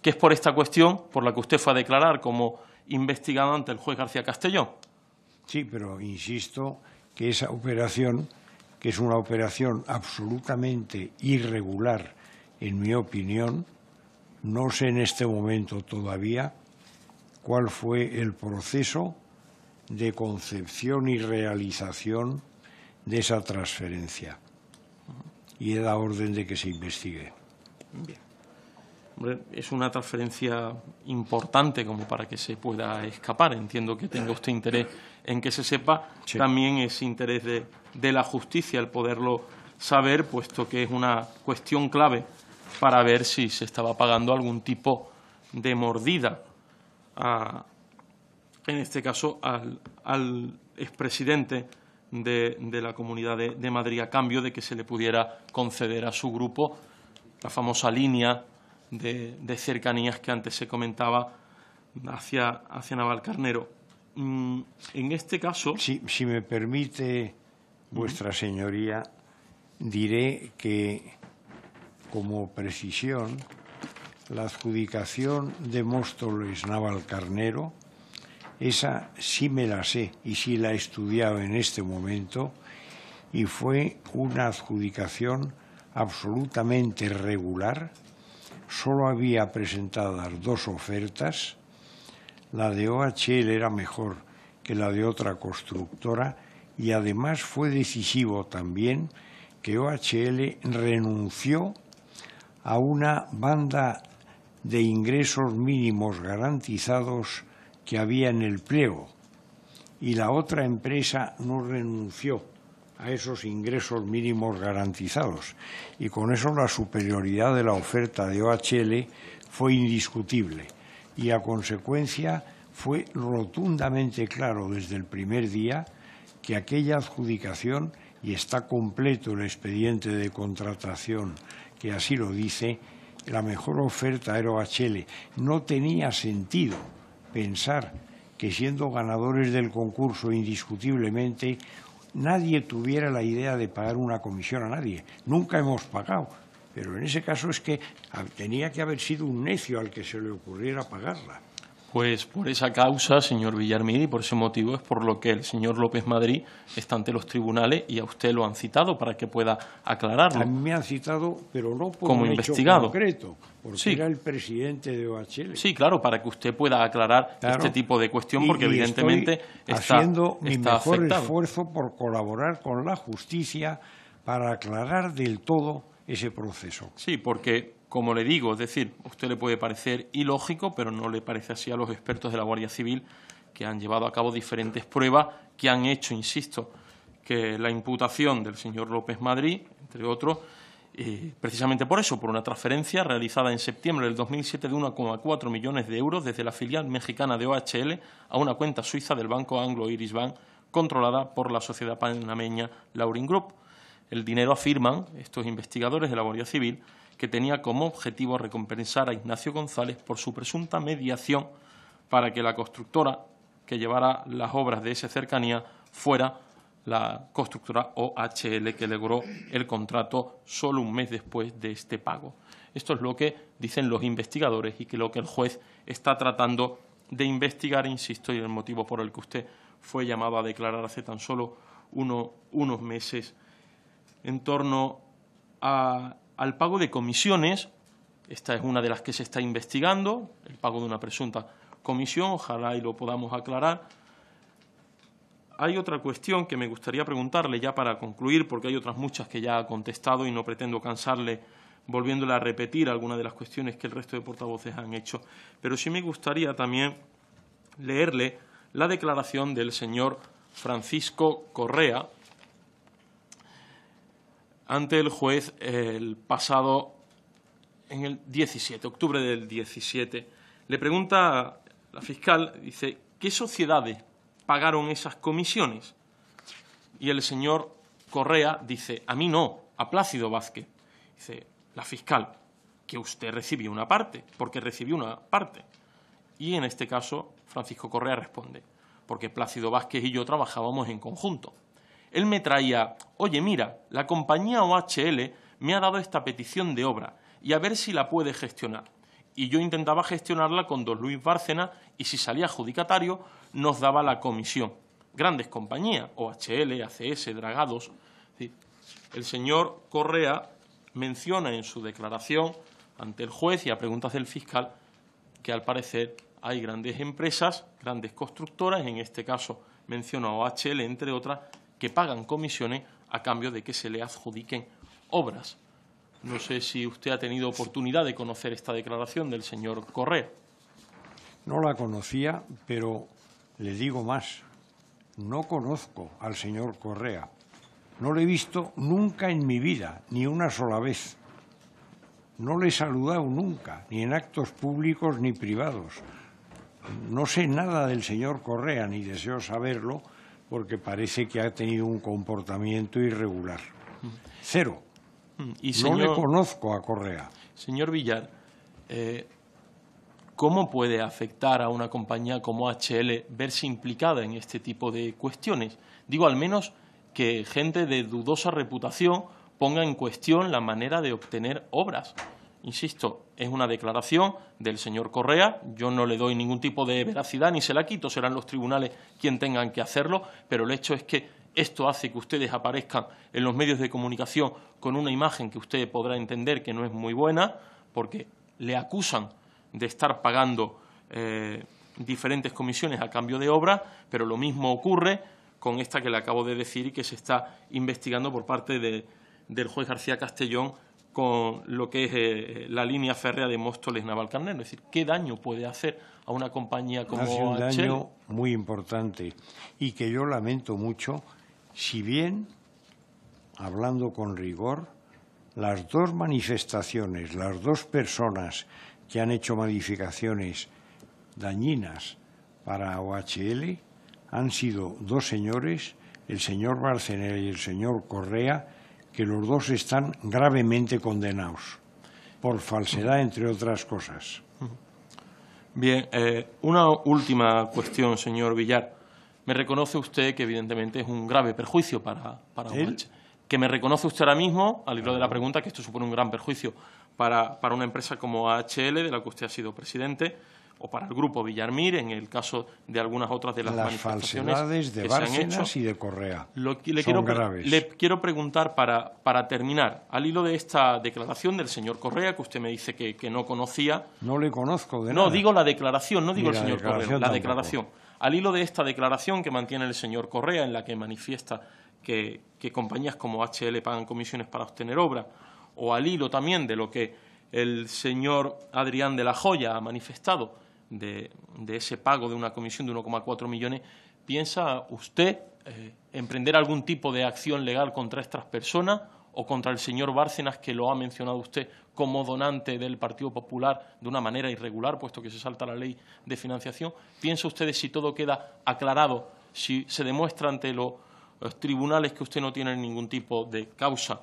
que es por esta cuestión por la que usted fue a declarar como investigado ante el juez García Castellón. Sí, pero insisto que esa operación, que es una operación absolutamente irregular, en mi opinión, no sé en este momento todavía cuál fue el proceso de concepción y realización de esa transferencia. Y he dado orden de que se investigue. Bien es una transferencia importante como para que se pueda escapar. Entiendo que tenga usted interés en que se sepa. También es interés de, la justicia el poderlo saber, puesto que es una cuestión clave para ver si se estaba pagando algún tipo de mordida, en este caso al, expresidente de, la Comunidad de Madrid, a cambio de que se le pudiera conceder a su grupo la famosa línea de, cercanías que antes se comentaba hacia, hacia Navalcarnero. Mm, en este caso... Si, me permite, vuestra señoría, diré que, como precisión, la adjudicación de Móstoles Navalcarnero, esa sí me la sé y sí la he estudiado en este momento, y fue una adjudicación absolutamente regular solo había presentadas dos ofertas, la de OHL era mejor que la de otra constructora y además fue decisivo también que OHL renunció a una banda de ingresos mínimos garantizados que había en el pliego y la otra empresa no renunció a esos ingresos mínimos garantizados y con eso la superioridad de la oferta de OHL fue indiscutible y a consecuencia fue rotundamente claro desde el primer día que aquella adjudicación, y está completo el expediente de contratación que así lo dice, la mejor oferta era OHL. No tenía sentido pensar que siendo ganadores del concurso indiscutiblemente nadie tuviera la idea de pagar una comisión a nadie. Nunca hemos pagado, pero en ese caso es que ah, tenía que haber sido un necio al que se le ocurriera pagarla. Pues por esa causa, señor Villarmidi, por ese motivo es por lo que el señor López Madrid está ante los tribunales y a usted lo han citado para que pueda aclararlo. me han citado, pero no por como un investigado. Hecho concreto, porque sí. era el presidente de OHL. Sí, claro, para que usted pueda aclarar este tipo de cuestión, porque evidentemente está haciendo mi mejor esfuerzo por colaborar con la justicia para aclarar del todo ese proceso. Sí, porque como le digo, es decir, a usted le puede parecer ilógico, pero no le parece así a los expertos de la Guardia Civil que han llevado a cabo diferentes pruebas que han hecho, insisto, que la imputación del señor López Madrid, entre otros, eh, precisamente por eso, por una transferencia realizada en septiembre del 2007 de 1,4 millones de euros desde la filial mexicana de OHL a una cuenta suiza del banco Anglo-Iris Bank controlada por la sociedad panameña Laurin Group. El dinero, afirman estos investigadores de la Guardia Civil, que tenía como objetivo recompensar a Ignacio González por su presunta mediación para que la constructora que llevara las obras de esa cercanía fuera la constructora OHL que logró el contrato solo un mes después de este pago. Esto es lo que dicen los investigadores y que lo que el juez está tratando de investigar, insisto, y el motivo por el que usted fue llamado a declarar hace tan solo unos meses en torno a al pago de comisiones. Esta es una de las que se está investigando, el pago de una presunta comisión, ojalá y lo podamos aclarar. Hay otra cuestión que me gustaría preguntarle ya para concluir, porque hay otras muchas que ya ha contestado y no pretendo cansarle volviéndole a repetir algunas de las cuestiones que el resto de portavoces han hecho. Pero sí me gustaría también leerle la declaración del señor Francisco Correa, ante el juez el pasado, en el 17, octubre del 17. Le pregunta a la fiscal, dice, ¿qué sociedades pagaron esas comisiones? Y el señor Correa dice, a mí no, a Plácido Vázquez. Dice, la fiscal, que usted recibió una parte, porque recibió una parte. Y en este caso, Francisco Correa responde, porque Plácido Vázquez y yo trabajábamos en conjunto. Él me traía, oye mira, la compañía OHL me ha dado esta petición de obra y a ver si la puede gestionar. Y yo intentaba gestionarla con don Luis Bárcena y si salía adjudicatario nos daba la comisión. Grandes compañías, OHL, ACS, Dragados. El señor Correa menciona en su declaración ante el juez y a preguntas del fiscal que al parecer hay grandes empresas, grandes constructoras, en este caso menciona OHL, entre otras, que pagan comisiones a cambio de que se le adjudiquen obras. No sé si usted ha tenido oportunidad de conocer esta declaración del señor Correa. No la conocía, pero le digo más. No conozco al señor Correa. No le he visto nunca en mi vida, ni una sola vez. No le he saludado nunca, ni en actos públicos ni privados. No sé nada del señor Correa, ni deseo saberlo, porque parece que ha tenido un comportamiento irregular. Cero. Mm, no le conozco a Correa. Señor Villar, eh, ¿cómo puede afectar a una compañía como HL verse implicada en este tipo de cuestiones? Digo, al menos que gente de dudosa reputación ponga en cuestión la manera de obtener obras. Insisto, es una declaración del señor Correa, yo no le doy ningún tipo de veracidad ni se la quito, serán los tribunales quien tengan que hacerlo, pero el hecho es que esto hace que ustedes aparezcan en los medios de comunicación con una imagen que usted podrá entender que no es muy buena, porque le acusan de estar pagando eh, diferentes comisiones a cambio de obra, pero lo mismo ocurre con esta que le acabo de decir y que se está investigando por parte de, del juez García Castellón con lo que es eh, la línea férrea de Móstoles Navalcarnero. Es decir, ¿qué daño puede hacer a una compañía como Es un daño muy importante y que yo lamento mucho, si bien, hablando con rigor, las dos manifestaciones, las dos personas que han hecho modificaciones dañinas para OHL han sido dos señores, el señor Barcelona y el señor Correa, que los dos están gravemente condenados por falsedad, entre otras cosas. Bien, eh, una última cuestión, señor Villar. Me reconoce usted que evidentemente es un grave perjuicio para, para Que me reconoce usted ahora mismo, al hilo de la pregunta, que esto supone un gran perjuicio para, para una empresa como AHL, de la que usted ha sido presidente o para el grupo Villarmir, en el caso de algunas otras de las, manifestaciones de que y de Correa. le, Son quiero, graves. le quiero preguntar para, para terminar, al hilo de esta declaración del señor Correa, que usted me dice que, no conocía. No le conozco de no, No, digo la declaración, no digo el señor Correa, la declaración. Al hilo de esta declaración que mantiene el señor Correa, en la que manifiesta que, que compañías como HL pagan comisiones para obtener obra, o al hilo también de lo que el señor Adrián de la Joya ha manifestado de, ese pago de una comisión de 1,4 millones, ¿piensa usted eh, emprender algún tipo de acción legal contra estas personas o contra el señor Bárcenas, que lo ha mencionado usted como donante del Partido Popular de una manera irregular, puesto que se salta la ley de financiación? ¿Piensa usted si todo queda aclarado, si se demuestra ante los tribunales que usted no tiene ningún tipo de causa?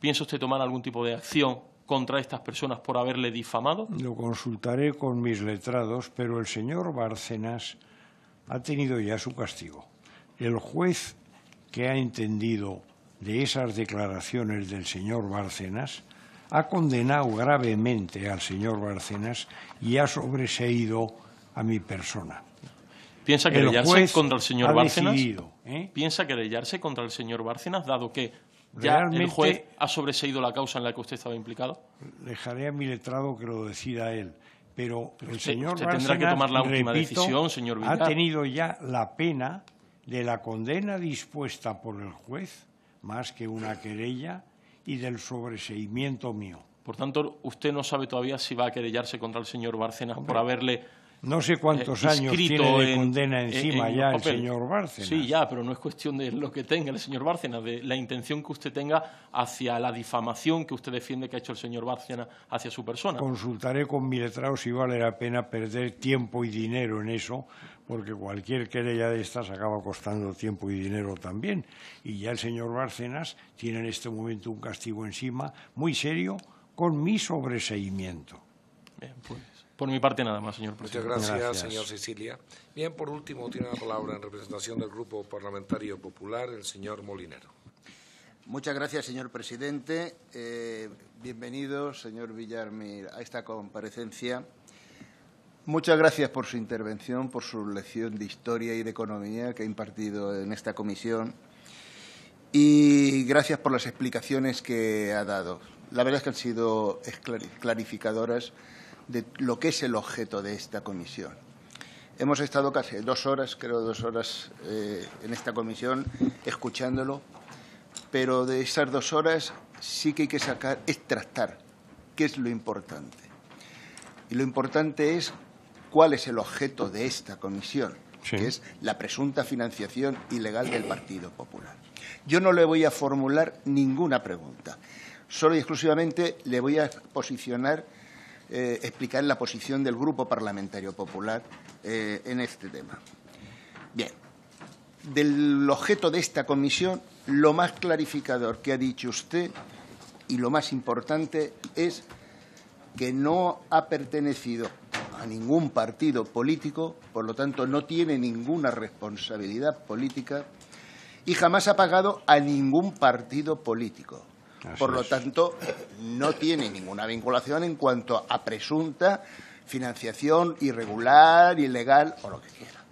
¿Piensa usted tomar algún tipo de acción contra estas personas por haberle difamado? Lo consultaré con mis letrados, pero el señor Bárcenas ha tenido ya su castigo. El juez que ha entendido de esas declaraciones del señor Bárcenas ha condenado gravemente al señor Bárcenas y ha sobreseído a mi persona. ¿Piensa que contra el señor Bárcenas? Piensa ¿eh? que ¿Piensa querellarse contra el señor Bárcenas, dado que ya el juez ha sobreseído la causa en la que usted estaba implicado? Dejaré a mi letrado que lo decida él. Pero, el señor Bárcenas, tendrá que tomar la última decisión, Ha tenido ya la pena de la condena dispuesta por el juez, más que una querella, y del sobreseimiento mío. Por tanto, usted no sabe todavía si va a querellarse contra el señor Bárcenas por haberle no sé cuántos eh, años tiene de condena encima ya el señor Bárcenas. Sí, ya, pero no es cuestión de lo que tenga el señor Bárcenas, de la intención que usted tenga hacia la difamación que usted defiende que ha hecho el señor Bárcenas hacia su persona. Consultaré con mi letrado si vale la pena perder tiempo y dinero en eso, porque cualquier querella de estas acaba costando tiempo y dinero también. Y ya el señor Bárcenas tiene en este momento un castigo encima muy serio con mi sobreseimiento. Bien, pues. Por mi parte nada más, señor presidente. Muchas gracias, señor Sicilia. Bien, por último, tiene la palabra en representación del Grupo Parlamentario Popular el señor Molinero. Muchas gracias, señor presidente. Eh, bienvenido, señor Villarmir, a esta comparecencia. Muchas gracias por su intervención, por su lección de historia y de economía que ha impartido en esta comisión y gracias por las explicaciones que ha dado. La verdad es que han sido clarificadoras de lo que es el objeto de esta comisión. Hemos estado casi dos horas, creo dos horas, eh, en esta comisión escuchándolo, pero de esas dos horas sí que hay que sacar, es tratar, qué es lo importante. Y lo importante es cuál es el objeto de esta comisión, que es la presunta financiación ilegal del Partido Popular. Yo no le voy a formular ninguna pregunta, solo y exclusivamente le voy a posicionar eh, explicar la posición del Grupo Parlamentario Popular eh, en este tema. Bien, del objeto de esta comisión, lo más clarificador que ha dicho usted y lo más importante es que no ha pertenecido a ningún partido político, por lo tanto no tiene ninguna responsabilidad política y jamás ha pagado a ningún partido político. Por lo tanto, no tiene ninguna vinculación en cuanto a presunta financiación irregular, ilegal o lo que quiera.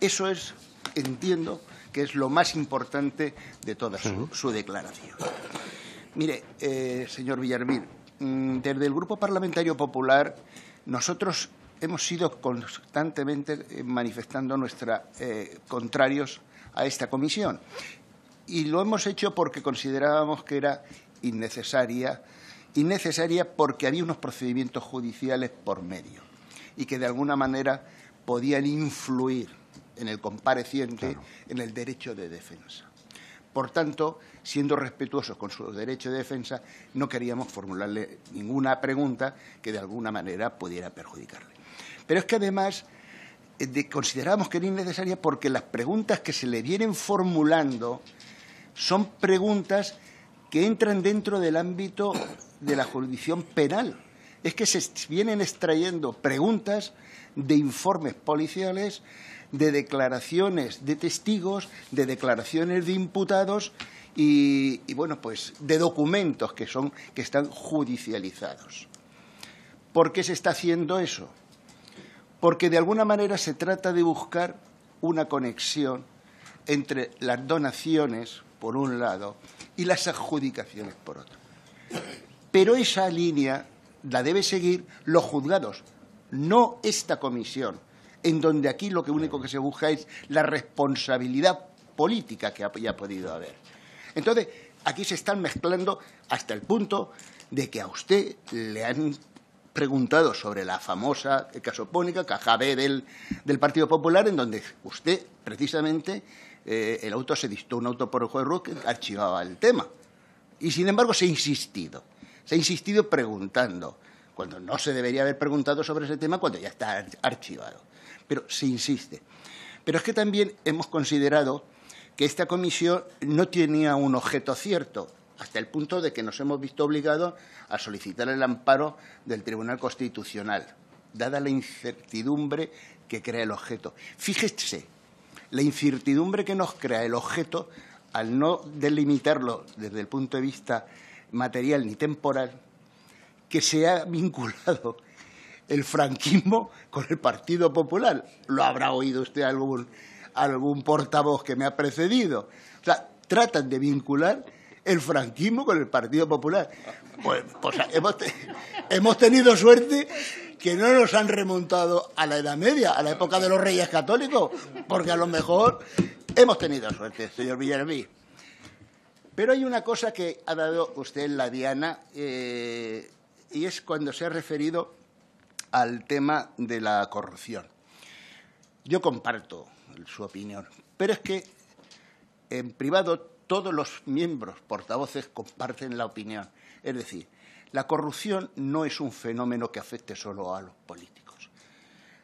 Eso es, entiendo, que es lo más importante de toda su, declaración. Mire, eh, señor Villarmir, mm, desde el Grupo Parlamentario Popular nosotros hemos sido constantemente eh, manifestando nuestra eh, contrarios a esta comisión y lo hemos hecho porque considerábamos que era innecesaria, innecesaria porque había unos procedimientos judiciales por medio y que de alguna manera podían influir en el compareciente en el derecho de defensa. Por tanto, siendo respetuosos con su derecho de defensa, no queríamos formularle ninguna pregunta que de alguna manera pudiera perjudicarle. Pero es que además eh, consideramos que era innecesaria porque las preguntas que se le vienen formulando son preguntas que entran dentro del ámbito de la jurisdicción penal. Es que se vienen extrayendo preguntas de informes policiales, de declaraciones de testigos, de declaraciones de imputados y, bueno, pues de documentos que, son, que están judicializados. ¿Por qué se está haciendo eso? Porque de alguna manera se trata de buscar una conexión entre las donaciones por un lado y las adjudicaciones por otro. Pero esa línea la debe seguir los juzgados, no esta comisión, en donde aquí lo que único que se busca es la responsabilidad política que haya podido haber. Entonces, aquí se están mezclando hasta el punto de que a usted le han preguntado sobre la famosa eh, casopónica, caja B del Partido Popular, en donde usted precisamente eh, el auto se distó un auto por el juez que archivaba el tema. Y sin embargo se ha insistido, se ha insistido preguntando, cuando no se debería haber preguntado sobre ese tema cuando ya está archivado. Pero se insiste. Pero es que también hemos considerado que esta comisión no tenía un objeto cierto, hasta el punto de que nos hemos visto obligados a solicitar el amparo del Tribunal Constitucional, dada la incertidumbre que crea el objeto. Fíjese la incertidumbre que nos crea el objeto, al no delimitarlo desde el punto de vista material ni temporal, que se ha vinculado el franquismo con el Partido Popular. Lo habrá oído usted algún, algún portavoz que me ha precedido. O sea, tratan de vincular el franquismo con el Partido Popular. Pues, hemos, hemos tenido suerte que no nos han remontado a la Edad Media, a la época de los reyes católicos, porque a lo mejor hemos tenido suerte, señor Villarmí. Pero hay una cosa que ha dado usted la diana eh, y es cuando se ha referido al tema de la corrupción. Yo comparto su opinión, pero es que en privado todos los miembros portavoces comparten la opinión. Es decir, la corrupción no es un fenómeno que afecte solo a los políticos,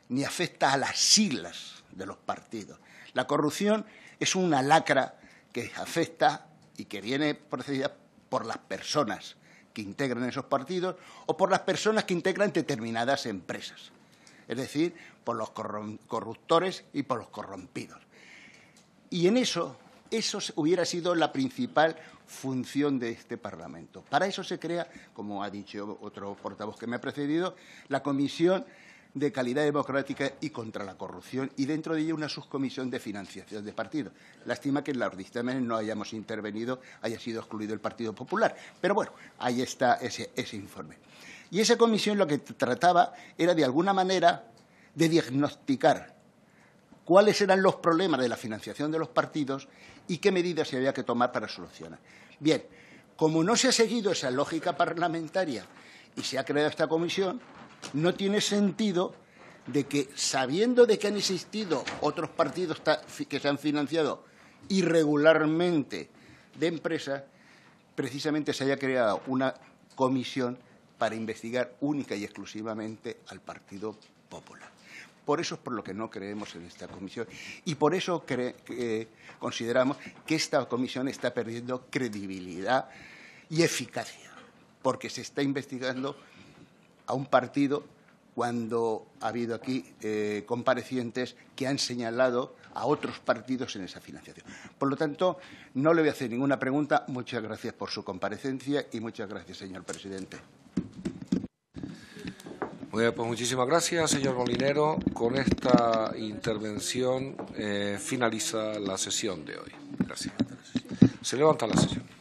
ni afecta a las siglas de los partidos. La corrupción es una lacra que afecta y que viene procedida por las personas que integran esos partidos o por las personas que integran determinadas empresas, es decir, por los corruptores y por los corrompidos. Y en eso, eso hubiera sido la principal función de este Parlamento. Para eso se crea, como ha dicho otro portavoz que me ha precedido, la Comisión de Calidad Democrática y contra la Corrupción y dentro de ella una subcomisión de financiación de partidos. Lástima que en los dictámenes no hayamos intervenido, haya sido excluido el Partido Popular. Pero bueno, ahí está ese, ese informe. Y esa comisión lo que trataba era, de alguna manera, de diagnosticar cuáles eran los problemas de la financiación de los partidos y qué medidas se había que tomar para solucionar. Bien, como no se ha seguido esa lógica parlamentaria y se ha creado esta comisión, no tiene sentido de que, sabiendo de que han existido otros partidos que se han financiado irregularmente de empresas, precisamente se haya creado una comisión para investigar única y exclusivamente al Partido Popular. Por eso es por lo que no creemos en esta comisión y por eso consideramos que esta comisión está perdiendo credibilidad y eficacia, porque se está investigando a un partido cuando ha habido aquí eh, comparecientes que han señalado a otros partidos en esa financiación. Por lo tanto, no le voy a hacer ninguna pregunta. Muchas gracias por su comparecencia y muchas gracias, señor presidente. Muy pues muchísimas gracias, señor Molinero. Con esta intervención eh, finaliza la sesión de hoy. Gracias. Se levanta la sesión.